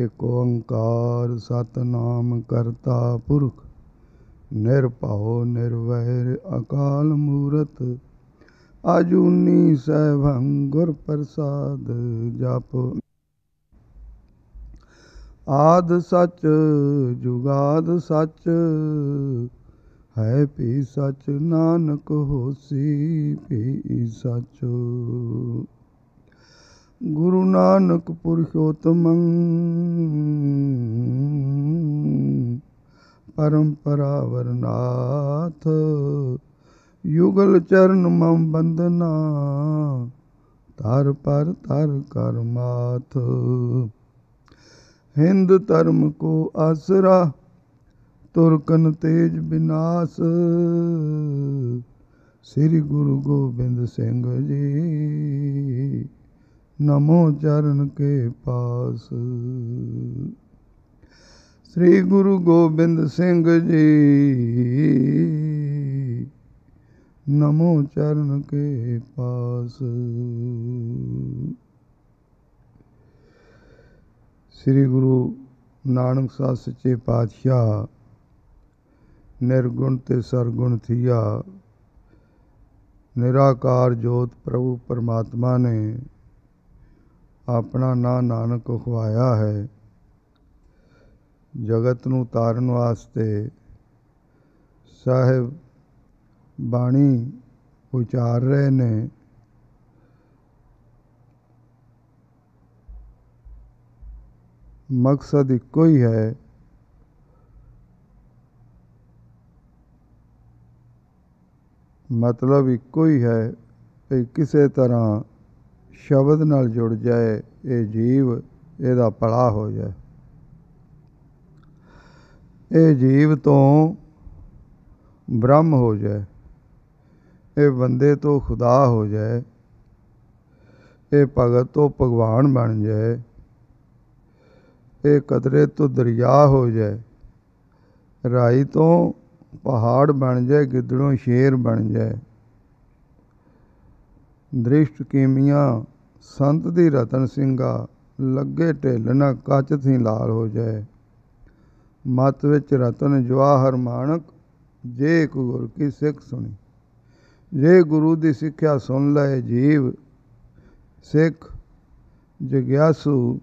ਏਕ ਓੰਕਾਰ ਸਤਨਾਮ ਕਰਤਾ ਪੁਰਖ ਨਿਰਭਉ ਨਿਰਵੈਰ ਅਕਾਲ ਮੂਰਤ ਅਜੂਨੀ ਸੈਭੰ ਗੁਰ ਪ੍ਰਸਾਦ ਜਪ ਆਦ ਸਚ ਜੁਗਾਦ ਸਚ ਹੈ ਭੀ ਸਚ ਨਾਨਕ ਹੋਸੀ ਭੀ ਸਚ ਗੁਰੂ ਨਾਨਕ ਪੁਰਸ਼ੋਤਮੰ ਪਰੰਪਰਾ ਵਰਨਾਥ ਯੁਗਲ ਚਰਨ ਮਮ ਬੰਦਨਾ ਤਰ ਪਰ ਤਰ ਕਰਮਾਥ ਹਿੰਦ ਧਰਮ ਕੋ ਆਸਰਾ ਤੁਰਕਨ ਤੇਜ ਬਿਨਾਸ ਸ੍ਰੀ ਗੁਰੂ ਗੋਬਿੰਦ ਸਿੰਘ ਜੀ ਨਮੋ ਚਰਨ ਕੇ ਪਾਸ ਸ੍ਰੀ ਗੁਰੂ ਗੋਬਿੰਦ ਸਿੰਘ ਜੀ ਨਮੋ ਚਰਨ ਕੇ ਪਾਸ ਸ੍ਰੀ ਗੁਰੂ ਨਾਨਕ ਸਾਹਿਬ ਸੱਚੇ ਪਾਤਸ਼ਾਹ ਨਿਰਗੁਣ ਤੇ ਸਰਗੁਣ ਥੀਆ ਨਿਰਾਕਾਰ ਜੋਤ ਪ੍ਰਭੂ ਪਰਮਾਤਮਾ ਨੇ ਆਪਣਾ ਨਾਂ ਨਾਨਕ ਖਵਾਇਆ ਹੈ ਜਗਤ ਨੂੰ ਤਾਰਨ ਵਾਸਤੇ ਸਾਹਿਬ ਬਾਣੀ ਉਚਾਰ ਰਹੇ ਨੇ ਮਕਸਦ ਇੱਕੋ ਹੀ ਹੈ ਮਤਲਬ ਇੱਕੋ ਹੀ ਹੈ ਕਿ ਕਿਸੇ ਤਰ੍ਹਾਂ ਸ਼ਬਦ ਨਾਲ ਜੁੜ ਜਾਏ ਇਹ ਜੀਵ ਇਹਦਾ ਪੜਾ ਹੋ ਜਾਏ ਇਹ ਜੀਵ ਤੋਂ ਬ੍ਰਹਮ ਹੋ ਜਾਏ ਇਹ ਬੰਦੇ ਤੋਂ ਖੁਦਾ ਹੋ ਜਾਏ ਇਹ ਭਗਤ ਤੋਂ ਭਗਵਾਨ ਬਣ ਜਾਏ ਇਹ ਕਦਰੇ ਤੋਂ ਦਰਿਆ ਹੋ ਜਾਏ ਰਾਈ ਤੋਂ ਪਹਾੜ ਬਣ ਜਾਏ ਗਿੱਦੜੋਂ ਸ਼ੇਰ ਬਣ ਜਾਏ ਦ੍ਰਿਸ਼ਟ ਕੀਮੀਆਂ ਸੰਤ ਦੀ ਰਤਨ ਸਿੰਘਾ ਲੱਗੇ ਢਿੱਲ ਨਾ ਕੱਚ ਥੀ ਲਾਲ ਹੋ ਜਾਏ ਮਤ ਵਿੱਚ ਰਤਨ ਜਵਾਹਰ ਮਾਨਕ ਜੇ ਗੁਰ ਕੀ ਸਿੱਖ ਸੁਣੀ ਜੇ ਗੁਰੂ ਦੀ ਸਿੱਖਿਆ ਸੁਣ ਲਏ ਜੀਵ ਸਿੱਖ ਜਗਿਆਸੂ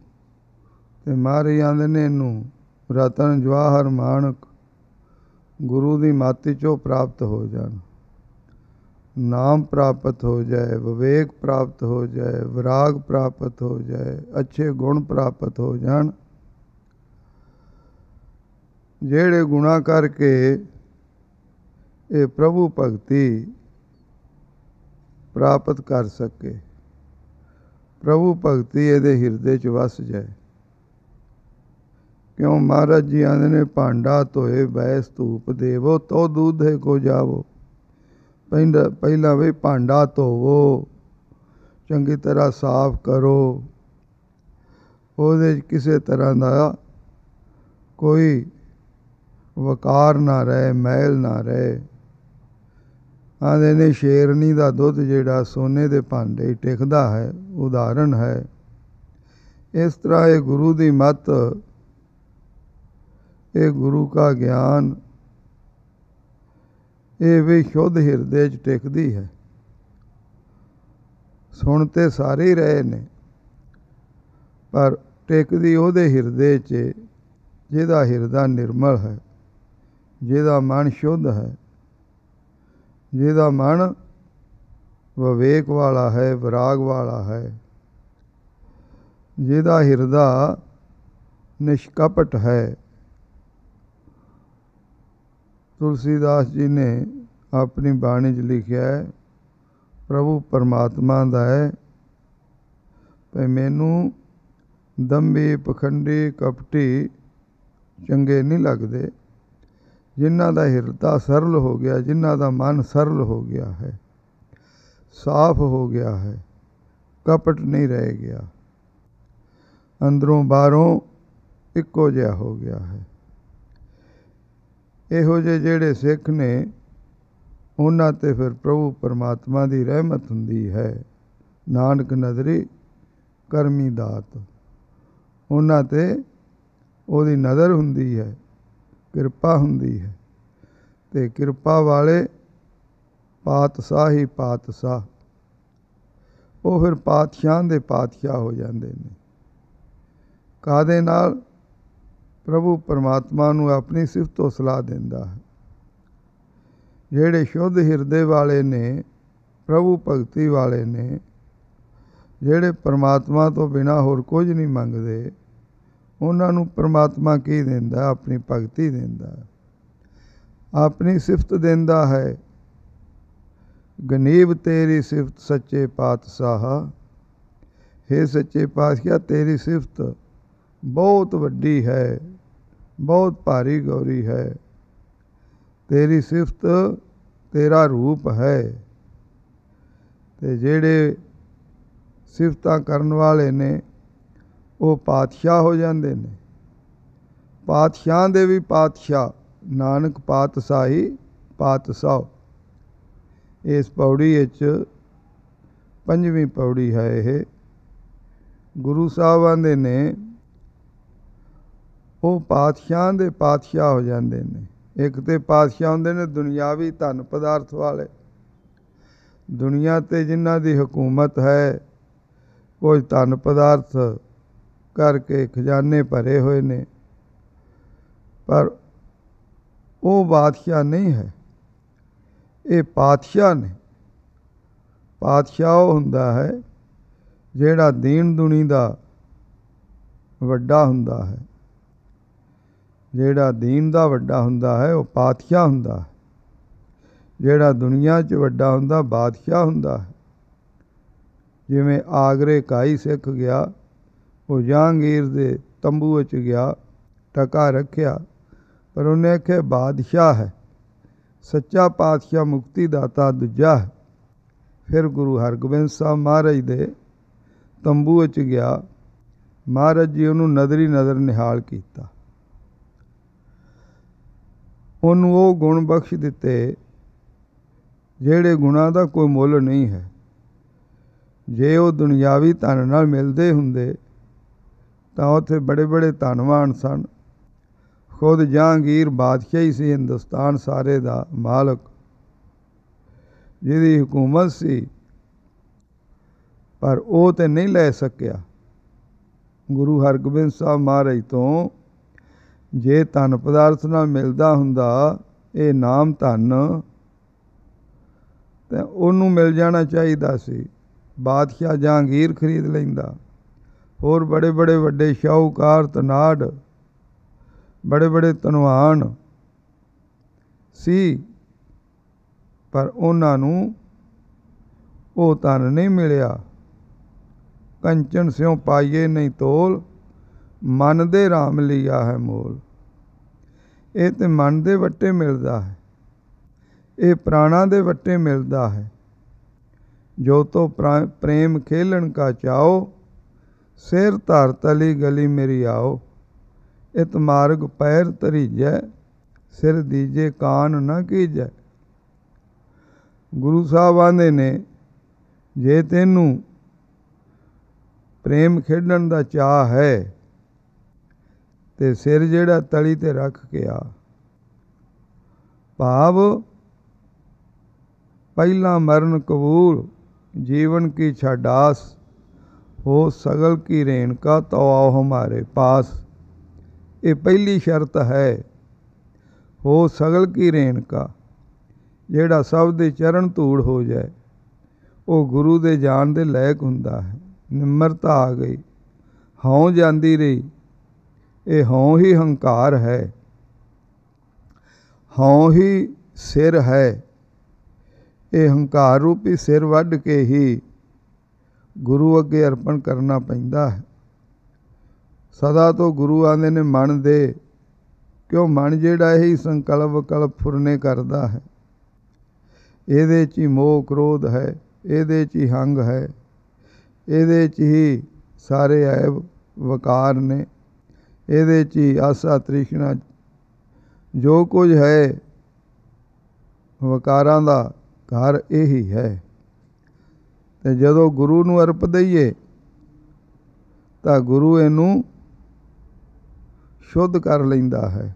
ਤੇ ਮਾਰੇ ਜਾਂਦੇ ਨੇ ਇਹਨੂੰ ਰਤਨ ਜਵਾਹਰ ਮਾਨਕ ਗੁਰੂ ਦੀ ਮਾਤੀ ਚੋਂ ਪ੍ਰਾਪਤ ਹੋ ਜਾਣ ਨਾਮ ਪ੍ਰਾਪਤ ਹੋ ਜਾਏ ਵਿਵੇਕ ਪ੍ਰਾਪਤ ਹੋ ਜਾਏ ਵਿਰਾਗ ਪ੍ਰਾਪਤ ਹੋ ਜਾਏ ਅੱਛੇ ਗੁਣ ਪ੍ਰਾਪਤ ਹੋ ਜਾਣ ਜਿਹੜੇ ਗੁਣਾ ਕਰਕੇ ਇਹ ਪ੍ਰਭੂ ਭਗਤੀ ਪ੍ਰਾਪਤ ਕਰ ਸਕੇ ਪ੍ਰਭੂ ਭਗਤੀ ਇਹਦੇ ਹਿਰਦੇ 'ਚ ਵਸ ਜਾਏ ਕਿਉਂ ਮਹਾਰਾਜ ਜੀ ਆਂਦੇ ਨੇ ਭਾਂਡਾ ਧੋਏ ਬੈਸ ਧੂਪ ਦੇਵੋ ਤੋ ਦੁੱਧੇ ਕੋ ਜਾਵੋ ਪਹਿਲਾ ਪਹਿਲਾ ਵੇ ਭਾਂਡਾ ਧੋਵੋ ਚੰਗੀ ਤਰ੍ਹਾਂ ਸਾਫ਼ ਕਰੋ ਉਹਦੇ ਕਿਸੇ ਤਰ੍ਹਾਂ ਦਾ ਕੋਈ ਵਕਾਰ ਨਾ ਰਹੇ ਮੈਲ ਨਾ ਰਹੇ ਆਂਦੇ ਨੇ ਸ਼ੇਰਨੀ ਦਾ ਦੁੱਧ ਜਿਹੜਾ ਸੋਨੇ ਦੇ ਭਾਂਡੇ ਟਿਕਦਾ ਹੈ ਉਦਾਹਰਣ ਹੈ ਇਸ ਤਰ੍ਹਾਂ ਇਹ ਗੁਰੂ ਦੀ ਮੱਤ ਇਹ ਗੁਰੂ ਦਾ ਗਿਆਨ ਇਹ ਵੀ ਸ਼ੁੱਧ ਹਿਰਦੇ 'ਚ ਟਿਕਦੀ ਹੈ ਸੁਣ ਤੇ ਸਾਰੇ ਰਹੇ ਨੇ ਪਰ ਟਿਕਦੀ ਉਹਦੇ ਹਿਰਦੇ 'ਚ ਜਿਹਦਾ ਹਿਰਦਾ ਨਿਰਮਲ ਹੈ ਜਿਹਦਾ ਮਨ ਸ਼ੁੱਧ ਹੈ ਜਿਹਦਾ ਮਨ ਵਿਵੇਕ ਵਾਲਾ ਹੈ ਵਿਰਾਗ ਵਾਲਾ ਹੈ ਜਿਹਦਾ ਹਿਰਦਾ ਨਿਸ਼ਕਪਟ ਹੈ ਤੁਲਸੀਦਾਸ ਜੀ ਨੇ ਆਪਣੀ ਬਾਣੀ 'ਚ ਲਿਖਿਆ ਹੈ ਪ੍ਰਭੂ ਪਰਮਾਤਮਾ ਦਾ ਹੈ ਤੇ ਮੈਨੂੰ ਦੰਬੇ ਪਖੰਡੇ ਕਪਟੀ ਚੰਗੇ ਨਹੀਂ ਲੱਗਦੇ ਜਿਨ੍ਹਾਂ ਦਾ ਹਿਰਦਾ ਸਰਲ ਹੋ ਗਿਆ ਜਿਨ੍ਹਾਂ ਦਾ ਮਨ ਸਰਲ ਹੋ ਗਿਆ ਹੈ ਸਾਫ਼ ਹੋ ਗਿਆ ਹੈ ਕਪਟ ਨਹੀਂ ਰਹਿ ਗਿਆ ਅੰਦਰੋਂ ਬਾਹਰੋਂ ਇੱਕੋ ਜਿਹਾ ਹੋ ਗਿਆ ਹੈ ਇਹੋ ਜਿਹੇ ਜਿਹੜੇ ਸਿੱਖ ਨੇ ਉਹਨਾਂ ਤੇ ਫਿਰ ਪ੍ਰਭੂ ਪਰਮਾਤਮਾ ਦੀ ਰਹਿਮਤ ਹੁੰਦੀ ਹੈ ਨਾਨਕ ਨਦਰੀ ਕਰਮੀ ਦਾਤ ਉਹਨਾਂ ਤੇ ਉਹਦੀ ਨਜ਼ਰ ਹੁੰਦੀ ਹੈ ਕਿਰਪਾ ਹੁੰਦੀ ਹੈ ਤੇ ਕਿਰਪਾ ਵਾਲੇ ਪਾਤਸ਼ਾਹੀ ਪਾਤਸ਼ਾਹ ਉਹ ਫਿਰ ਪਾਤਸ਼ਾਹ ਦੇ ਪਾਤਸ਼ਾਹ ਹੋ ਜਾਂਦੇ ਨੇ ਕਾਦੇ ਨਾਲ ਪ੍ਰਭੂ ਪਰਮਾਤਮਾ ਨੂੰ ਆਪਣੀ ਸਿਫਤ ਤੋਂ ਸਲਾਹ ਦਿੰਦਾ ਹੈ ਜਿਹੜੇ ਸ਼ੁੱਧ ਹਿਰਦੇ ਵਾਲੇ ਨੇ ਪ੍ਰਭੂ ਭਗਤੀ ਵਾਲੇ ਨੇ ਜਿਹੜੇ ਪਰਮਾਤਮਾ ਤੋਂ ਬਿਨਾ ਹੋਰ ਕੁਝ ਨਹੀਂ ਮੰਗਦੇ ਉਹਨਾਂ ਨੂੰ ਪਰਮਾਤਮਾ ਕੀ ਦਿੰਦਾ ਆਪਣੀ ਭਗਤੀ ਦਿੰਦਾ ਆਪਣੀ ਸਿਫਤ ਦਿੰਦਾ ਹੈ ਗਨੀਬ ਤੇਰੀ ਸਿਫਤ ਸੱਚੇ ਪਾਤਸ਼ਾਹ ਹੈ ਸੱਚੇ ਪਾਤਸ਼ਾਹ ਤੇਰੀ ਸਿਫਤ ਬਹੁਤ ਵੱਡੀ ਹੈ ਬਹੁਤ ਭਾਰੀ ਗੌਰੀ ਹੈ ਤੇਰੀ ਸਿਫਤ ਤੇਰਾ ਰੂਪ ਹੈ ਤੇ ਜਿਹੜੇ ਸਿਫਤਾਂ ਕਰਨ ਵਾਲੇ ਨੇ ਉਹ ਪਾਤਸ਼ਾਹ ਹੋ ਜਾਂਦੇ ਨੇ ਪਾਤਸ਼ਾਹਾਂ ਦੇ ਵੀ ਪਾਤਸ਼ਾਹ ਨਾਨਕ ਪਾਤਸ਼ਾਹੀ ਪਾਤਸ਼ਾਹ ਇਸ ਪੌੜੀ ਵਿੱਚ ਪੰਜਵੀਂ ਪੌੜੀ ਹੈ ਇਹ ਗੁਰੂ ਸਾਹਿਬਾਂ ਦੇ ਨੇ ਉਹ ਪਾਤਸ਼ਾਹਾਂ ਦੇ ਪਾਤਸ਼ਾਹ ਹੋ ਜਾਂਦੇ ਨੇ ਇੱਕ ਤੇ ਪਾਤਸ਼ਾਹ ਹੁੰਦੇ ਨੇ ਦੁਨਿਆਵੀ ਧਨ ਪਦਾਰਥ ਵਾਲੇ ਦੁਨੀਆ ਤੇ ਜਿਨ੍ਹਾਂ ਦੀ ਹਕੂਮਤ ਹੈ ਕੋਈ ਧਨ ਪਦਾਰਥ ਕਰਕੇ ਖਜ਼ਾਨੇ ਭਰੇ ਹੋਏ ਨੇ ਪਰ ਉਹ ਬਾਦਸ਼ਾਹ ਨਹੀਂ ਹੈ ਇਹ ਪਾਤਸ਼ਾਹ ਨੇ ਪਾਤਸ਼ਾਹ ਹੁੰਦਾ ਹੈ ਜਿਹੜਾ ਦੀਨ ਦੁਨੀ ਦਾ ਵੱਡਾ ਹੁੰਦਾ ਹੈ ਜਿਹੜਾ ਦੀਨ ਦਾ ਵੱਡਾ ਹੁੰਦਾ ਹੈ ਉਹ ਪਾਤਸ਼ਾਹ ਹੁੰਦਾ ਹੈ ਜਿਹੜਾ ਦੁਨੀਆ 'ਚ ਵੱਡਾ ਹੁੰਦਾ ਬਾਦਸ਼ਾਹ ਹੁੰਦਾ ਹੈ ਜਿਵੇਂ ਆਗਰੇ ਕਾਈ ਸਿੱਖ ਗਿਆ ਉਹ ਜਹਾਂਗੀਰ ਦੇ ਤੰਬੂ ਵਿੱਚ ਗਿਆ ਟਕਾ ਰੱਖਿਆ ਪਰ ਉਹਨੇ ਆਖਿਆ ਬਾਦਸ਼ਾਹ ਹੈ ਸੱਚਾ ਪਾਤਸ਼ਾਹ ਮੁਕਤੀ ਦਾਤਾ ਦੂਜਾ ਹੈ ਫਿਰ ਗੁਰੂ ਹਰਗੋਬਿੰਦ ਸਾਹਿਬ ਮਹਾਰਾਜ ਦੇ ਤੰਬੂ ਵਿੱਚ ਗਿਆ ਮਹਾਰਾਜ ਜੀ ਉਹਨੂੰ ਨਦਰੀ ਨਜ਼ਰ ਨਿਹਾਲ ਕੀਤਾ ਉਹਨੂੰ ਉਹ ਗੁਣ ਬਖਸ਼ ਦਿੱਤੇ ਜਿਹੜੇ ਗੁਣਾ ਦਾ ਕੋਈ ਮੁੱਲ ਨਹੀਂ ਹੈ ਜੇ ਉਹ ਦੁਨਿਆਵੀ ਧਨ ਨਾਲ ਮਿਲਦੇ ਹੁੰਦੇ ਤਾਂ ਉੱਥੇ ਬੜੇ ਬੜੇ ਧਨਵਾਨ ਸਨ ਖੁਦ ਜਹਾਂਗੀਰ ਬਾਦਸ਼ਾਹ ਹੀ ਸੀ ਹਿੰਦੁਸਤਾਨ ਸਾਰੇ ਦਾ ਮਾਲਕ ਜਿਹਦੀ ਹਕੂਮਤ ਸੀ ਪਰ ਉਹ ਤੇ ਨਹੀਂ ਲੈ ਸਕਿਆ ਗੁਰੂ ਹਰਗੋਬਿੰਦ ਸਾਹਿਬ ਮਹਾਰਾਜ ਤੋਂ ਜੇ ਧਨ ਪਦਾਰਥ ਨਾਲ ਮਿਲਦਾ ਹੁੰਦਾ ਇਹ ਨਾਮ ਧਨ ਤੇ ਉਹਨੂੰ ਮਿਲ ਜਾਣਾ ਚਾਹੀਦਾ ਸੀ ਬਾਦਸ਼ਾਹ ਜਹਾਂਗੀਰ ਖਰੀਦ ਲੈਂਦਾ ਹੋਰ ਬੜੇ ਬੜੇ ਵੱਡੇ ਸ਼ਾਹੂਕਾਰ ਤਨਾੜ ਬੜੇ ਬੜੇ ਤਨਵਾਨ ਸੀ ਪਰ ਉਹਨਾਂ ਨੂੰ ਉਹ ਧਨ ਨਹੀਂ ਮਿਲਿਆ ਕੰਚਨ ਸਿਉ ਪਾਈਏ ਨਹੀਂ ਤੋਲ ਮਨ ਦੇ ਰਾਮ ਲਿਆ ਹੈ ਮੋਲ ਇਹ ਤੇ ਮਨ ਦੇ ਵੱਟੇ ਮਿਲਦਾ ਹੈ ਇਹ ਪ੍ਰਾਣਾ ਦੇ ਵੱਟੇ ਮਿਲਦਾ ਹੈ ਜੋ ਤੋ ਪ੍ਰੇਮ ਖੇਲਣ ਕਾ ਚਾਓ ਸਿਰ ਧਰ ਤਲੀ ਗਲੀ ਮੇਰੀ ਆਓ ਇਤ ਮਾਰਗ ਪੈਰ ਤਰੀਜੈ ਸਿਰ ਦੀਜੇ ਕਾਨ ਨਾ ਕੀਜੈ ਗੁਰੂ ਸਾਹਿਬ ਆਂਦੇ ਨੇ ਜੇ ਤੈਨੂੰ ਪ੍ਰੇਮ ਖੇਡਣ ਦਾ ਚਾਹ ਹੈ ਤੇ ਸਿਰ ਜਿਹੜਾ ਤਲੀ ਤੇ ਰੱਖ ਕੇ ਆ ਭਾਵ ਪਹਿਲਾ ਮਰਨ ਕਬੂਲ ਜੀਵਨ ਕੀ ਛਾਡਾਸ ਹੋ ਸਗਲ ਕੀ ਰੇਣ ਕਾ ਤਵਾਉ ਹਮਾਰੇ ਪਾਸ ਇਹ ਪਹਿਲੀ ਸ਼ਰਤ ਹੈ ਹੋ ਸਗਲ ਕੀ ਰੇਣ ਕਾ ਜਿਹੜਾ ਸਭ ਦੇ ਚਰਨ ਧੂੜ ਹੋ ਜਾਏ ਉਹ ਗੁਰੂ ਦੇ ਜਾਣ ਦੇ ਲਾਇਕ ਹੁੰਦਾ ਹੈ ਨਿਮਰਤਾ ਆ ਗਈ ਹਉ ਜਾਂਦੀ ਰਹੀ ਇਹ ਹਉ ਹੀ ਹੰਕਾਰ ਹੈ ਹਉ ਹੀ ਸਿਰ ਹੈ ਇਹ ਹੰਕਾਰ ਰੂਪੀ ਸਿਰ ਵੱਢ ਕੇ ਹੀ ਗੁਰੂ ਅੱਗੇ ਅਰਪਣ ਕਰਨਾ ਪੈਂਦਾ ਹੈ ਸਦਾ ਤੋਂ ਗੁਰੂ ਆਂਦੇ ਨੇ ਮਨ ਦੇ ਕਿਉਂ ਮਨ ਜਿਹੜਾ ਇਹ ਸੰਕਲਪ ਕਲਪ ਫੁਰਨੇ ਕਰਦਾ ਹੈ ਇਹਦੇ 'ਚ ਹੀ ਮੋਹ ਕ੍ਰੋਧ ਹੈ ਇਹਦੇ 'ਚ ਹੀ ਹੰਗ ਹੈ ਇਹਦੇ 'ਚ ਹੀ ਸਾਰੇ ਐਬ ਵਕਾਰ ਨੇ ਇਹਦੇ 'ਚ ਹੀ ਆਸਾ ਤ੍ਰਿਸ਼ਨਾ ਜੋ ਕੁਝ ਹੈ ਵਕਾਰਾਂ ਦਾ ਘਰ ਇਹੀ ਹੈ ਤੇ ਜਦੋਂ ਗੁਰੂ ਨੂੰ ਅਰਪ ਦਈਏ ਤਾਂ ਗੁਰੂ ਇਹਨੂੰ ਸ਼ੁੱਧ ਕਰ ਲੈਂਦਾ ਹੈ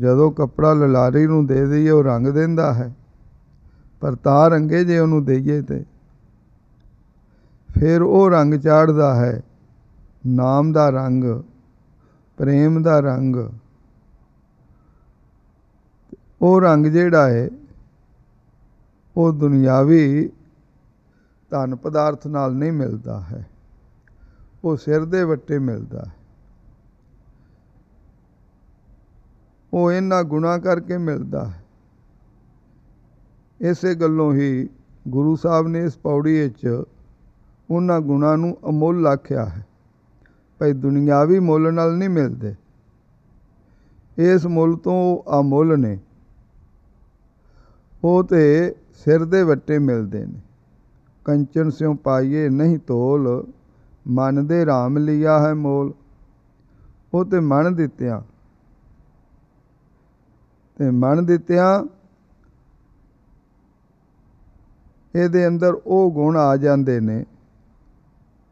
ਜਦੋਂ ਕਪੜਾ ਲਲਾਰੀ ਨੂੰ ਦੇ ਦਈਏ ਉਹ ਰੰਗ ਦਿੰਦਾ ਹੈ ਪਰ ਤਾਂ ਰੰਗੇ ਜੇ ਉਹਨੂੰ ਦਈਏ ਤੇ ਫਿਰ ਉਹ ਰੰਗ ਚਾੜਦਾ ਹੈ ਨਾਮ ਦਾ ਰੰਗ ਪ੍ਰੇਮ ਦਾ ਰੰਗ ਉਹ ਰੰਗ ਜਿਹੜਾ ਹੈ ਉਹ ਦੁਨਿਆਵੀ ਧਨ ਪਦਾਰਥ ਨਾਲ ਨਹੀਂ ਮਿਲਦਾ ਹੈ ਉਹ ਸਿਰ ਦੇ ਵੱਟੇ ਮਿਲਦਾ ਹੈ ਉਹ ਇਹਨਾਂ ਗੁਣਾ ਕਰਕੇ ਮਿਲਦਾ ਹੈ ਇਸੇ ਗੱਲੋਂ ਹੀ ਗੁਰੂ ਸਾਹਿਬ ਨੇ ਇਸ ਪੌੜੀ ਵਿੱਚ ਉਹਨਾਂ ਗੁਣਾ ਨੂੰ ਅਮੁੱਲ ਆਖਿਆ ਹੈ ਭਈ ਦੁਨਿਆਵੀ ਮੁੱਲ ਨਾਲ ਨਹੀਂ ਮਿਲਦੇ ਇਸ ਮੁੱਲ ਤੋਂ ਆ ਮੁੱਲ ਨੇ ਉਹ ਤੇ ਸਿਰ ਦੇ ਵੱਟੇ ਮਿਲਦੇ ਨੇ ਕੰਚਨ ਸਿਉ ਪਾਈਏ ਨਹੀਂ ਤੋਲ ਮਨ ਦੇ ਰਾਮ ਲਿਆ ਹੈ ਮੋਲ ਉਹ ਤੇ ਮਨ ਦਿੱਤਿਆਂ ਤੇ ਮਨ ਦਿੱਤਿਆਂ ਇਹਦੇ ਅੰਦਰ ਉਹ ਗੁਣ ਆ ਜਾਂਦੇ ਨੇ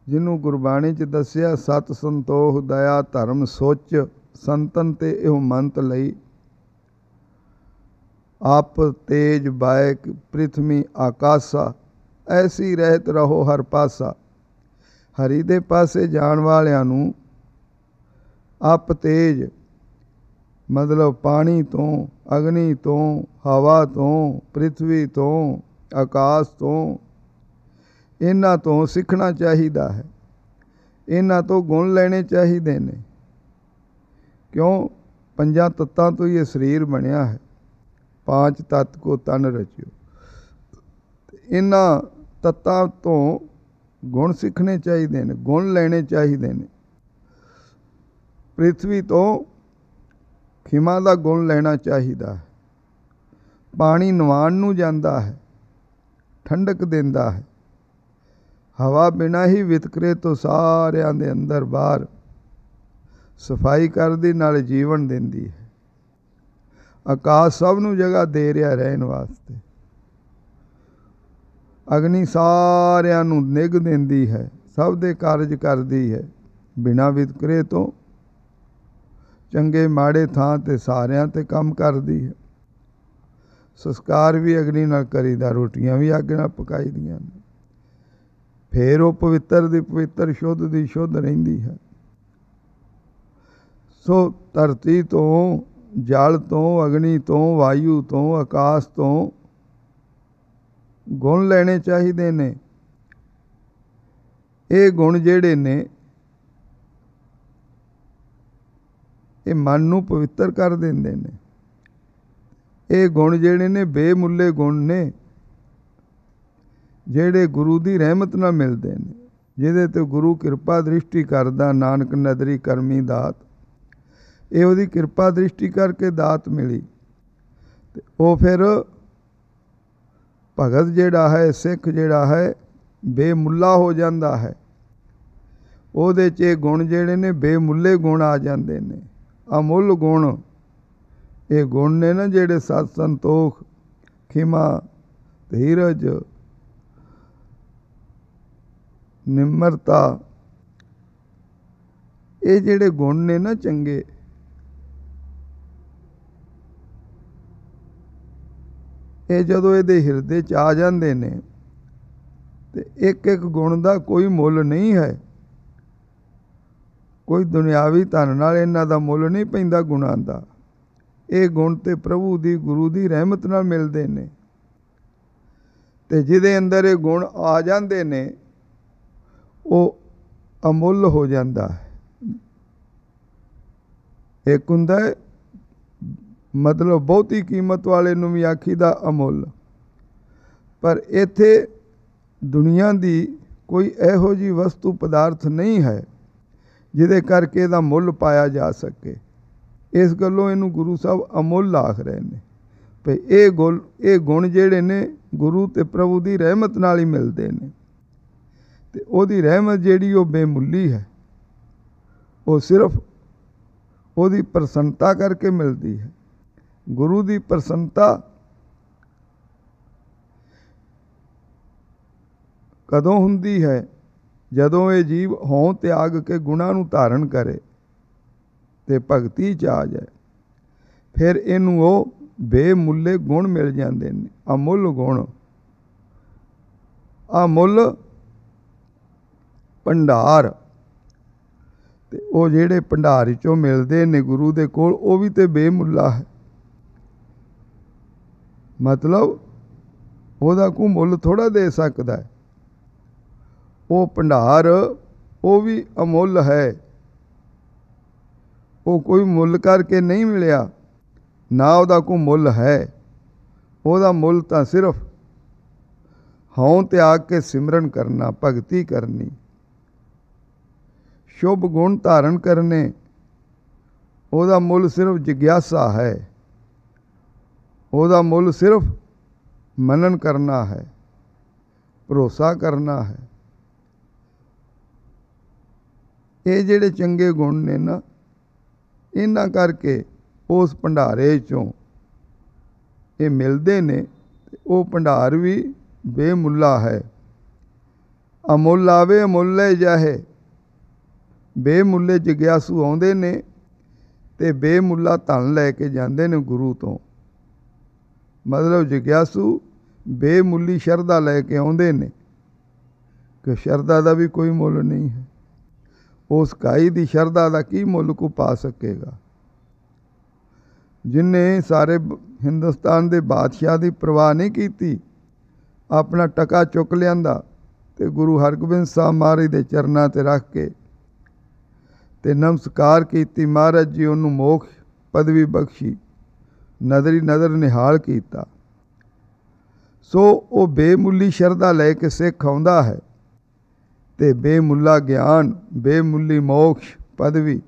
ਜਿਹਨੂੰ ਗੁਰਬਾਣੀ 'ਚ ਦੱਸਿਆ ਸਤ ਸੰਤੋਖ ਦਇਆ ਧਰਮ ਸੋਚ ਸੰਤਨ ਤੇ ਇਹ ਮੰਤ ਲਈ ਆਪ ਤੇਜ ਬਾਇਕ ਪ੍ਰਿਥਵੀ ਆਕਾਸ਼ਾ ਐਸੀ ਰਹਿਤ ਰਹੋ ਹਰ ਪਾਸਾ ਹਰੀ ਦੇ ਪਾਸੇ ਜਾਣ ਵਾਲਿਆਂ ਨੂੰ ਆਪ ਤੇਜ ਮਤਲਬ ਪਾਣੀ ਤੋਂ ਅਗਨੀ ਤੋਂ ਹਵਾ ਤੋਂ ਪ੍ਰਿਥਵੀ ਤੋਂ ਆਕਾਸ਼ ਤੋਂ ਇਹਨਾਂ ਤੋਂ ਸਿੱਖਣਾ ਚਾਹੀਦਾ ਹੈ ਇਹਨਾਂ ਤੋਂ ਗੁਣ ਲੈਣੇ ਚਾਹੀਦੇ ਨੇ ਕਿਉਂ ਪੰਜਾਂ ਤੱਤਾਂ ਤੋਂ ਇਹ ਸਰੀਰ ਬਣਿਆ ਹੈ ਪੰਜ ਤੱਤ ਕੋ ਤਨ ਰਚਿਓ ਇਹਨਾਂ ਤੱਤਾਂ ਤੋਂ ਗੁਣ ਸਿੱਖਣੇ ਚਾਹੀਦੇ ਨੇ ਗੁਣ ਲੈਣੇ ਚਾਹੀਦੇ ਨੇ ਪ੍ਰithvi ਤੋਂ ਖਿਮਾ ਦਾ ਗੁਣ ਲੈਣਾ ਚਾਹੀਦਾ ਹੈ ਪਾਣੀ ਨਵਾਣ ਨੂੰ ਜਾਂਦਾ ਹੈ ਠੰਡਕ ਦਿੰਦਾ ਹੈ ਹਵਾ ਬਿਨਾ ਹੀ ਵਿਤਕਰੇ ਤੋਂ ਸਾਰਿਆਂ ਦੇ ਅੰਦਰ ਬਾਹਰ ਸਫਾਈ ਕਰਦੀ ਨਾਲ ਜੀਵਨ ਦਿੰਦੀ ਹੈ ਆਕਾਸ਼ ਸਭ ਨੂੰ ਜਗ੍ਹਾ ਦੇ ਰਿਹਾ ਰਹਿਣ ਵਾਸਤੇ ਅਗਨੀ ਸਾਰਿਆਂ ਨੂੰ ਨਿਗ ਦਿੰਦੀ ਹੈ ਸਭ ਦੇ ਕਾਰਜ ਕਰਦੀ ਹੈ ਬਿਨਾ ਵਿਤਕਰੇ ਤੋਂ ਚੰਗੇ ਮਾੜੇ ਥਾਂ ਤੇ ਸਾਰਿਆਂ ਤੇ ਕੰਮ ਕਰਦੀ ਹੈ ਸੰਸਕਾਰ ਵੀ ਅਗਨੀ ਨਾਲ ਕਰੀਦਾ ਰੋਟੀਆਂ ਵੀ ਅੱਗ ਨਾਲ ਪਕਾਈਦੀਆਂ ਨੇ ਫੇਰ ਉਹ ਪਵਿੱਤਰ ਦੀ ਪਵਿੱਤਰ ਸ਼ੁੱਧ ਦੀ ਸ਼ੁੱਧ ਰਹਿੰਦੀ ਹੈ ਸੋ ਧਰਤੀ ਤੋਂ ਜਲ ਤੋਂ ਅਗਨੀ ਤੋਂ ਵਾਯੂ ਤੋਂ ਆਕਾਸ਼ ਤੋਂ ਗੁਣ ਲੈਣੇ ਚਾਹੀਦੇ ਨੇ ਇਹ ਗੁਣ ਜਿਹੜੇ ਨੇ ਇਹ ਮਨ ਨੂੰ ਪਵਿੱਤਰ ਕਰ ਦਿੰਦੇ ਨੇ ਇਹ ਗੁਣ ਜਿਹੜੇ ਨੇ ਬੇਮੁੱਲੇ ਗੁਣ ਨੇ ਜਿਹੜੇ ਗੁਰੂ ਦੀ ਰਹਿਮਤ ਨਾਲ ਮਿਲਦੇ ਨੇ ਜਿਹਦੇ ਤੇ ਗੁਰੂ ਕਿਰਪਾ ਦ੍ਰਿਸ਼ਟੀ ਕਰਦਾ ਨਾਨਕ ਨਦਰੀ ਕਰਮੀ ਦਾਤ ਇਹ ਉਹਦੀ ਕਿਰਪਾ ਦ੍ਰਿਸ਼ਟੀ ਕਰਕੇ ਦਾਤ ਮਿਲੀ ਤੇ ਉਹ ਫਿਰ ਭਗਤ ਜਿਹੜਾ ਹੈ ਸਿੱਖ ਜਿਹੜਾ ਹੈ ਬੇਮੁੱਲਾ ਹੋ ਜਾਂਦਾ ਹੈ ਉਹਦੇ 'ਚ ਇਹ ਗੁਣ ਜਿਹੜੇ ਨੇ ਬੇਮੁੱਲੇ ਗੁਣ ਆ ਜਾਂਦੇ ਨੇ ਅਮੁੱਲ ਗੁਣ ਇਹ ਗੁਣ ਨੇ ਨਾ ਜਿਹੜੇ ਸਤ ਸੰਤੋਖ ਖਿਮਾ ਧੀਰਜ ਨਿਮਰਤਾ ਇਹ ਜਿਹੜੇ ਗੁਣ ਨੇ ਨਾ ਚੰਗੇ ਇਹ ਜਦੋਂ ਇਹਦੇ ਹਿਰਦੇ ਚ ਆ ਜਾਂਦੇ ਨੇ ਤੇ ਇੱਕ ਇੱਕ ਗੁਣ ਦਾ ਕੋਈ ਮੁੱਲ ਨਹੀਂ ਹੈ ਕੋਈ ਦੁਨਿਆਵੀ ਧਨ ਨਾਲ ਇਹਨਾਂ ਦਾ ਮੁੱਲ ਨਹੀਂ ਪੈਂਦਾ ਗੁਣਾਂ ਦਾ ਇਹ ਗੁਣ ਤੇ ਪ੍ਰਭੂ ਦੀ ਗੁਰੂ ਦੀ ਰਹਿਮਤ ਨਾਲ ਮਿਲਦੇ ਨੇ ਤੇ ਜਿਹਦੇ ਅੰਦਰ ਇਹ ਗੁਣ ਆ ਜਾਂਦੇ ਨੇ ਉਹ ਅਮੁੱਲ ਹੋ ਜਾਂਦਾ ਹੈ ਇੱਕ ਹੁੰਦਾ ਹੈ ਮਤਲਬ ਬਹੁਤੀ ਕੀਮਤ ਵਾਲੇ ਨੂੰ ਵੀ ਆਖੀ ਦਾ ਅਮੁੱਲ ਪਰ ਇੱਥੇ ਦੁਨੀਆ ਦੀ ਕੋਈ ਇਹੋ ਜੀ ਵਸਤੂ ਪਦਾਰਥ ਨਹੀਂ ਹੈ ਜਿਹਦੇ ਕਰਕੇ ਇਹਦਾ ਮੁੱਲ ਪਾਇਆ ਜਾ ਸਕੇ ਇਸ ਗੱਲੋਂ ਇਹਨੂੰ ਗੁਰੂ ਸਾਹਿਬ ਅਮੁੱਲ ਆਖ ਰਹੇ ਨੇ ਭਈ ਇਹ ਗੁਣ ਇਹ ਗੁਣ ਜਿਹੜੇ ਨੇ ਗੁਰੂ ਤੇ ਪ੍ਰਭੂ ਦੀ ਰਹਿਮਤ ਨਾਲ ਹੀ ਮਿਲਦੇ ਨੇ ਤੇ ਉਹਦੀ ਰਹਿਮਤ ਜਿਹੜੀ ਉਹ ਬੇਮੁੱਲੀ ਹੈ ਉਹ ਸਿਰਫ ਉਹਦੀ ਪ੍ਰਸੰਨਤਾ ਕਰਕੇ ਮਿਲਦੀ ਹੈ ਗੁਰੂ ਦੀ ਪ੍ਰਸੰਨਤਾ ਕਦੋਂ ਹੁੰਦੀ ਹੈ ਜਦੋਂ ਇਹ ਜੀਵ ਹੋਂ ਤਿਆਗ ਕੇ ਗੁਣਾ ਨੂੰ ਧਾਰਨ ਕਰੇ ਤੇ ਭਗਤੀ ਚ ਆ ਜਾਏ ਫਿਰ ਇਹਨੂੰ ਉਹ ਬੇਮੁੱਲੇ ਗੁਣ ਮਿਲ ਜਾਂਦੇ ਨੇ ਅਮੁੱਲ ਗੁਣ ਮੁੱਲ ਭੰਡਾਰ ਤੇ ਉਹ ਜਿਹੜੇ ਭੰਡਾਰ ਚੋਂ ਮਿਲਦੇ ਨੇ ਗੁਰੂ ਦੇ ਕੋਲ ਉਹ ਵੀ ਤੇ ਬੇਮੁੱਲਾ ਹੈ ਮਤਲਬ ਉਹਦਾ ਕੋ ਮੁੱਲ ਥੋੜਾ ਦੇ ਸਕਦਾ ਹੈ ਉਹ ਭੰਡਾਰ ਉਹ ਵੀ ਅਮੁੱਲ ਹੈ ਉਹ ਕੋਈ ਮੁੱਲ ਕਰਕੇ ਨਹੀਂ ਮਿਲਿਆ ਨਾ ਉਹਦਾ ਕੋ ਮੁੱਲ ਹੈ ਉਹਦਾ ਮੁੱਲ ਤਾਂ ਸਿਰਫ ਹਉ ਤਿਆਗ ਕੇ ਸਿਮਰਨ ਕਰਨਾ ਭਗਤੀ ਕਰਨੀ ਸ਼ੁਭ ਗੁਣ ਧਾਰਨ ਕਰਨੇ ਉਹਦਾ ਮੁੱਲ ਸਿਰਫ ਜਿਗਿਆਸਾ ਹੈ ਉਹਦਾ ਮੁੱਲ ਸਿਰਫ ਮਨਨ ਕਰਨਾ ਹੈ ਭਰੋਸਾ ਕਰਨਾ ਹੈ ਇਹ ਜਿਹੜੇ ਚੰਗੇ ਗੁਣ ਨੇ ਨਾ ਇਹਨਾਂ ਕਰਕੇ ਉਸ ਭੰਡਾਰੇ ਚੋਂ ਇਹ ਮਿਲਦੇ ਨੇ ਉਹ ਭੰਡਾਰ ਵੀ ਬੇਮੁੱਲਾ ਹੈ ਅਮੁੱਲਾ ਵੇ ਮੁੱਲੇ ਜਾਹੇ ਬੇਮੁੱਲੇ ਜਗਿਆਸੂ ਆਉਂਦੇ ਨੇ ਤੇ ਬੇਮੁੱਲਾ ਧਨ ਲੈ ਕੇ ਜਾਂਦੇ ਨੇ ਗੁਰੂ ਤੋਂ ਮਤਲਬ ਜਗਿਆਸੂ ਬੇਮੁੱਲੀ ਸ਼ਰਧਾ ਲੈ ਕੇ ਆਉਂਦੇ ਨੇ ਕਿ ਸ਼ਰਧਾ ਦਾ ਵੀ ਕੋਈ ਮੁੱਲ ਨਹੀਂ ਹੈ ਉਸ ਕਾਈ ਦੀ ਸ਼ਰਧਾ ਦਾ ਕੀ ਮੁੱਲ ਕੋ ਪਾ ਸਕੇਗਾ ਜਿਨਨੇ ਸਾਰੇ ਹਿੰਦੁਸਤਾਨ ਦੇ ਬਾਦਸ਼ਾਹ ਦੀ ਪਰਵਾਹ ਨਹੀਂ ਕੀਤੀ ਆਪਣਾ ਟਕਾ ਚੁੱਕ ਲਿਆਂਦਾ ਤੇ ਗੁਰੂ ਹਰਗੋਬਿੰਦ ਸਾਹਿਬ ਮਹਾਰਾਜ ਦੇ ਚਰਨਾਂ ਤੇ ਰੱਖ ਕੇ ਤੇ ਨਮਸਕਾਰ ਕੀਤੀ ਮਹਾਰਾਜ ਜੀ ਉਹਨੂੰ ਮੋਖ ਪਦਵੀ ਬਖਸ਼ੀ ਨਦਰੀ ਨਦਰ ਨਿਹਾਲ ਕੀਤਾ ਸੋ ਉਹ ਬੇਮੁੱਲੀ ਸ਼ਰਧਾ ਲੈ ਕੇ ਸਿੱਖ ਆਉਂਦਾ ਹੈ ਤੇ ਬੇਮੁੱਲਾ ਗਿਆਨ ਬੇਮੁੱਲੀ ਮੋਖ ਪਦਵੀ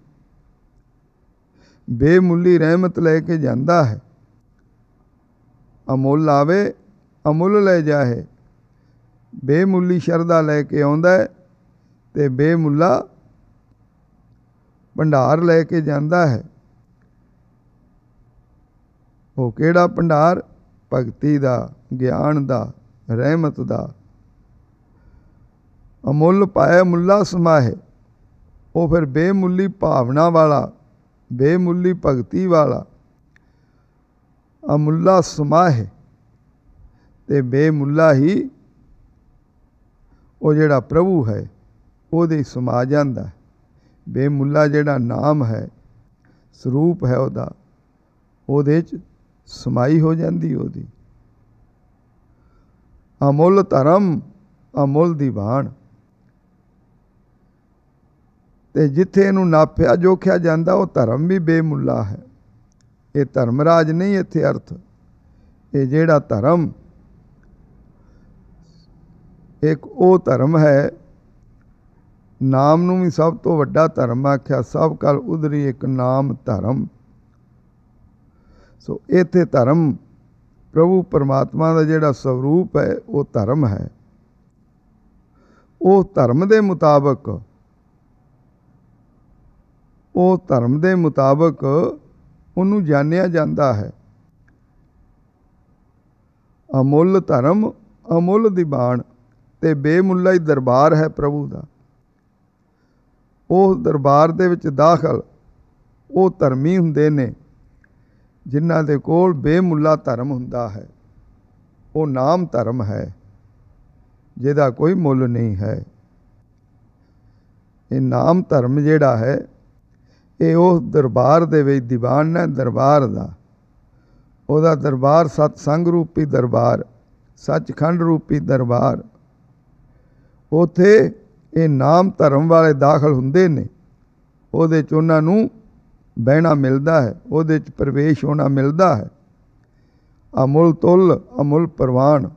ਬੇਮੁੱਲੀ ਰਹਿਮਤ ਲੈ ਕੇ ਜਾਂਦਾ ਹੈ ਅਮੁੱਲ ਆਵੇ ਅਮੁੱਲ ਲੈ ਜਾਏ ਬੇਮੁੱਲੀ ਸ਼ਰਧਾ ਲੈ ਕੇ ਆਉਂਦਾ ਹੈ ਤੇ ਬੇਮੁੱਲਾ ਭੰਡਾਰ ਲੈ ਕੇ ਜਾਂਦਾ ਹੈ ਉਹ ਕਿਹੜਾ ਭੰਡਾਰ ਭਗਤੀ ਦਾ ਗਿਆਨ ਦਾ ਰਹਿਮਤ ਦਾ ਅਮੁੱਲ ਪਾਇਆ ਮੁੱਲਾ ਸਮਾਏ ਉਹ ਫਿਰ ਬੇਮੁੱਲੀ ਭਾਵਨਾ ਵਾਲਾ ਬੇਮੁੱਲੀ ਭਗਤੀ ਵਾਲਾ ਅਮੁੱਲਾ ਸਮਾਏ ਤੇ ਬੇਮੁੱਲਾ ਹੀ ਉਹ ਜਿਹੜਾ ਪ੍ਰਭੂ ਹੈ ਉਹਦੇ ਸਮਾ ਜਾਂਦਾ ਹੈ ਬੇਮੁੱਲਾ ਜਿਹੜਾ ਨਾਮ ਹੈ ਸਰੂਪ ਹੈ ਉਹਦਾ ਉਹਦੇ 'ਚ ਸਮਾਈ ਹੋ ਜਾਂਦੀ ਉਹਦੀ ਅਮੁੱਲ ਧਰਮ ਅਮੁੱਲ ਦੀ ਬਾਣ ਤੇ ਜਿੱਥੇ ਇਹਨੂੰ ਨਾਪਿਆ ਜੋਖਿਆ ਜਾਂਦਾ ਉਹ ਧਰਮ ਵੀ ਬੇਮੁੱਲਾ ਹੈ ਇਹ ਧਰਮ ਰਾਜ ਨਹੀਂ ਇੱਥੇ ਅਰਥ ਇਹ ਜਿਹੜਾ ਧਰਮ ਇੱਕ ਉਹ ਧਰਮ ਹੈ ਨਾਮ ਨੂੰ ਵੀ ਸਭ ਤੋਂ ਵੱਡਾ ਧਰਮ ਆਖਿਆ ਸਭ ਕਲ ਉਧਰੀ ਇੱਕ ਨਾਮ ਧਰਮ ਸੋ ਇਥੇ ਧਰਮ ਪ੍ਰਭੂ ਪਰਮਾਤਮਾ ਦਾ ਜਿਹੜਾ ਸਰੂਪ ਹੈ ਉਹ ਧਰਮ ਹੈ ਉਹ ਧਰਮ ਦੇ ਮੁਤਾਬਕ ਉਹ ਧਰਮ ਦੇ ਮੁਤਾਬਕ ਉਹਨੂੰ ਜਾਣਿਆ ਜਾਂਦਾ ਹੈ ਅਮੁੱਲ ਧਰਮ ਅਮੁੱਲ ਦੀ ਬਾਣ ਤੇ ਬੇਮੁੱਲਾ ਹੀ ਦਰਬਾਰ ਹੈ ਪ੍ਰਭੂ ਦਾ ਉਹ ਦਰਬਾਰ ਦੇ ਵਿੱਚ ਦਾਖਲ ਉਹ ਧਰਮੀ ਹੁੰਦੇ ਨੇ ਜਿਨ੍ਹਾਂ ਦੇ ਕੋਲ ਬੇਮੁੱਲਾ ਧਰਮ ਹੁੰਦਾ ਹੈ ਉਹ ਨਾਮ ਧਰਮ ਹੈ ਜਿਹਦਾ ਕੋਈ ਮੁੱਲ ਨਹੀਂ ਹੈ ਇਹ ਨਾਮ ਧਰਮ ਜਿਹੜਾ ਹੈ ਇਹ ਉਹ ਦਰਬਾਰ ਦੇ ਵਿੱਚ ਦੀਵਾਨ ਹੈ ਦਰਬਾਰ ਦਾ ਉਹਦਾ ਦਰਬਾਰ ਸਤ ਸੰਗ ਰੂਪੀ ਦਰਬਾਰ ਸੱਚਖੰਡ ਰੂਪੀ ਦਰਬਾਰ ਉਥੇ ਇਹ ਨਾਮ ਧਰਮ ਵਾਲੇ ਦਾਖਲ ਹੁੰਦੇ ਨੇ ਉਹਦੇ ਚ ਉਹਨਾਂ ਨੂੰ ਬਹਿਣਾ ਮਿਲਦਾ ਹੈ ਉਹਦੇ ਚ ਪ੍ਰਵੇਸ਼ ਹੋਣਾ ਮਿਲਦਾ ਹੈ ਅਮੁੱਲ ਤੁਲ ਅਮੁੱਲ ਪ੍ਰਵਾਨ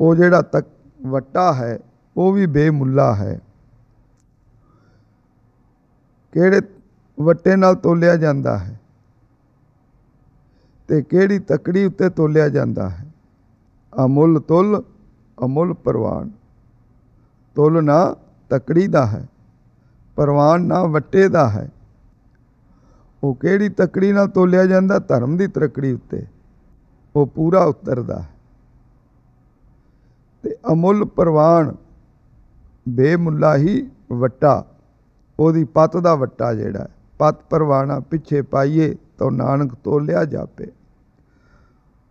ਉਹ ਜਿਹੜਾ ਤੱਕ ਵੱਟਾ ਹੈ ਉਹ ਵੀ ਬੇਮੁੱਲਾ ਹੈ ਕਿਹੜੇ ਵੱਟੇ ਨਾਲ ਤੋਲਿਆ ਜਾਂਦਾ ਹੈ ਤੇ ਕਿਹੜੀ ਤਕੜੀ ਉੱਤੇ ਤੋਲਿਆ ਜਾਂਦਾ ਹੈ ਅਮੁੱਲ ਤੁਲ ਅਮੁੱਲ ਪ੍ਰਵਾਨ ਤੁਲ ਨਾ ਤਕੜੀ ਦਾ ਹੈ ਪਰਵਾਨ ਨਾ ਵੱਟੇ ਦਾ ਹੈ ਉਹ ਕਿਹੜੀ ਤਕੜੀ ਨਾਲ ਤੋਲਿਆ ਜਾਂਦਾ ਧਰਮ ਦੀ ਤਰਕੜੀ ਉੱਤੇ ਉਹ ਪੂਰਾ ਉਤਰਦਾ ਤੇ ਅਮੁੱਲ ਪਰਵਾਨ ਬੇਮੁੱਲਾ ਹੀ ਵੱਟਾ ਉਹਦੀ ਪਤ ਦਾ ਵੱਟਾ ਜਿਹੜਾ ਪਤ ਪਰਵਾਨਾ ਪਿੱਛੇ ਪਾਈਏ ਤਾਂ ਨਾਨਕ ਤੋਲਿਆ ਜਾਪੇ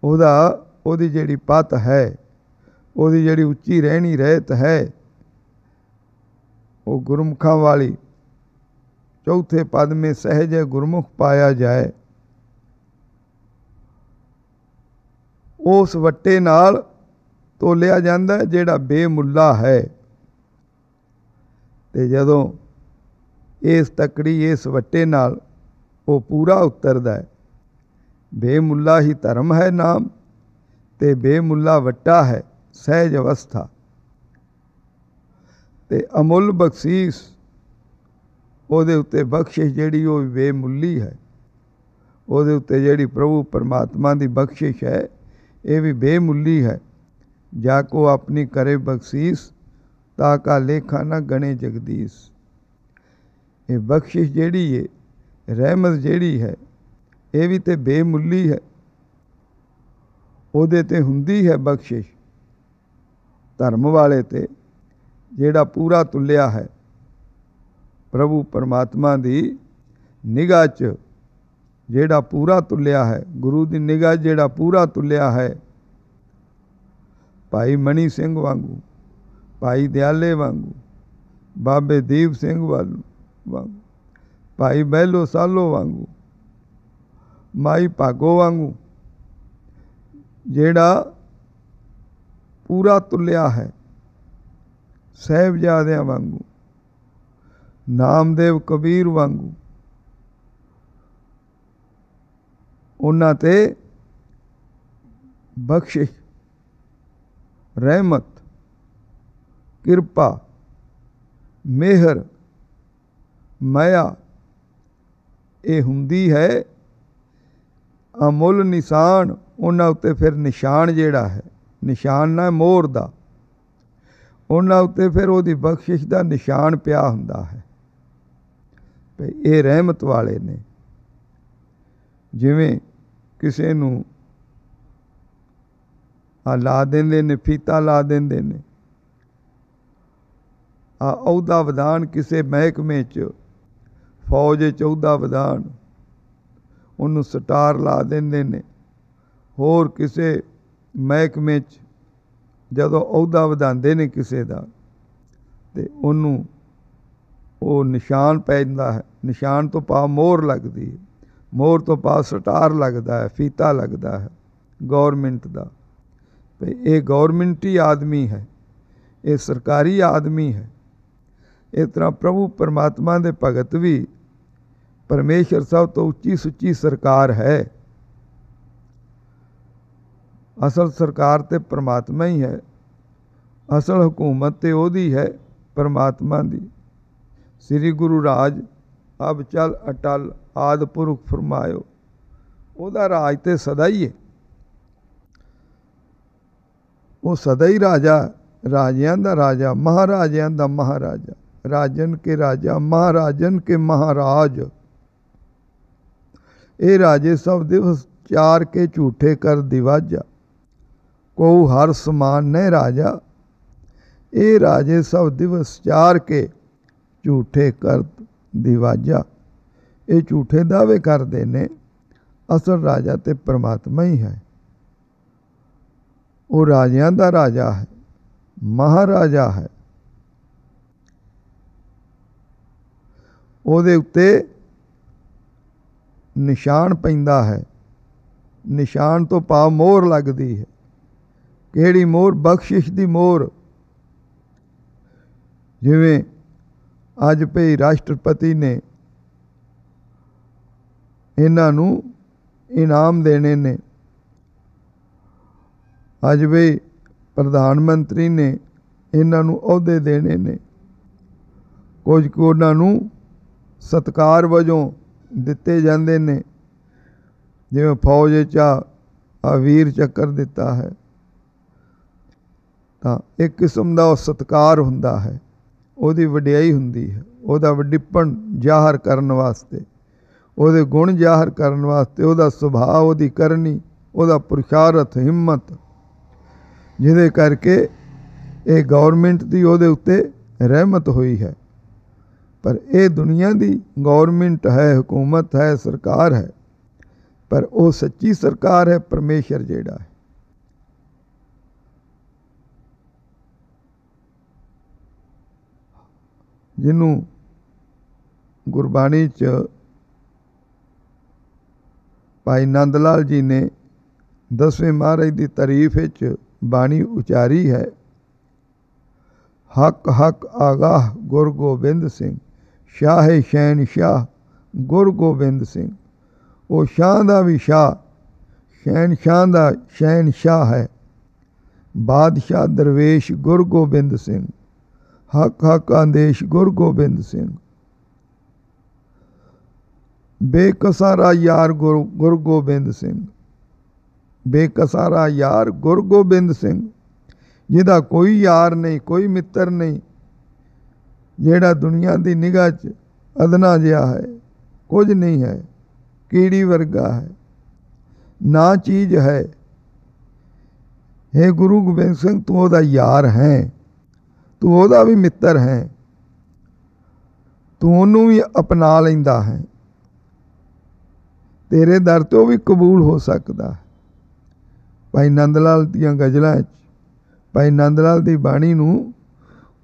ਉਹਦਾ ਉਹਦੀ ਜਿਹੜੀ ਪਤ ਹੈ ਉਹਦੀ ਜਿਹੜੀ ਉੱਚੀ ਰਹਿਣੀ ਰਹਿਤ ਹੈ ਉਹ ਗੁਰਮੁਖਾਂ ਵਾਲੀ ਚੌਥੇ पद ਸਹਜ सहज ਗੁਰਮੁਖ ਪਾਇਆ ਜਾਏ ਉਸ ਵੱਟੇ ਨਾਲ ਤੋਲਿਆ ਜਾਂਦਾ ਜਿਹੜਾ ਬੇਮੁੱਲਾ ਹੈ ਤੇ ਜਦੋਂ ਇਸ ਤਕੜੀ ਇਸ ਵੱਟੇ ਨਾਲ ਉਹ ਪੂਰਾ ਉਤਰਦਾ ਹੈ ਬੇਮੁੱਲਾ ਹੀ ਧਰਮ ਹੈ ਨਾਮ ਤੇ ਬੇਮੁੱਲਾ ਵੱਟਾ ਹੈ ਸਹਿਜ ਅਵਸਥਾ ਤੇ ਅਮੁੱਲ ਬਖਸ਼ੀਸ਼ ਉਹਦੇ ਉੱਤੇ ਬਖਸ਼ਿਸ਼ ਜਿਹੜੀ ਉਹ ਬੇਮੁੱਲੀ ਹੈ ਉਹਦੇ ਉੱਤੇ ਜਿਹੜੀ ਪ੍ਰਭੂ ਪਰਮਾਤਮਾ ਦੀ ਬਖਸ਼ਿਸ਼ ਹੈ ਇਹ ਵੀ ਬੇਮੁੱਲੀ ਹੈ ਜਾ ਕੋ ਆਪਣੀ ਕਰੇ ਬਖਸ਼ੀਸ਼ ਤਾ ਕਾ ਲੇਖਾ ਨਾ ਗਣੇ ਜਗਦੀਸ਼ ਇਹ ਬਖਸ਼ਿਸ਼ ਜਿਹੜੀ ਹੈ ਰਹਿਮਤ ਜਿਹੜੀ ਹੈ ਇਹ ਵੀ ਤੇ ਬੇਮੁੱਲੀ ਹੈ ਉਹਦੇ ਤੇ ਹੁੰਦੀ ਹੈ ਬਖਸ਼ਿਸ਼ ਧਰਮ ਵਾਲੇ ਤੇ जेड़ा पूरा तुल्या है प्रभु परमात्मा दी निगाह च जेड़ा पूरा तुल्या है गुरु दी निगाह जेड़ा पूरा तुल्या है भाई मणि सिंह वांगू भाई दयाले वांगू बाबे दीप सिंह वालू वांगू भाई बहलो सालो वांगू माई भागो वांगू जेड़ा पूरा तुल्या है ਸਹਿਬਜ਼ਾਦਿਆਂ ਵਾਂਗੂ ਨਾਮਦੇਵ ਕਬੀਰ ਵਾਂਗੂ ਉਹਨਾਂ ਤੇ ਬਖਸ਼ਿਸ਼ ਰਹਿਮਤ ਕਿਰਪਾ ਮਿਹਰ ਮਾਇਆ ਇਹ ਹੁੰਦੀ ਹੈ ਅਮੁੱਲ ਨਿਸ਼ਾਨ ਉਹਨਾਂ ਉੱਤੇ ਫਿਰ ਨਿਸ਼ਾਨ ਜਿਹੜਾ ਹੈ ਨਿਸ਼ਾਨ ਨਾ ਮੋਹਰ ਦਾ ਉਹਨਾਂ ਉੱਤੇ ਫਿਰ ਉਹਦੀ ਬਖਸ਼ਿਸ਼ ਦਾ ਨਿਸ਼ਾਨ ਪਿਆ ਹੁੰਦਾ ਹੈ ਭਈ ਇਹ ਰਹਿਮਤ ਵਾਲੇ ਨੇ ਜਿਵੇਂ ਕਿਸੇ ਨੂੰ ਆ ਲਾ ਦਿੰਦੇ ਨੇ ਫੀਤਾ ਲਾ ਦਿੰਦੇ ਨੇ ਆ ਅਹੁਦਾ ਵਿਧਾਨ ਕਿਸੇ ਮਹਿਕਮੇ 'ਚ ਫੌਜ 'ਚ ਅਹੁਦਾ ਵਿਧਾਨ ਉਹਨੂੰ ਸਟਾਰ ਲਾ ਦਿੰਦੇ ਨੇ ਹੋਰ ਕਿਸੇ ਮਹਿਕਮੇ 'ਚ ਜਦੋਂ ਅਹੁਦਾ ਵਧਾਉਂਦੇ ਨੇ ਕਿਸੇ ਦਾ ਤੇ ਉਹਨੂੰ ਉਹ ਨਿਸ਼ਾਨ ਪੈ ਜਾਂਦਾ ਹੈ ਨਿਸ਼ਾਨ ਤੋਂ ਪਾ ਮੋਹਰ ਲੱਗਦੀ ਹੈ ਮੋਹਰ ਤੋਂ ਪਾ ਸਟਾਰ ਲੱਗਦਾ ਹੈ ਫੀਤਾ ਲੱਗਦਾ ਹੈ ਗਵਰਨਮੈਂਟ ਦਾ ਭਈ ਇਹ ਗਵਰਨਮੈਂਟੀ ਆਦਮੀ ਹੈ ਇਹ ਸਰਕਾਰੀ ਆਦਮੀ ਹੈ ਇਸ ਤਰ੍ਹਾਂ ਪ੍ਰਭੂ ਪਰਮਾਤਮਾ ਦੇ ਭਗਤ ਵੀ ਪਰਮੇਸ਼ਰ ਸਭ ਤੋਂ ਉੱਚੀ ਸੁੱਚੀ ਸਰਕਾਰ ਹੈ ਅਸਲ ਸਰਕਾਰ ਤੇ ਪਰਮਾਤਮਾ ਹੀ ਹੈ ਅਸਲ ਹਕੂਮਤ ਤੇ ਉਹਦੀ ਹੈ ਪਰਮਾਤਮਾ ਦੀ ਸ੍ਰੀ ਗੁਰੂ ਰਾਜ ਅਬ ਚਲ ਅਟਲ ਆਦ ਪੁਰਖ ਫਰਮਾਇਓ ਉਹਦਾ ਰਾਜ ਤੇ ਸਦਾ ਹੀ ਹੈ ਉਹ ਸਦਾ ਹੀ ਰਾਜਾ ਰਾਜਿਆਂ ਦਾ ਰਾਜਾ ਮਹਾਰਾਜਿਆਂ ਦਾ ਮਹਾਰਾਜਾ ਰਾਜਨ ਕੇ ਰਾਜਾ ਮਹਾਰਾਜਨ ਕੇ ਮਹਾਰਾਜ ਇਹ ਰਾਜੇ ਸਭ ਦਿਵਸ ਚਾਰ ਕੇ ਝੂਠੇ ਕਰ ਦਿਵਾਜਾ ਕੋ ਹਰ ਸਮਾਨ ਨਹੀਂ ਰਾਜਾ ਇਹ ਰਾਜੇ ਸਭ ਦਿਵਸ ਚਾਰ ਕੇ ਝੂਠੇ ਕਰਤ ਦਿਵਾਜਾ ਇਹ ਝੂਠੇ ਦਾਵੇ ਕਰਦੇ ਨੇ ਅਸਲ ਰਾਜਾ ਤੇ ਪ੍ਰਮਾਤਮਾ ਹੀ ਹੈ ਉਹ ਰਾਜਿਆਂ ਦਾ ਰਾਜਾ ਹੈ ਮਹਾਰਾਜਾ ਹੈ ਉਹਦੇ ਉੱਤੇ ਨਿਸ਼ਾਨ ਪੈਂਦਾ ਹੈ ਨਿਸ਼ਾਨ ਤੋਂ ਪਾ ਮੋਹਰ ਲੱਗਦੀ ਹੈ ਕਿਹੜੀ ਮੋਰ ਬਖਸ਼ਿਸ਼ ਦੀ ਮੋਰ ਜਿਵੇਂ ਅੱਜ ਪਈ ਰਾਸ਼ਟਰਪਤੀ ਨੇ ਇਹਨਾਂ ਨੂੰ ਇਨਾਮ ਦੇਣੇ ਨੇ ਅੱਜ ਵੀ ਪ੍ਰਧਾਨ ਮੰਤਰੀ ਨੇ ਇਹਨਾਂ ਨੂੰ ਅਹੁਦੇ ਦੇਣੇ ਨੇ ਕੁਝ ਕੁ ਉਹਨਾਂ ਨੂੰ ਸਤਕਾਰ ਵਜੋਂ ਦਿੱਤੇ ਜਾਂਦੇ ਨੇ ਜਿਵੇਂ ਫੌਜ 'ਚ ਆ ਵੀਰ ਚੱਕਰ ਦਿੱਤਾ ਹੈ ਤਾਂ ਇੱਕ ਕਿਸਮ ਦਾ ਉਹ ਸਤਕਾਰ ਹੁੰਦਾ ਹੈ ਉਹਦੀ ਵਡਿਆਈ ਹੁੰਦੀ ਹੈ ਉਹਦਾ ਵਡਿੱਪਣ ਜ਼ਾਹਰ ਕਰਨ ਵਾਸਤੇ ਉਹਦੇ ਗੁਣ ਜ਼ਾਹਰ ਕਰਨ ਵਾਸਤੇ ਉਹਦਾ ਸੁਭਾਅ ਉਹਦੀ ਕਰਨੀ ਉਹਦਾ ਪੁਰਸ਼ਾਰਥ ਹਿੰਮਤ ਜਿਹਦੇ ਕਰਕੇ ਇਹ ਗਵਰਨਮੈਂਟ ਦੀ ਉਹਦੇ ਉੱਤੇ ਰਹਿਮਤ ਹੋਈ ਹੈ ਪਰ ਇਹ ਦੁਨੀਆ ਦੀ ਗਵਰਨਮੈਂਟ ਹੈ ਹਕੂਮਤ ਹੈ ਸਰਕਾਰ ਹੈ ਪਰ ਉਹ ਸੱਚੀ ਸਰਕਾਰ ਹੈ ਪਰਮੇਸ਼ਰ ਜਿਹੜਾ ਹੈ ਜਿਹਨੂੰ ਗੁਰਬਾਣੀ 'ਚ ਭਾਈ ਨੰਦ ਲਾਲ ਜੀ ਨੇ ਦਸਵੇਂ ਮਹਾਰਾਜ ਦੀ ਤਾਰੀਫ ਵਿੱਚ ਬਾਣੀ ਉਚਾਰੀ ਹੈ ਹਕ ਹਕ ਆਗਾਹ ਗੁਰ ਗੋਬਿੰਦ ਸਿੰਘ ਸ਼ਾਹ ਸ਼ੈਨ ਸ਼ਾਹ ਗੁਰ ਗੋਬਿੰਦ ਸਿੰਘ ਉਹ ਸ਼ਾਹ ਦਾ ਵੀ ਸ਼ਾਹ ਸ਼ੈਨ ਸ਼ਾਹ ਦਾ ਸ਼ੈਨ ਸ਼ਾਹ ਹੈ ਬਾਦਸ਼ਾਹ ਦਰਵੇਸ਼ ਗੁਰ ਗੋਬਿੰਦ ਸਿੰਘ ਹੱਕ ਹੱਕ ਆਦੇਸ਼ ਗੁਰ ਗੋਬਿੰਦ ਸਿੰਘ ਬੇਕਸਾਰਾ ਯਾਰ ਗੁਰ ਗੋਬਿੰਦ ਸਿੰਘ ਬੇਕਸਾਰਾ ਯਾਰ ਗੁਰ ਗੋਬਿੰਦ ਸਿੰਘ ਜਿਹਦਾ ਕੋਈ ਯਾਰ ਨਹੀਂ ਕੋਈ ਮਿੱਤਰ ਨਹੀਂ ਜਿਹੜਾ ਦੁਨੀਆ ਦੀ ਨਿਗਾਹ 'ਚ ਅਦਨਾ ਜਿਹਾ ਹੈ ਕੁਝ ਨਹੀਂ ਹੈ ਕੀੜੀ ਵਰਗਾ ਹੈ ਨਾ ਚੀਜ਼ ਹੈ ਹੈ ਗੁਰੂ ਗੋਬਿੰਦ ਸਿੰਘ ਤੂੰ ਉਹਦਾ ਯਾਰ ਹੈਂ ਤੂੰ ਉਹਦਾ ਵੀ ਮਿੱਤਰ ਹੈ ਤੂੰ ਉਹਨੂੰ ਵੀ ਅਪਣਾ ਲੈਂਦਾ ਹੈ ਤੇਰੇ ਦਰ ਤੋਂ ਵੀ ਕਬੂਲ ਹੋ ਸਕਦਾ ਭਾਈ ਨੰਦ ਲਾਲ ਦੀਆਂ ਗਜ਼ਲਾਂ ਵਿੱਚ ਭਾਈ ਨੰਦ ਲਾਲ ਦੀ ਬਾਣੀ ਨੂੰ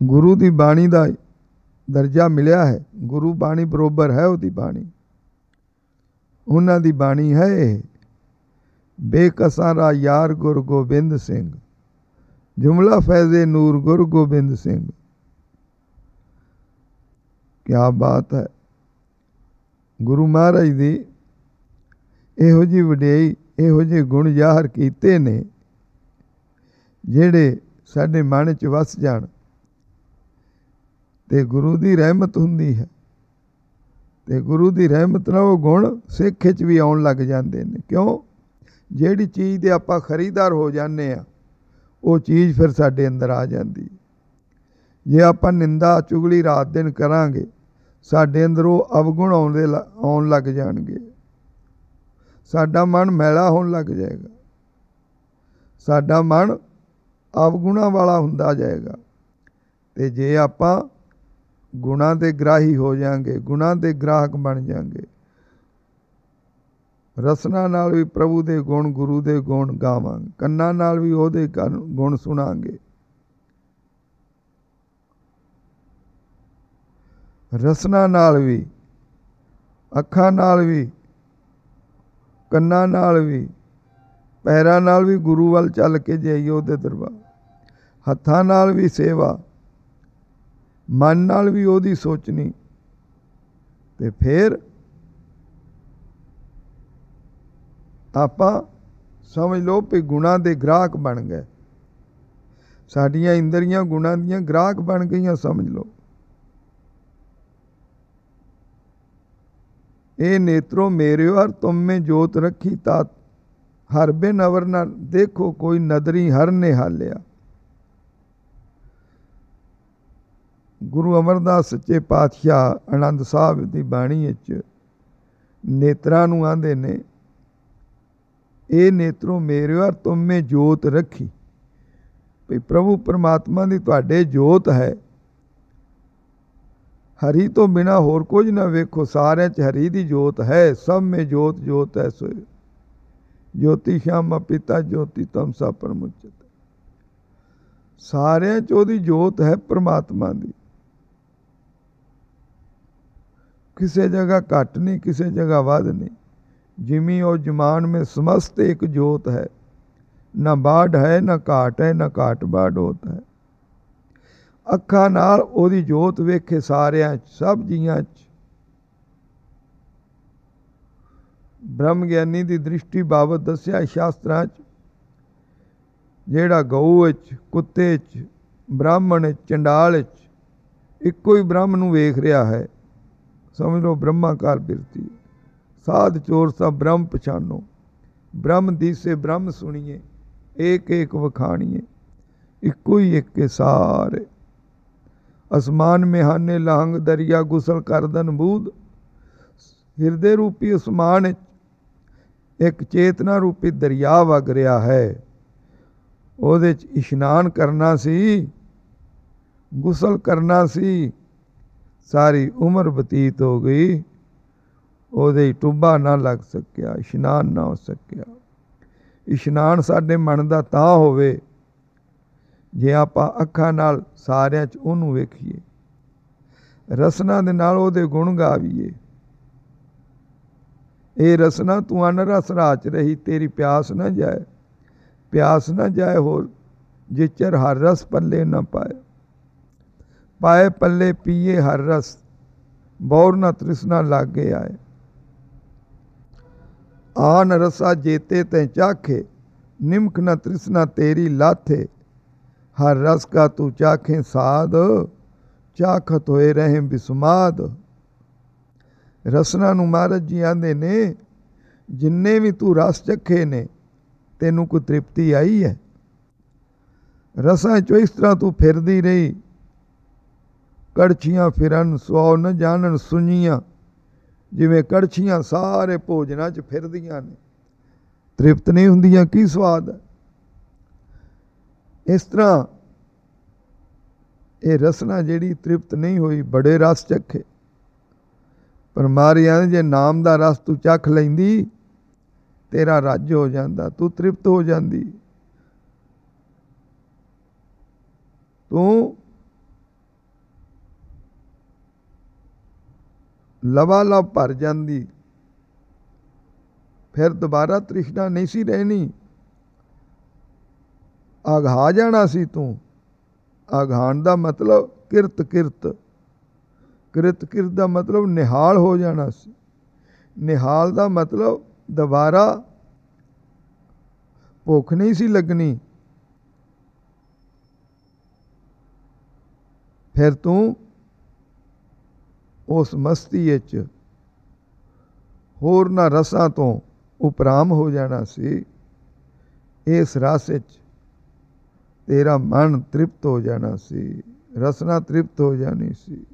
ਗੁਰੂ ਦੀ ਬਾਣੀ ਦਾ ਦਰਜਾ ਮਿਲਿਆ ਹੈ ਗੁਰੂ ਬਾਣੀ ਬਰੋਬਰ ਹੈ ਉਹਦੀ ਬਾਣੀ ਉਹਨਾਂ ਦੀ ਬਾਣੀ ਹੈ ਬੇਕਸਾਂ ਦਾ ਯਾਰ ਗੁਰੂ ਗੋਬਿੰਦ ਸਿੰਘ ਜੁਮਲਾ ਫੈਜ਼ੇ ਨੂਰ ਗੁਰੂ ਗੋਬਿੰਦ ਸਿੰਘ ਕੀ ਬਾਤ ਹੈ ਗੁਰੂ ਮਹਾਰਾਜ ਦੀ ਇਹੋ ਜੀ ਵਡਿਆਈ ਇਹੋ ਜੇ ਗੁਣ ਜ਼ਾਹਰ ਕੀਤੇ ਨੇ ਜਿਹੜੇ ਸਾਡੇ ਮਨ 'ਚ ਵਸ ਜਾਣ ਤੇ ਗੁਰੂ ਦੀ ਰਹਿਮਤ ਹੁੰਦੀ ਹੈ ਤੇ ਗੁਰੂ ਦੀ ਰਹਿਮਤ ਨਾਲ ਉਹ ਗੁਣ ਸਿੱਖ 'ਚ ਵੀ ਆਉਣ ਲੱਗ ਜਾਂਦੇ ਨੇ ਕਿਉਂ ਜਿਹੜੀ ਚੀਜ਼ ਦੇ ਆਪਾਂ ਖਰੀਦਾਰ ਹੋ ਜਾਂਦੇ ਆ ਉਹ ਚੀਜ਼ ਫਿਰ ਸਾਡੇ ਅੰਦਰ ਆ ਜਾਂਦੀ ਜੇ ਆਪਾਂ ਨਿੰਦਾ ਚੁਗਲੀ ਰਾਤ ਦਿਨ ਕਰਾਂਗੇ ਸਾਡੇ ਅੰਦਰ ਉਹ ਅਵਗੁਣ ਆਉਂਦੇ ਆਉਣ ਲੱਗ ਜਾਣਗੇ ਸਾਡਾ ਮਨ ਮੈਲਾ ਹੋਣ ਲੱਗ ਜਾਏਗਾ ਸਾਡਾ ਮਨ ਅਵਗੁਣਾ ਵਾਲਾ ਹੁੰਦਾ ਜਾਏਗਾ ਤੇ ਜੇ ਆਪਾਂ ਗੁਣਾ ਦੇ ਗ੍ਰਾਹੀ ਹੋ ਜਾਾਂਗੇ ਗੁਣਾ ਦੇ ਗ੍ਰਾਹਕ ਬਣ ਜਾਾਂਗੇ ਰਸਨਾ ਨਾਲ ਵੀ ਪ੍ਰਭੂ ਦੇ ਗੁਣ ਗੁਰੂ ਦੇ ਗੁਣ ਗਾਵਾਂ ਕੰਨਾਂ ਨਾਲ ਵੀ ਉਹਦੇ ਗੁਣ ਸੁਣਾਂਗੇ ਰਸਨਾ ਨਾਲ ਵੀ ਅੱਖਾਂ ਨਾਲ ਵੀ ਕੰਨਾਂ ਨਾਲ ਵੀ ਪੈਰਾਂ ਨਾਲ ਵੀ ਗੁਰੂ ਵੱਲ ਚੱਲ ਕੇ ਜਾਈਏ ਉਹਦੇ ਦਰਬਾਰ ਹੱਥਾਂ ਨਾਲ ਵੀ ਸੇਵਾ ਮਨ ਨਾਲ ਵੀ ਉਹਦੀ ਸੋਚਣੀ ਤੇ ਫਿਰ ਆਪਾਂ ਸਮਝ ਲਓ ਕਿ ਗੁਣਾ ਦੇ ਗ੍ਰਾਹਕ ਬਣ ਗਏ ਸਾਡੀਆਂ ਇੰਦਰੀਆਂ ਗੁਣਾ ਦੀਆਂ ਗ੍ਰਾਹਕ ਬਣ ਗਈਆਂ ਸਮਝ ਲਓ ਇਹ ਨੇਤਰੋ ਮੇਰੇ ਔਰ ਤੁਮ ਮੇ ਜੋਤ ਰੱਖੀ ਤਾ ਹਰ ਬਿਨ ਅਵਰ ਨਾ ਦੇਖੋ ਕੋਈ ਨਦਰੀ ਹਰ ਨੇ ਹਾਲਿਆ ਗੁਰੂ ਅਮਰਦਾਸ ਸੱਚੇ ਪਾਤਸ਼ਾਹ ਆਨੰਦ ਸਾਹਿਬ ਦੀ ਬਾਣੀ ਵਿੱਚ ਨੇਤਰਾਂ ਨੂੰ ਆਂਦੇ ਨੇ ਇਹ ਨੇਤਰੋ ਮੇਰੇ ਔਰ ਤੁਮੇ ਜੋਤ ਰੱਖੀ ਭਈ ਪ੍ਰਭੂ ਪਰਮਾਤਮਾ ਦੀ ਤੁਹਾਡੇ ਜੋਤ ਹੈ ਹਰੀ ਤੋਂ ਬਿਨਾ ਹੋਰ ਕੁਝ ਨਾ ਵੇਖੋ ਸਾਰਿਆਂ 'ਚ ਹਰੀ ਦੀ ਜੋਤ ਹੈ ਸਭ ਮੇ ਜੋਤ ਜੋਤ ਹੈ ਸੋਇ ਜੋਤੀ ਸ਼ਾਮਾ ਪਿਤਾ ਜੋਤੀ ਤਮਸਾ ਪਰਮੁਚਤ ਸਾਰਿਆਂ 'ਚ ਉਹਦੀ ਜੋਤ ਹੈ ਪਰਮਾਤਮਾ ਦੀ ਕਿਸੇ ਜਗ੍ਹਾ ਘਟ ਨਹੀਂ ਕਿਸੇ ਜਗ੍ਹਾ ਵਧ ਨਹੀਂ ਜਿਮੀ ਉਹ ਜਮਾਨ ਮੇ ਸਮਸਤ ਇੱਕ ਜੋਤ ਹੈ ਨਾ ਬਾੜ ਹੈ ਨਾ ਘਾਟ ਹੈ ਨਾ ਘਾਟ ਬਾੜ ਹੋਤ ਹੈ ਅੱਖਾਂ ਨਾਲ ਉਹਦੀ ਜੋਤ ਵੇਖੇ ਸਾਰਿਆਂ ਸਭ ਜੀਆਂ ਚ ਬ੍ਰਹਮ ਗਿਆਨੀ ਦੀ ਦ੍ਰਿਸ਼ਟੀ ਬਾਬਤ ਦੱਸਿਆ ਸ਼ਾਸਤਰਾਂ ਚ ਜਿਹੜਾ ਗਊ ਵਿੱਚ ਕੁੱਤੇ ਚ ਬ੍ਰਾਹਮਣ ਚੰਡਾਲ ਚ ਇੱਕੋ ਹੀ ਬ੍ਰਹਮ ਨੂੰ ਵੇਖ ਰਿਹਾ ਹੈ ਸਮਝ ਲਓ ਬ੍ਰਹਮਾਕਾਰ ਬਿਰਤੀ ਸਾਧ ਚੋਰ ਸਭ ਬ੍ਰਹਮ ਪਛਾਨੋ ਬ੍ਰਹਮ ਦੀਸੇ ਬ੍ਰਹਮ ਸੁਣੀਏ ਏਕ ਏਕ ਵਖਾਣੀਏ ਇੱਕੋ ਹੀ ਇੱਕ ਕੇ ਸਾਰੇ ਅਸਮਾਨ ਮਿਹਾਨੇ ਲਾਂਗ ਦਰਿਆ ਗੁਸਲ ਕਰਦਨ ਬੂਦ ਹਿਰਦੇ ਰੂਪੀ ਅਸਮਾਨ ਇੱਕ ਚੇਤਨਾ ਰੂਪੀ ਦਰਿਆ ਵਗ ਰਿਹਾ ਹੈ ਉਹਦੇ ਚ ਇਸ਼ਨਾਨ ਕਰਨਾ ਸੀ ਗੁਸਲ ਕਰਨਾ ਸੀ ਸਾਰੀ ਉਮਰ ਬਤੀਤ ਹੋ ਗਈ ਉਹਦੇ ਟੁੱਬਾ ਨਾ ਲੱਗ ਸਕਿਆ ਇਸ਼ਨਾਨ ਨਾ ਹੋ ਸਕਿਆ ਇਸ਼ਨਾਨ ਸਾਡੇ ਮਨ ਦਾ ਤਾਂ ਹੋਵੇ ਜੇ ਆਪਾਂ ਅੱਖਾਂ ਨਾਲ ਸਾਰਿਆਂ 'ਚ ਉਹਨੂੰ ਵੇਖੀਏ ਰਸਨਾ ਦੇ ਨਾਲ ਉਹਦੇ ਗੁਣ ਗਾਵੀਏ ਇਹ ਰਸਨਾ ਤੂੰ ਅਨ ਰਸ ਰਾਚ ਰਹੀ ਤੇਰੀ ਪਿਆਸ ਨਾ ਜਾਏ ਪਿਆਸ ਨਾ ਜਾਏ ਹੋਰ ਜੇ ਚਰ ਹਰ ਰਸ ਪੱਲੇ ਨਾ ਪਾਏ ਪਾਏ ਪੱਲੇ ਪੀਏ ਹਰ ਰਸ ਬੌਰ ਨਾ ਤ੍ਰਿਸ਼ਨਾ ਲਾਗੇ ਆਏ ਆਨ ਰਸਾ ਜੇਤੇ ਤੈ ਚਾਖੇ ਨਿਮਖ ਨ ਤ੍ਰਿਸ਼ਨਾ ਤੇਰੀ ਲਾਥੇ ਹਰ ਰਸ ਕਾ ਤੂੰ ਚਾਖੇ ਸਾਦ ਚਾਖਤ ਹੋਏ ਰਹੇ ਬਿਸਮਾਦ ਰਸਨਾ ਨੂੰ ਮਹਾਰਜ ਜੀ ਆਂਦੇ ਨੇ ਜਿੰਨੇ ਵੀ ਤੂੰ ਰਸ ਚਖੇ ਨੇ ਤੈਨੂੰ ਕੋ ਤ੍ਰਿਪਤੀ ਆਈ ਹੈ ਰਸਾਂ ਚੋਂ ਇਸ ਤਰ੍ਹਾਂ ਤੂੰ ਫਿਰਦੀ ਰਹੀ ਕੜਛੀਆਂ ਫਿਰਨ ਸੋ ਨ ਜਾਣਨ ਸੁਣੀਆਂ ਜਿਵੇਂ ਕੜਛੀਆਂ ਸਾਰੇ ਭੋਜਨਾਂ 'ਚ ਫਿਰਦੀਆਂ ਨੇ ਤ੍ਰਿਪਤ ਨਹੀਂ ਹੁੰਦੀਆਂ ਕੀ ਸਵਾਦ ਇਸ ਤਰ੍ਹਾਂ ਇਹ ਰਸਨਾ ਜਿਹੜੀ ਤ੍ਰਿਪਤ ਨਹੀਂ ਹੋਈ ਬੜੇ ਰਸ ਚੱਖੇ ਪਰ ਮਾਰਿਆ ਜੇ ਨਾਮ ਦਾ ਰਸ ਤੂੰ ਚੱਖ ਲੈਂਦੀ ਤੇਰਾ ਰਾਜ ਹੋ ਜਾਂਦਾ ਤੂੰ ਤ੍ਰਿਪਤ ਹੋ ਜਾਂਦੀ ਤੂੰ ਲਵਾ ਲਵ ਭਰ ਜਾਂਦੀ ਫਿਰ ਦੁਬਾਰਾ ਤ੍ਰਿਸ਼ਨਾ ਨਹੀਂ ਸੀ ਰਹਿਣੀ ਆਘਾ ਜਾਣਾ ਸੀ ਤੂੰ ਆਘਾਣ ਦਾ ਮਤਲਬ ਕਿਰਤ ਕਿਰਤ ਕਿਰਤ ਕਿਰਤ ਦਾ ਮਤਲਬ ਨਿਹਾਲ ਹੋ ਜਾਣਾ ਸੀ ਨਿਹਾਲ ਦਾ ਮਤਲਬ ਦੁਬਾਰਾ ਭੁੱਖ ਨਹੀਂ ਸੀ ਲੱਗਣੀ ਫਿਰ ਤੂੰ ਉਸ ਮਸਤੀ ਵਿੱਚ ਹੋਰ ਨਾ ਰਸਾਂ ਤੋਂ ਉਪਰਾਮ ਹੋ ਜਾਣਾ ਸੀ ਇਸ ਰਸ ਵਿੱਚ ਤੇਰਾ ਮਨ ਤ੍ਰਿਪਤ ਹੋ ਜਾਣਾ ਸੀ ਰਸਨਾ ਤ੍ਰਿਪਤ ਹੋ ਜਾਣੀ ਸੀ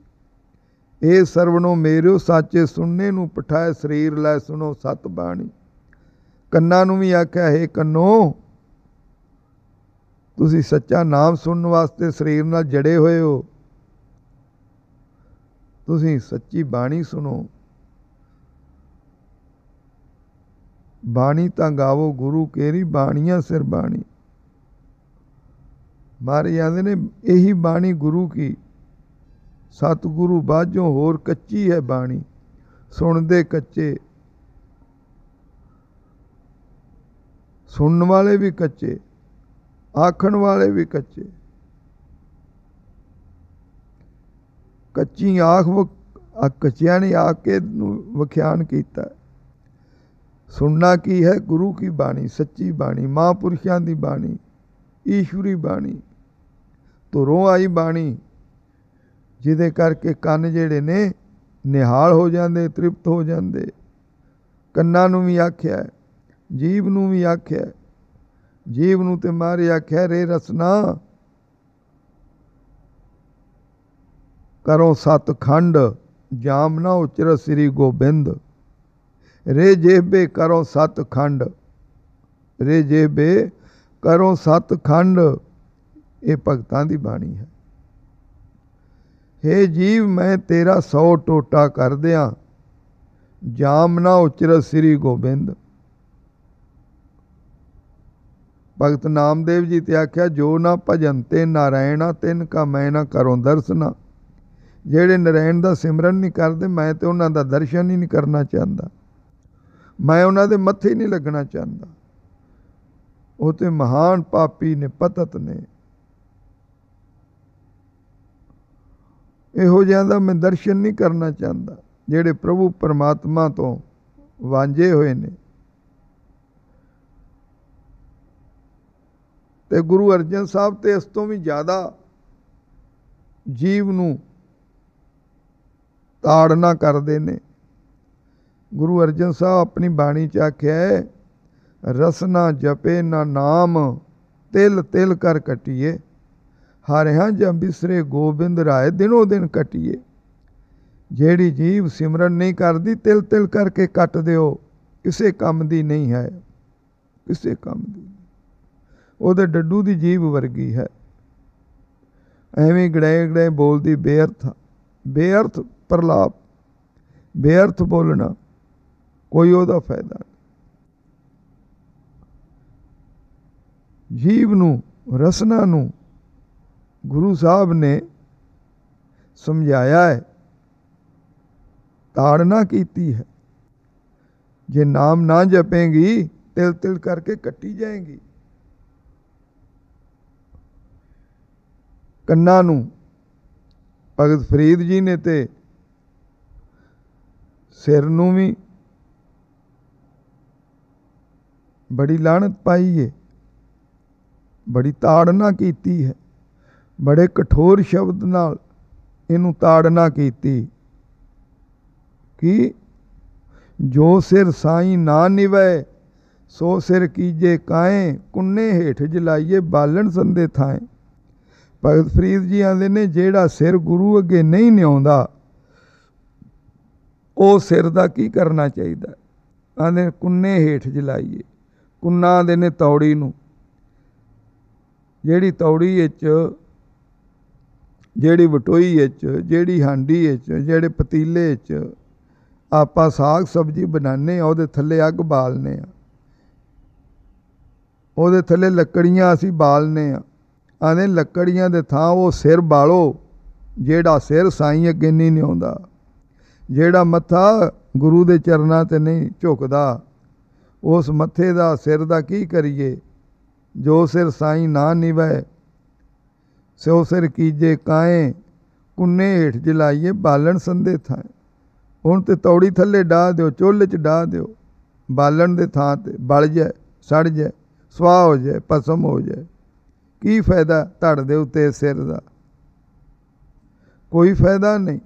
ਇਹ ਸਰਵਣੋ ਮੇਰਿਓ ਸਾਚੇ ਸੁਣਨੇ ਨੂੰ ਪਠਾਏ ਸਰੀਰ ਲੈ ਸੁਣੋ ਸਤ ਬਾਣੀ ਕੰਨਾਂ ਨੂੰ ਵੀ ਆਖਿਆ ਹੈ ਕੰਨੋ ਤੁਸੀਂ ਸੱਚਾ ਨਾਮ ਸੁਣਨ ਵਾਸਤੇ ਸਰੀਰ ਨਾਲ ਜੜੇ ਹੋਏ ਹੋ ਤੁਸੀਂ ਸੱਚੀ ਬਾਣੀ ਸੁਣੋ ਬਾਣੀ ਤਾਂ ਗਾਵੋ ਗੁਰੂ ਕੇਰੀ ਬਾਣੀਆਂ ਸਿਰ ਬਾਣੀ ਮਾਰੇ ਜਾਂਦੇ ਨੇ ਇਹੀ ਬਾਣੀ ਗੁਰੂ ਕੀ ਸਤਿਗੁਰੂ ਬਾਝੋਂ ਹੋਰ ਕੱਚੀ ਹੈ ਬਾਣੀ ਸੁਣਦੇ ਕੱਚੇ ਸੁਣਨ ਵਾਲੇ ਵੀ ਕੱਚੇ ਆਖਣ ਵਾਲੇ ਵੀ ਕੱਚੇ ਕੱਚੀ ਆਖ ਆ ਕੱਚਿਆਂ ਨੇ ਆ ਕੇ ਵਿਖਿਆਨ ਕੀਤਾ ਸੁਣਨਾ ਕੀ ਹੈ ਗੁਰੂ ਕੀ ਬਾਣੀ ਸੱਚੀ ਬਾਣੀ ਮਹਾਪੁਰਖਾਂ ਦੀ ਬਾਣੀ ਈਸ਼ਵਰੀ ਬਾਣੀ ਤੁਰੋਂ ਆਈ ਬਾਣੀ ਜਿਹਦੇ ਕਰਕੇ ਕੰਨ ਜਿਹੜੇ ਨੇ ਨਿਹਾਲ ਹੋ ਜਾਂਦੇ ਤ੍ਰਿਪਤ ਹੋ ਜਾਂਦੇ ਕੰਨਾਂ ਨੂੰ ਵੀ ਆਖਿਆ ਜੀਵ ਨੂੰ ਵੀ ਆਖਿਆ ਜੀਵ ਨੂੰ ਤੇ ਮਾਰਿਆ ਖੈਰੇ ਰੇ ਰਸਨਾ ਕਰੋ ਸਤਖੰਡ ਜਾਮ ਨਾ ਉਚਰ ਸ੍ਰੀ ਗੋਬਿੰਦ ਰੇ ਜੇਬੇ ਕਰੋ ਸਤਖੰਡ ਰੇ ਜੇਬੇ ਕਰੋ ਸਤਖੰਡ ਇਹ ਭਗਤਾਂ ਦੀ ਬਾਣੀ ਹੈ हे ਜੀਵ ਮੈਂ ਤੇਰਾ ਸੌ ਟੋਟਾ ਕਰ ਦਿਆਂ ਜਾਮ ਨਾ ਉਚਰ ਸ੍ਰੀ ਗੋਬਿੰਦ ਭਗਤ ਨਾਮਦੇਵ ਜੀ ਤੇ ਆਖਿਆ ਜੋ ਨਾ ਭਜਨ ਤੇ ਨਾਰਾਇਣਾ ਤਿਨ ਕਾ ਮੈਂ ਨਾ ਕਰਉ ਦਰਸਨਾ ਜਿਹੜੇ ਨਰੈਣ ਦਾ ਸਿਮਰਨ ਨਹੀਂ ਕਰਦੇ ਮੈਂ ਤੇ ਉਹਨਾਂ ਦਾ ਦਰਸ਼ਨ ਹੀ ਨਹੀਂ ਕਰਨਾ ਚਾਹੁੰਦਾ ਮੈਂ ਉਹਨਾਂ ਦੇ ਮੱਥੇ ਹੀ ਨਹੀਂ ਲੱਗਣਾ ਚਾਹੁੰਦਾ ਉਹ ਤੇ ਮਹਾਨ ਪਾਪੀ ਨੇ ਪਤਤ ਨੇ ਇਹੋ ਜਿਹਾ ਦਾ ਮੈਂ ਦਰਸ਼ਨ ਨਹੀਂ ਕਰਨਾ ਚਾਹੁੰਦਾ ਜਿਹੜੇ ਪ੍ਰਭੂ ਪਰਮਾਤਮਾ ਤੋਂ ਵਾਂਝੇ ਹੋਏ ਨੇ ਤੇ ਗੁਰੂ ਅਰਜਨ ਸਾਹਿਬ ਤੇ ਇਸ ਤੋਂ ਵੀ ਜ਼ਿਆਦਾ ਜੀਵ ਨੂੰ ਤਾੜਨਾ ਕਰਦੇ ਨੇ ਗੁਰੂ ਅਰਜਨ ਸਾਹਿਬ ਆਪਣੀ ਬਾਣੀ ਚ ਆਖਿਆ ਹੈ ਰਸਨਾ ਜਪੇ ਨਾ ਨਾਮ ਤਿਲ ਤਿਲ ਕਰ ਕਟਿਏ ਹਰਿਆ ਜਮ ਬਿਸਰੇ ਗੋਬਿੰਦ ਰਾਏ ਦਿਨੋ ਦਿਨ ਕਟਿਏ ਜਿਹੜੀ ਜੀਵ ਸਿਮਰਨ ਨਹੀਂ ਕਰਦੀ ਤਿਲ ਤਿਲ ਕਰਕੇ ਕੱਟ ਦਿਓ ਕਿਸੇ ਕੰਮ ਦੀ ਨਹੀਂ ਹੈ ਕਿਸੇ ਕੰਮ ਦੀ ਉਹਦੇ ਡੱਡੂ ਦੀ ਜੀਵ ਵਰਗੀ ਹੈ ਐਵੇਂ ਗੜੇ ਗੜੇ ਬੋਲਦੀ ਬੇਅਰਥ ਬੇਅਰਥ ਪ੍ਰਲਾਪ ਬੇਅਰਥ ਬੋਲਣਾ ਕੋਈ ਉਹਦਾ ਫਾਇਦਾ ਜੀਵ ਨੂੰ ਰਸਨਾ ਨੂੰ ਗੁਰੂ ਸਾਹਿਬ ਨੇ ਸਮਝਾਇਆ ਹੈ ਤਾੜਨਾ ਕੀਤੀ ਹੈ ਜੇ ਨਾਮ ਨਾ ਜਪੇਗੀ ਤਿਲ ਤਿਲ ਕਰਕੇ ਕੱਟੀ ਜਾਏਗੀ ਕੰਨਾਂ ਨੂੰ ਭਗਤ ਫਰੀਦ ਜੀ ਨੇ ਤੇ ਸਿਰ ਨੂੰ ਵੀ ਬੜੀ ਲਾਣਤ ਪਾਈ ਏ ਬੜੀ ਤਾੜਨਾ ਕੀਤੀ ਹੈ ਬੜੇ ਕਠੋਰ ਸ਼ਬਦ ਨਾਲ ਇਹਨੂੰ ਤਾੜਨਾ ਕੀਤੀ ਕਿ ਜੋ ਸਿਰ ਸਾਈ ਨਾ ਨਿਵੇ ਸੋ ਸਿਰ ਕੀਜੇ ਕਾਏ ਕੁੰਨੇ ਹੇਠ ਜਲਾਈਏ ਬਾਲਣ ਸੰਦੇ ਥਾਏ ਭਗਤ ਫਰੀਦ ਜੀ ਆਂਦੇ ਨੇ ਜਿਹੜਾ ਸਿਰ ਗੁਰੂ ਅੱਗੇ ਨਹੀਂ ਨਿਉਂਦਾ ਉਹ ਸਿਰ ਦਾ ਕੀ ਕਰਨਾ ਚਾਹੀਦਾ ਕਹਿੰਦੇ ਕੁੰਨੇ ਹੀਠ ਜਲਾਈਏ ਕੁੰਨਾ ਦੇ ਨੇ ਤੌੜੀ ਨੂੰ ਜਿਹੜੀ ਤੌੜੀ ਵਿੱਚ ਜਿਹੜੀ ਵਟੋਈ ਵਿੱਚ ਜਿਹੜੀ ਹਾਂਡੀ ਵਿੱਚ ਜਿਹੜੇ ਪਤੀਲੇ ਵਿੱਚ ਆਪਾਂ ਸਾਗ ਸਬਜ਼ੀ ਬਣਾਉਂਦੇ ਆ ਉਹਦੇ ਥੱਲੇ ਅੱਗ ਬਾਲਨੇ ਆ ਉਹਦੇ ਥੱਲੇ ਲੱਕੜੀਆਂ ਅਸੀਂ ਬਾਲਨੇ ਆ ਆਨੇ ਲੱਕੜੀਆਂ ਦੇ ਥਾਂ ਉਹ ਸਿਰ ਬਾਲੋ ਜਿਹੜਾ ਸਿਰ ਸਾਈਂ ਅੱਗੇ ਨਹੀਂ ਆਉਂਦਾ ਜਿਹੜਾ ਮੱਥਾ ਗੁਰੂ ਦੇ ਚਰਨਾਂ ਤੇ ਨਹੀਂ ਝੁਕਦਾ ਉਸ ਮੱਥੇ ਦਾ ਸਿਰ ਦਾ ਕੀ ਕਰੀਏ ਜੋ ਸਿਰ ਸਾਈ ਨਾ ਨਿਵੇ ਸੋ ਸਿਰ ਕੀਜੇ ਕਾਏ ਕੁੰਨੇ ਹੇਠ ਜਲਾਈਏ ਬਾਲਣ ਸੰਦੇ ਥਾਂ ਹੁਣ ਤੇ ਤੌੜੀ ਥੱਲੇ ਡਾ ਦਿਓ ਚੁੱਲ੍ਹ 'ਚ ਡਾ ਦਿਓ ਬਾਲਣ ਦੇ ਥਾਂ ਤੇ ਬਲ ਜਾ ਸੜ ਜਾ ਸਵਾ ਹੋ ਜਾ ਪਸਮ ਹੋ ਜਾ ਕੀ ਫਾਇਦਾ ਧੜ ਦੇ ਉੱਤੇ ਸਿਰ ਦਾ ਕੋਈ ਫਾਇਦਾ ਨਹੀਂ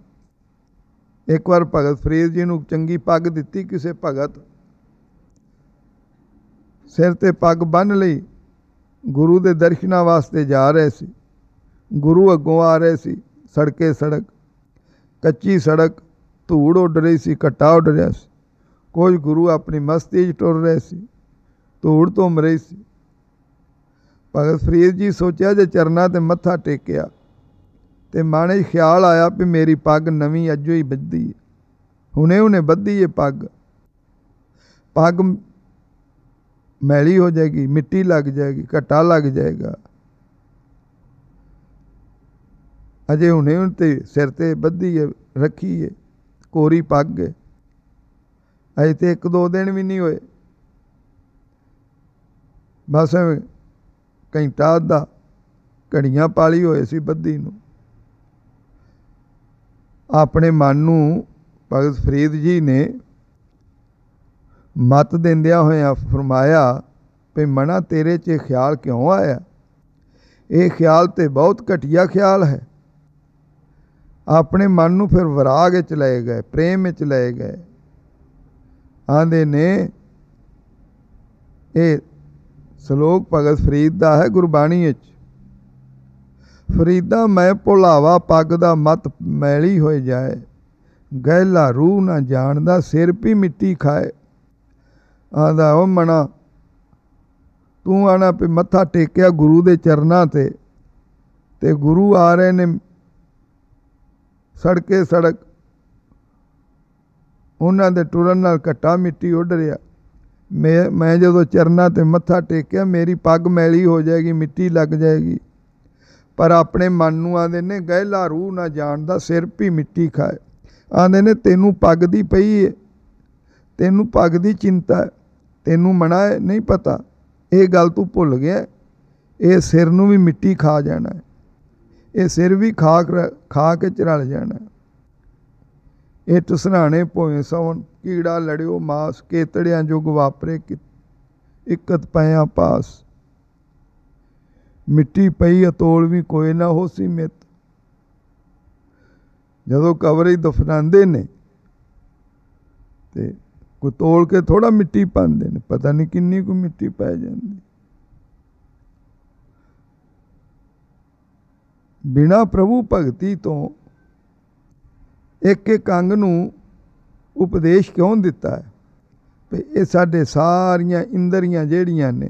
ਇੱਕ ਵਾਰ ਭਗਤ ਫਰੀਦ ਜੀ ਨੂੰ ਚੰਗੀ ਪੱਗ ਦਿੱਤੀ ਕਿਸੇ ਭਗਤ ਸਿਰ ਤੇ ਪੱਗ ਬੰਨ ਲਈ ਗੁਰੂ ਦੇ ਦਰਸ਼ਨਾਂ ਵਾਸਤੇ ਜਾ ਰਹੇ ਸੀ ਗੁਰੂ ਅੱਗੋਂ ਆ ਰਹੇ ਸੀ ਸੜਕੇ ਸੜਕ ਕੱਚੀ ਸੜਕ ਧੂੜ ਉੱਡ ਰਹੀ ਸੀ ਘਟਾ ਉੱਡ ਰਿਹਾ ਸੀ ਕੋਈ ਗੁਰੂ ਆਪਣੀ ਮਸਤੀ 'ਚ ਟੁਰ ਰਹੇ ਸੀ ਧੂੜ ਤੋਂ ਮਰੇ ਸੀ ਭਗਤ ਫਰੀਦ ਜੀ ਸੋਚਿਆ ਜੇ ਚਰਨਾ ਤੇ ਮੱਥਾ ਟੇਕਿਆ ਤੇ ਮਾਣੇ ਖਿਆਲ ਆਇਆ ਵੀ ਮੇਰੀ ਪੱਗ ਨਵੀਂ ਅੱਜੋ ਹੀ ਬੱਧੀ ਹੁਣੇ ਉਹਨੇ ਬੱਧੀ ਇਹ ਪੱਗ ਪੱਗ ਮੈਲੀ ਹੋ ਜਾਏਗੀ ਮਿੱਟੀ ਲੱਗ ਜਾਏਗੀ ਘਟਾ ਲੱਗ ਜਾਏਗਾ ਅਜੇ ਹੁਣੇ ਹੁਣ ਤੇ ਸਿਰ ਤੇ ਬੱਧੀ ਹੈ ਰੱਖੀ ਹੈ ਕੋਰੀ ਪੱਗ ਹੈ ਅਜੇ ਤੇ ਇੱਕ ਦੋ ਦਿਨ ਵੀ ਨਹੀਂ ਹੋਏ ਬਸ ਘੰਟਾ ਦਾ ਘੜੀਆਂ ਪਾਲੀ ਹੋਏ ਸੀ ਬੱਧੀ ਨੂੰ ਆਪਣੇ ਮਨ ਨੂੰ ਭਗਤ ਫਰੀਦ ਜੀ ਨੇ ਮਤ ਦਿੰਦਿਆਂ ਹੋਇਆਂ ਫਰਮਾਇਆ ਵੀ ਮਨਾ ਤੇਰੇ 'ਚ ਖਿਆਲ ਕਿਉਂ ਆਇਆ ਇਹ ਖਿਆਲ ਤੇ ਬਹੁਤ ਘਟੀਆ ਖਿਆਲ ਹੈ ਆਪਣੇ ਮਨ ਨੂੰ ਫਿਰ ਵਿਰਾਗ ਵਿੱਚ ਲੈ ਗਏ ਪ੍ਰੇਮ ਵਿੱਚ ਲੈ ਗਏ ਆਂਦੇ ਨੇ ਇਹ ਸ਼ਲੋਕ ਭਗਤ ਫਰੀਦ ਦਾ ਹੈ ਗੁਰਬਾਣੀ ਵਿੱਚ ਫਰੀਦਾ ਮੈਂ ਭੁਲਾਵਾ ਪੱਗ ਦਾ ਮਤ ਮੈਲੀ ਹੋਏ ਜਾਏ ਗਹਿਲਾ ਰੂਹ ਨਾ ਜਾਣਦਾ ਸਿਰ ਵੀ ਮਿੱਟੀ ਖਾਏ ਆਂਦਾ ਉਹ ਮਣਾ ਤੂੰ ਆਣਾ ਪੇ ਮੱਥਾ ਟੇਕਿਆ ਗੁਰੂ ਦੇ ਚਰਨਾਂ ਤੇ ਤੇ ਗੁਰੂ ਆ ਰਹੇ ਨੇ ਸੜਕੇ ਸੜਕ ਉਹਨਾਂ ਦੇ ਟੁਰਨ ਨਾਲ ਘਟਾ ਮਿੱਟੀ ਉੱਡ ਰਿਆ ਮੈਂ ਮੈਂ ਜਦੋਂ ਚਰਨਾਂ ਤੇ ਮੱਥਾ ਟੇਕਿਆ ਮੇਰੀ ਪੱਗ ਮੈਲੀ ਹੋ ਜਾਏਗੀ ਮਿੱਟੀ ਲੱਗ ਜਾਏਗੀ ਪਰ ਆਪਣੇ ਮਨ ਨੂੰ ਆਂਦੇ ਨੇ ਗਹਿਲਾ ਰੂਹ ਨਾ ਜਾਣਦਾ ਸਿਰ ਵੀ ਮਿੱਟੀ ਖਾਏ ਆਂਦੇ ਨੇ ਤੈਨੂੰ ਪੱਗ ਦੀ ਪਈ ਏ ਤੈਨੂੰ ਪੱਗ ਦੀ ਚਿੰਤਾ ਹੈ ਤੈਨੂੰ ਮਣਾ ਨਹੀਂ ਪਤਾ ਇਹ ਗੱਲ ਤੂੰ ਭੁੱਲ ਗਿਆ ਇਹ ਸਿਰ ਨੂੰ ਵੀ ਮਿੱਟੀ ਖਾ ਜਾਣਾ ਇਹ ਸਿਰ ਵੀ ਖਾ ਖਾ ਕੇ ਚਰਲ ਜਾਣਾ ਇਹ ਟਸਰਾਣੇ ਭੋਏ ਸੌਣ ਕੀੜਾ ਲੜਿਓ ਮਾਸ ਕੇਤੜਿਆਂ ਜੁਗ ਵਾਪਰੇ ਇਕਤ ਪਿਆ ਪਾਸ ਮਿੱਟੀ ਪਈ ਅਤੋਲ ਵੀ ਕੋਈ ਨਾ ਹੋ ਸੀ ਮਿੱਤ ਜਦੋਂ ਕਬਰ ਹੀ ਦਫਨਾਉਂਦੇ ਨੇ ਤੇ ਕੋ ਤੋਲ ਕੇ ਥੋੜਾ ਮਿੱਟੀ ਪਾਉਂਦੇ ਨੇ ਪਤਾ ਨਹੀਂ ਕਿੰਨੀ ਕੋ ਮਿੱਟੀ ਪੈ ਜਾਂਦੀ ਬਿਨਾ ਪ੍ਰਭੂ ਭਗਤੀ ਤੋਂ ਇੱਕ ਇੱਕ ਅੰਗ ਨੂੰ ਉਪਦੇਸ਼ ਕਿਉਂ ਦਿੱਤਾ ਹੈ ਇਹ ਸਾਡੇ ਸਾਰੀਆਂ ਇੰਦਰੀਆਂ ਜਿਹੜੀਆਂ ਨੇ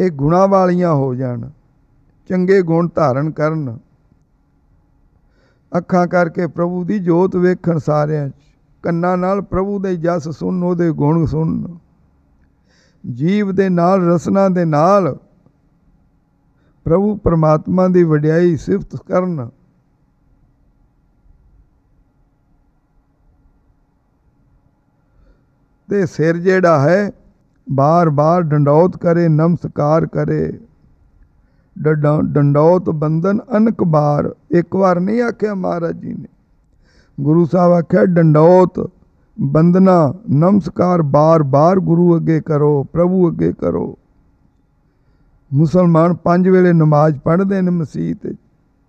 ਇਹ ਗੁਣਾ ਵਾਲੀਆਂ ਹੋ ਜਾਣ ਚੰਗੇ ਗੁਣ ਧਾਰਨ ਕਰਨ ਅੱਖਾਂ ਕਰਕੇ ਪ੍ਰਭੂ ਦੀ ਜੋਤ ਵੇਖਣ ਸਾਰਿਆਂ 'ਚ ਕੰਨਾਂ ਨਾਲ ਪ੍ਰਭੂ ਦੇ ਜਸ ਸੁਣ ਉਹਦੇ ਗੁਣ ਸੁਣ ਜੀਵ ਦੇ ਨਾਲ ਰਸਨਾ ਦੇ ਨਾਲ ਪ੍ਰਭੂ ਪਰਮਾਤਮਾ ਦੀ ਵਡਿਆਈ ਸਿਫਤ ਕਰਨ ਤੇ ਸਿਰ ਜਿਹੜਾ ਹੈ ਬਾਰ-ਬਾਰ ਡੰਡੌਤ ਕਰੇ ਨਮਸਕਾਰ ਕਰੇ ਡੰਡੌਤ ਬੰਦਨ ਅਨਕ ਬਾਰ ਇੱਕ ਵਾਰ ਨਹੀਂ ਆਖਿਆ ਮਹਾਰਾਜ ਜੀ ਨੇ ਗੁਰੂ ਸਾਹਿਬ ਆਖਿਆ ਡੰਡੌਤ ਬੰਦਨਾ ਨਮਸਕਾਰ ਬਾਰ-ਬਾਰ ਗੁਰੂ ਅੱਗੇ ਕਰੋ ਪ੍ਰਭੂ ਅੱਗੇ ਕਰੋ ਮੁਸਲਮਾਨ ਪੰਜ ਵੇਲੇ ਨਮਾਜ਼ ਪੜ੍ਹਦੇ ਨੇ ਮਸਜਿਦ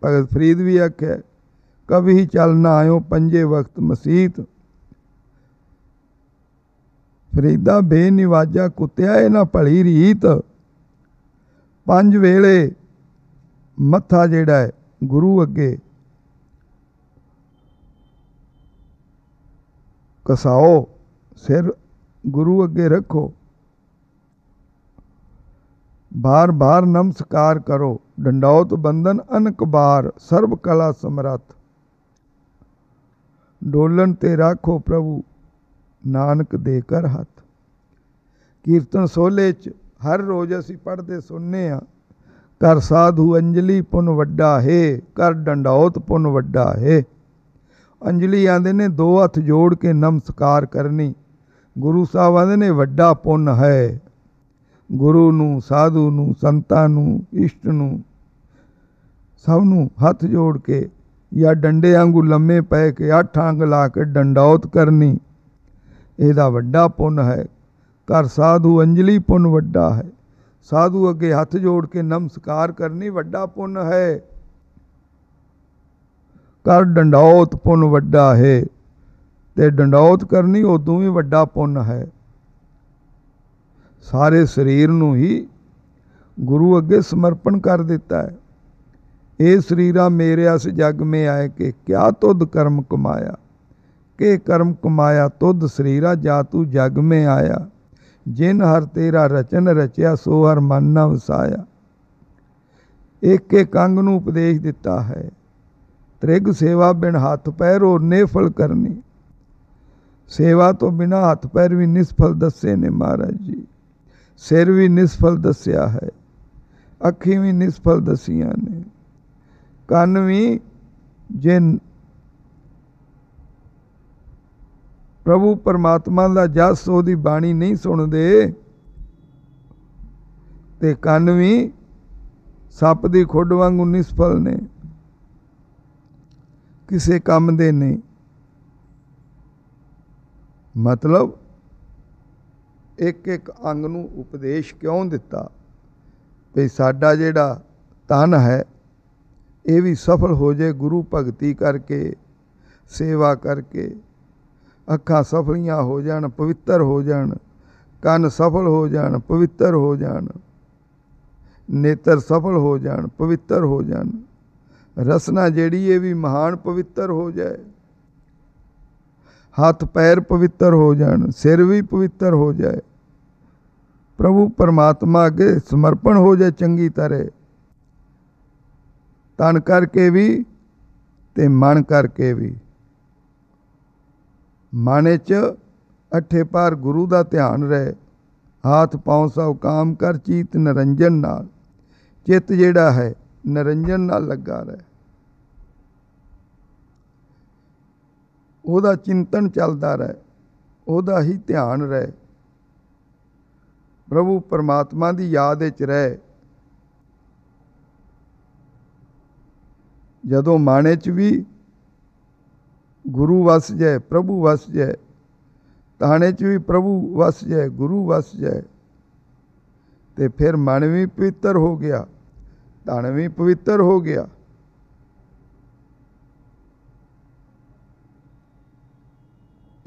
ਭਗਤ ਫਰੀਦ ਵੀ ਆਖਿਆ ਕਵੀ ਚਲ ਨਾ ਆਇਓ ਪੰਜੇ ਵਕਤ ਮਸਜਿਦ ਫਰੀਦਾ ਬੇਨਿਵਾਜਾ ਕੁੱਤਿਆ ਇਹ ਨਾ ਭਲੀ ਰੀਤ ਪੰਜ ਵੇਲੇ ਮੱਥਾ ਜਿਹੜਾ ਹੈ ਗੁਰੂ ਅੱਗੇ ਕਸਾਓ ਸਿਰ ਗੁਰੂ ਅੱਗੇ ਰੱਖੋ ਬਾਰ-ਬਾਰ ਨਮਸਕਾਰ ਕਰੋ ਡੰਡਾਉਤ ਬੰਦਨ ਅਨਕ ਬਾਰ ਸਰਬ ਕਲਾ ਸਮਰੱਥ ਡੋਲਨ ਤੇ ਰੱਖੋ ਪ੍ਰਭੂ ਨਾਨਕ ਦੇ ਕਰ ਹੱਥ ਕੀਰਤਨ ਸੋਲੇ ਚ ਹਰ ਰੋਜ਼ ਅਸੀਂ ਪੜਦੇ ਸੁਣਨੇ ਆ ਕਰ ਸਾਧੂ ਅੰਜਲੀ ਪੁਨ ਵੱਡਾ ਹੈ ਕਰ ਡੰਡਾਉਤ ਪੁਨ ਵੱਡਾ ਹੈ ਅੰਜਲੀ ਆਂਦੇ ਨੇ ਦੋ ਹੱਥ ਜੋੜ ਕੇ ਨਮਸਕਾਰ ਕਰਨੀ ਗੁਰੂ ਸਾਹਿਬ ਆਂਦੇ ਨੇ ਵੱਡਾ ਪੁੰਨ ਹੈ ਗੁਰੂ ਨੂੰ ਸਾਧੂ ਨੂੰ ਸੰਤਾਂ ਨੂੰ ਇਸ਼ਟ ਨੂੰ ਸਭ ਨੂੰ ਹੱਥ ਜੋੜ ਕੇ ਜਾਂ ਡੰਡੇ ਵਾਂਗੂ ਲੰਮੇ ਪੈ ਕੇ ਅੱਠ ਅੰਗ ਲਾ ਕੇ ਡੰਡਾਉਤ ਕਰਨੀ ਇਹਦਾ ਵੱਡਾ ਪੁੰਨ ਹੈ ਘਰ ਸਾਧੂ ਅੰਜਲੀ ਪੁੰਨ ਵੱਡਾ ਹੈ ਸਾਧੂ ਅੱਗੇ ਹੱਥ ਜੋੜ ਕੇ ਨਮਸਕਾਰ ਕਰਨੀ ਵੱਡਾ ਪੁੰਨ ਹੈ ਕਰ ਡੰਡੌਤ ਪੁੰਨ ਵੱਡਾ ਹੈ ਤੇ ਡੰਡੌਤ ਕਰਨੀ ਉਦੋਂ ਵੀ ਵੱਡਾ ਪੁੰਨ ਹੈ ਸਾਰੇ ਸਰੀਰ ਨੂੰ ਹੀ ਗੁਰੂ ਅੱਗੇ ਸਮਰਪਣ ਕਰ ਦਿੱਤਾ ਹੈ ਇਹ ਸਰੀਰਾ ਮੇਰੇ ਅਸ ਜਗ ਮੇ ਆਏ ਕਿ ਕਿਆ ਤੁਧ ਕਰਮ ਕਮਾਇਆ ਕੇ ਕਰਮ ਕਮਾਇਆ ਤੁਧ ਸਰੀਰਾ ਜਾ ਤੂ ਜਗ ਮੇ ਆਇਆ ਜਿਨ ਹਰ ਤੇਰਾ ਰਚਨ ਰਚਿਆ ਸੋ ਹਰ ਮਨ ਨ ਵਸਾਇਆ ਇੱਕ ਅੰਗ ਨੂੰ ਉਪਦੇਸ਼ ਦਿੱਤਾ ਹੈ ਤ੍ਰਿਗ ਸੇਵਾ ਬਿਨ ਹੱਥ ਪੈਰ ਹੋ ਨੇਫਲ ਕਰਨੀ ਸੇਵਾ ਤੋਂ ਬਿਨਾ ਹੱਥ ਪੈਰ ਵੀ ਨਿਸਫਲ ਦੱਸੇ ਨੇ ਮਹਾਰਾਜ ਜੀ ਸਿਰ ਵੀ ਨਿਸਫਲ ਦੱਸਿਆ ਹੈ ਅੱਖੀ ਵੀ ਨਿਸਫਲ ਦਸੀਆਂ ਨੇ ਕੰਨ ਵੀ ਜੇ ਪ੍ਰਭੂ ਪਰਮਾਤਮਾ ਦਾ ਜਸ ਉਹਦੀ ਬਾਣੀ ਨਹੀਂ ਸੁਣਦੇ ਤੇ ਕੰਨ ਵੀ ਸੱਪ ਦੀ ਖੁੱਡ ਵਾਂਗ ਨਿਸਫਲ ਨੇ ਕਿਸੇ ਕੰਮ ਦੇ ਨਹੀਂ ਮਤਲਬ ਇੱਕ ਇੱਕ ਅੰਗ ਨੂੰ ਉਪਦੇਸ਼ ਕਿਉਂ ਦਿੱਤਾ ਵੀ ਸਾਡਾ ਜਿਹੜਾ ਤਨ ਹੈ ਇਹ ਵੀ ਸਫਲ ਹੋ ਜਾਏ ਗੁਰੂ ਭਗਤੀ ਕਰਕੇ ਸੇਵਾ ਕਰਕੇ ਅੱਖਾਂ ਸਫਲੀਆਂ ਹੋ ਜਾਣ ਪਵਿੱਤਰ ਹੋ ਜਾਣ ਕੰਨ ਸਫਲ ਹੋ ਜਾਣ ਪਵਿੱਤਰ ਹੋ ਜਾਣ ਨੇਤਰ ਸਫਲ ਹੋ ਜਾਣ ਪਵਿੱਤਰ ਹੋ ਜਾਣ ਰਸਨਾ ਜਿਹੜੀ ਇਹ ਵੀ ਮਹਾਨ ਪਵਿੱਤਰ ਹੋ ਜਾਏ ਹੱਥ ਪੈਰ ਪਵਿੱਤਰ ਹੋ ਜਾਣ ਸਿਰ ਵੀ ਪਵਿੱਤਰ ਹੋ ਜਾਏ ਪ੍ਰਭੂ ਪਰਮਾਤਮਾ ਅਗੇ ਸਮਰਪਣ ਹੋ ਜਾਏ ਚੰਗੀ ਤਰ੍ਹਾਂ ਤਨ ਕਰਕੇ ਵੀ ਤੇ ਮਨ ਕਰਕੇ ਵੀ ਮਨ ਚ ਅਠੇ ਪਾਰ ਗੁਰੂ ਦਾ ਧਿਆਨ ਰਹਿ ਹਾਥ ਪਾਉ ਸਭ ਕਾਮ ਕਰ ਚੀਤ ਨਰੰਜਨ ਨਾਲ ਚਿੱਤ ਜਿਹੜਾ ਹੈ ਨਰੰਜਨ ਨਾਲ ਲੱਗਾ ਰਹੇ ਉਹਦਾ ਚਿੰਤਨ ਚੱਲਦਾ ਰਹੇ ਉਹਦਾ ਹੀ ਧਿਆਨ ਰਹੇ ਪ੍ਰਭੂ ਪਰਮਾਤਮਾ ਦੀ ਯਾਦ ਵਿੱਚ ਰਹੇ ਜਦੋਂ ਮਾਣੇ 'ਚ ਵੀ ਗੁਰੂ ਵਸ ਜੈ ਪ੍ਰਭੂ ਵਸ ਜੈ ਤਾਣੇ ਚ ਵੀ ਪ੍ਰਭੂ ਵਸ ਜੈ ਗੁਰੂ ਵਸ ਜੈ ਤੇ ਫਿਰ ਮਨ ਵੀ ਪਵਿੱਤਰ ਹੋ ਗਿਆ ਤਨ ਵੀ ਪਵਿੱਤਰ ਹੋ ਗਿਆ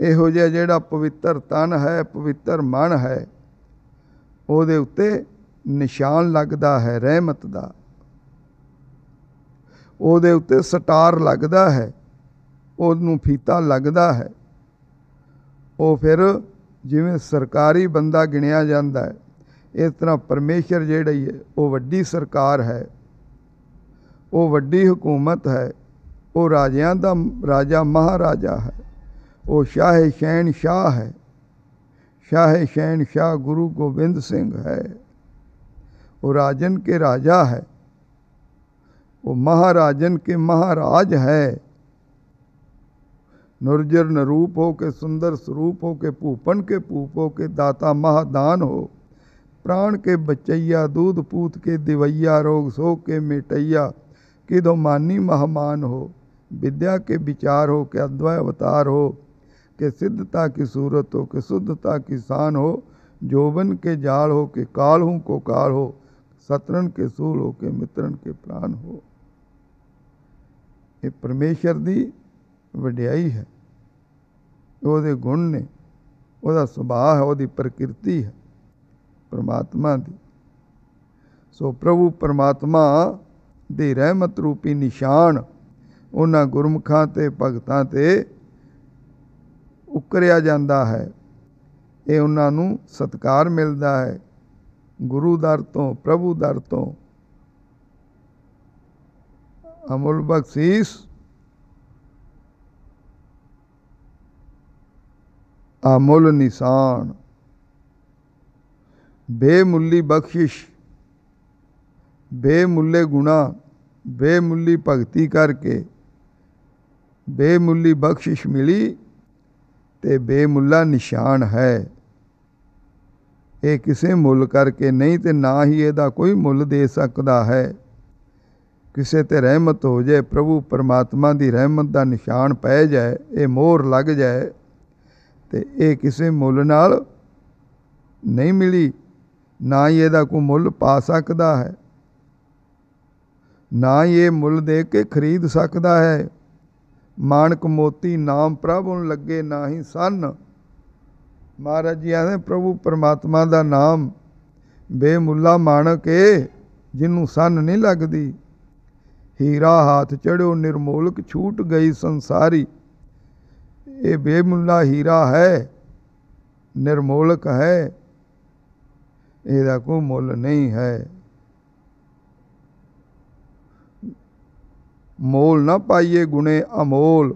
ਇਹੋ ਜਿਹਾ ਜਿਹੜਾ ਪਵਿੱਤਰ ਤਨ ਹੈ ਪਵਿੱਤਰ ਮਨ ਹੈ ਉਹਦੇ ਉੱਤੇ ਨਿਸ਼ਾਨ ਲੱਗਦਾ ਹੈ ਰਹਿਮਤ ਦਾ ਉਹਦੇ ਉੱਤੇ ਸਟਾਰ ਲੱਗਦਾ ਹੈ ਉਹਨੂੰ ਫੀਤਾ ਲੱਗਦਾ ਹੈ ਉਹ ਫਿਰ ਜਿਵੇਂ ਸਰਕਾਰੀ ਬੰਦਾ ਗਿਣਿਆ ਜਾਂਦਾ ਹੈ ਇਸ ਤਰ੍ਹਾਂ ਪਰਮੇਸ਼ਰ ਜਿਹੜੀ ਹੈ ਉਹ ਵੱਡੀ ਸਰਕਾਰ ਹੈ ਉਹ ਵੱਡੀ ਹਕੂਮਤ ਹੈ ਉਹ ਰਾਜਿਆਂ ਦਾ ਰਾਜਾ ਮਹਾਰਾਜਾ ਹੈ ਉਹ ਸ਼ਾਹ ਸ਼ੈਨ ਸ਼ਾਹ ਹੈ ਸ਼ਾਹ ਸ਼ੈਨ ਸ਼ਾਹ ਗੁਰੂ ਗੋਬਿੰਦ ਸਿੰਘ ਹੈ ਉਹ ਰਾਜਨ ਕੇ ਰਾਜਾ ਹੈ ਉਹ ਮਹਾਰਾਜਨ ਕੇ ਮਹਾਰਾਜ ਹੈ निर्जर रूप हो के सुंदर स्वरूप हो के पूपन के पूप हो के दाता महादान हो प्राण के बचैया दूध पूत के दिवैया रोग सो के मेटैया दो मानी महमान हो विद्या के विचार हो के अद्वय अवतार हो के सिद्धता की सूरत हो के शुद्धता की शान हो जोबन के जाल हो के काल हूँ को काल हो सतरन के सूल हो के मित्रन के प्राण हो ये परमेश्वर दी वड्याई है ਉਹਦੇ ਗੁਣ ਨੇ ਉਹਦਾ ਸੁਭਾਅ ਹੈ ਉਹਦੀ ਪ੍ਰਕਿਰਤੀ ਹੈ ਪਰਮਾਤਮਾ ਦੀ ਸੋ ਪ੍ਰਭੂ ਪਰਮਾਤਮਾ ਦੇ ਰਹਿਮਤ ਰੂਪੀ ਨਿਸ਼ਾਨ ਉਹਨਾਂ ਗੁਰਮਖਾਂ ਤੇ ਭਗਤਾਂ ਤੇ ਉਕਰਿਆ ਜਾਂਦਾ ਹੈ ਇਹ ਉਹਨਾਂ ਨੂੰ ਸਤਕਾਰ ਮਿਲਦਾ ਹੈ ਗੁਰੂ ਦਰ ਤੋਂ ਪ੍ਰਭੂ ਦਰ ਤੋਂ ਅਮੁੱਲ ਬਖਸ਼ੀਸ਼ ਅਮੁੱਲ ਨਿਸ਼ਾਨ ਬੇਮੁੱਲੀ ਬਖਸ਼ਿਸ਼ ਬੇਮੁੱਲੇ ਗੁਣਾ ਬੇਮੁੱਲੀ ਭਗਤੀ ਕਰਕੇ ਬੇਮੁੱਲੀ ਬਖਸ਼ਿਸ਼ ਮਿਲੀ ਤੇ ਬੇਮੁੱਲਾ ਨਿਸ਼ਾਨ ਹੈ ਇਹ ਕਿਸੇ ਮੁੱਲ ਕਰਕੇ ਨਹੀਂ ਤੇ ਨਾ ਹੀ ਇਹਦਾ ਕੋਈ ਮੁੱਲ ਦੇ ਸਕਦਾ ਹੈ ਕਿਸੇ ਤੇ ਰਹਿਮਤ ਹੋ ਜਾਏ ਪ੍ਰਭੂ ਪਰਮਾਤਮਾ ਦੀ ਰਹਿਮਤ ਦਾ ਨਿਸ਼ਾਨ ਪੈ ਜਾਏ ਇਹ ਮੋਹਰ ਲੱਗ ਜਾਏ ਤੇ ਇਹ ਕਿਸੇ ਮੁੱਲ ਨਾਲ ਨਹੀਂ ਮਿਲੀ ਨਾ ਹੀ ਇਹਦਾ ਕੋਈ ਮੁੱਲ ਪਾ ਸਕਦਾ ਹੈ ਨਾ ਹੀ ਇਹ ਮੁੱਲ ਦੇ ਕੇ ਖਰੀਦ ਸਕਦਾ ਹੈ ਮਾਨਕ ਮੋਤੀ ਨਾਮ ਪ੍ਰਭ ਨੂੰ ਲੱਗੇ ਨਾ ਹੀ ਸੰਨ ਮਹਾਰਾਜ ਜੀ ਆਦੇ ਪ੍ਰਭੂ ਪਰਮਾਤਮਾ ਦਾ ਨਾਮ ਬੇਮੁੱਲਾ ਮਾਨਕ ਏ ਜਿਹਨੂੰ ਸੰਨ ਨਹੀਂ ਲੱਗਦੀ ਹੀਰਾ ਹੱਥ ਚੜਿਓ ਨਿਰਮੋਲਕ ਛੂਟ ਗਈ ਸੰਸਾਰੀ ਇਹ ਬੇਮੁੱਲਾ ਹੀਰਾ ਹੈ ਨਿਰਮੋਲਕ ਹੈ ਇਹਦਾ ਕੋਈ ਮੁੱਲ ਨਹੀਂ ਹੈ ਮੋਲ ਨਾ ਪਾਈਏ ਗੁਣੇ ਅਮੋਲ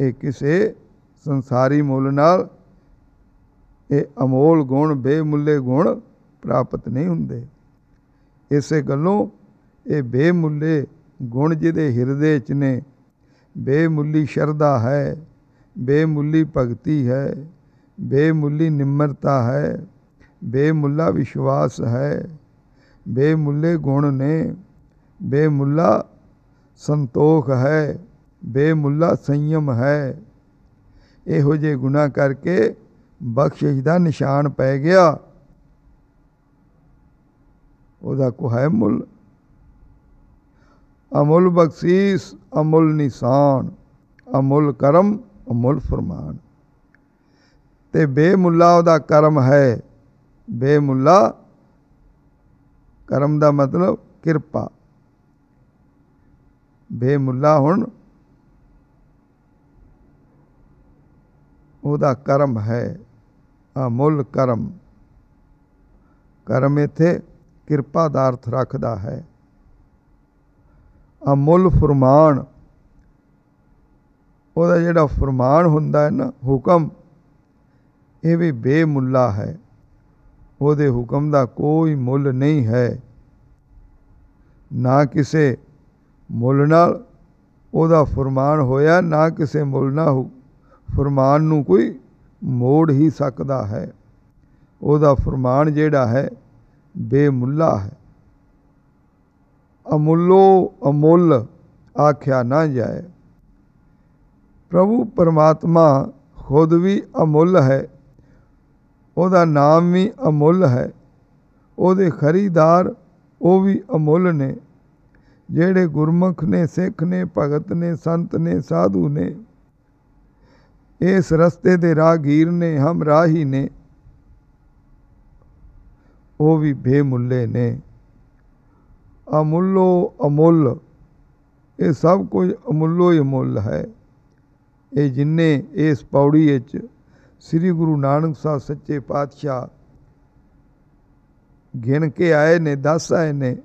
ਇਹ ਕਿਸੇ ਸੰਸਾਰੀ ਮੁੱਲ ਨਾਲ ਇਹ ਅਮੋਲ ਗੁਣ ਬੇਮੁੱਲੇ ਗੁਣ ਪ੍ਰਾਪਤ ਨਹੀਂ ਹੁੰਦੇ ਇਸੇ ਗੱਲੋਂ ਇਹ ਬੇਮੁੱਲੇ ਗੁਣ ਜਿਹਦੇ ਹਿਰਦੇ 'ਚ ਨੇ ਬੇਮੁੱਲੀ ਸ਼ਰਧਾ ਹੈ ਬੇਮੁੱਲੀ ਭਗਤੀ ਹੈ ਬੇਮੁੱਲੀ ਨਿਮਰਤਾ ਹੈ ਬੇਮੁੱਲਾ ਵਿਸ਼ਵਾਸ ਹੈ ਬੇਮੁੱਲੇ ਗੁਣ ਨੇ ਬੇਮੁੱਲਾ ਸੰਤੋਖ ਹੈ ਬੇਮੁੱਲਾ ਸੰਯਮ ਹੈ ਇਹੋ ਜੇ ਗੁਨਾ ਕਰਕੇ ਬਖਸ਼ਿਸ਼ ਦਾ ਨਿਸ਼ਾਨ ਪੈ ਗਿਆ ਉਹਦਾ ਕੋਈ ਹੈ ਮੁੱਲ ਅਮੁੱਲ ਬਖਸ਼ੀਸ ਅਮੁੱਲ ਨਿਸ਼ਾਨ ਅਮੁੱਲ ਕਰਮ ਅਮੁੱਲ ਫਰਮਾਨ ਤੇ ਬੇਮੁੱਲਾ ਉਹਦਾ ਕਰਮ ਹੈ ਬੇਮੁੱਲਾ ਕਰਮ ਦਾ ਮਤਲਬ ਕਿਰਪਾ ਬੇਮੁੱਲਾ ਹੁਣ ਉਹਦਾ ਕਰਮ ਹੈ ਅਮੁੱਲ ਕਰਮ ਕਰਮ ਇਥੇ ਕਿਰਪਾ ਦਾ ਅਰਥ ਰੱਖਦਾ ਹੈ ਅਮੁੱਲ ਫਰਮਾਨ ਉਹਦਾ ਜਿਹੜਾ ਫਰਮਾਨ ਹੁੰਦਾ ਹੈ ਨਾ ਹੁਕਮ ਇਹ ਵੀ ਬੇਮੁੱਲਾ ਹੈ ਉਹਦੇ ਹੁਕਮ ਦਾ ਕੋਈ ਮੁੱਲ ਨਹੀਂ ਹੈ ਨਾ ਕਿਸੇ ਮੁੱਲ ਨਾਲ ਉਹਦਾ ਫਰਮਾਨ ਹੋਇਆ ਨਾ ਕਿਸੇ ਮੁੱਲ ਨਾਲ ਫਰਮਾਨ ਨੂੰ ਕੋਈ ਮੋੜ ਹੀ ਸਕਦਾ ਹੈ ਉਹਦਾ ਫਰਮਾਨ ਜਿਹੜਾ ਹੈ ਬੇਮੁੱਲਾ ਹੈ ਅਮੁੱਲੋ ਅਮੁੱਲ ਆਖਿਆ ਨਾ ਜਾਏ ਪ੍ਰਭੂ ਪਰਮਾਤਮਾ ਖੁਦ ਵੀ ਅਮੁੱਲ ਹੈ ਉਹਦਾ ਨਾਮ ਵੀ ਅਮੁੱਲ ਹੈ ਉਹਦੇ ਖਰੀਦਾਰ ਉਹ ਵੀ ਅਮੁੱਲ ਨੇ ਜਿਹੜੇ ਗੁਰਮੁਖ ਨੇ ਸਿੱਖ ਨੇ ਭਗਤ ਨੇ ਸੰਤ ਨੇ ਸਾਧੂ ਨੇ ਇਸ ਰਸਤੇ ਦੇ ਰਾਹਗੀਰ ਨੇ ਹਮ ਰਾਹੀ ਨੇ ਉਹ ਵੀ ਬੇਮੁੱਲੇ ਨੇ ਅਮੁੱਲੋ ਅਮੁੱਲ ਇਹ ਸਭ ਕੁਝ ਅਮੁੱਲੋ ਹੀ ਅਮੁੱਲ ਹੈ ਇਹ ਜਿੰਨੇ ਇਸ ਪੌੜੀ ਵਿੱਚ ਸ੍ਰੀ ਗੁਰੂ ਨਾਨਕ ਸਾਹਿਬ ਸੱਚੇ ਪਾਤਸ਼ਾਹ ਗਿਣ ਕੇ ਆਏ ਨੇ ਦੱਸ ਆਏ ਨੇ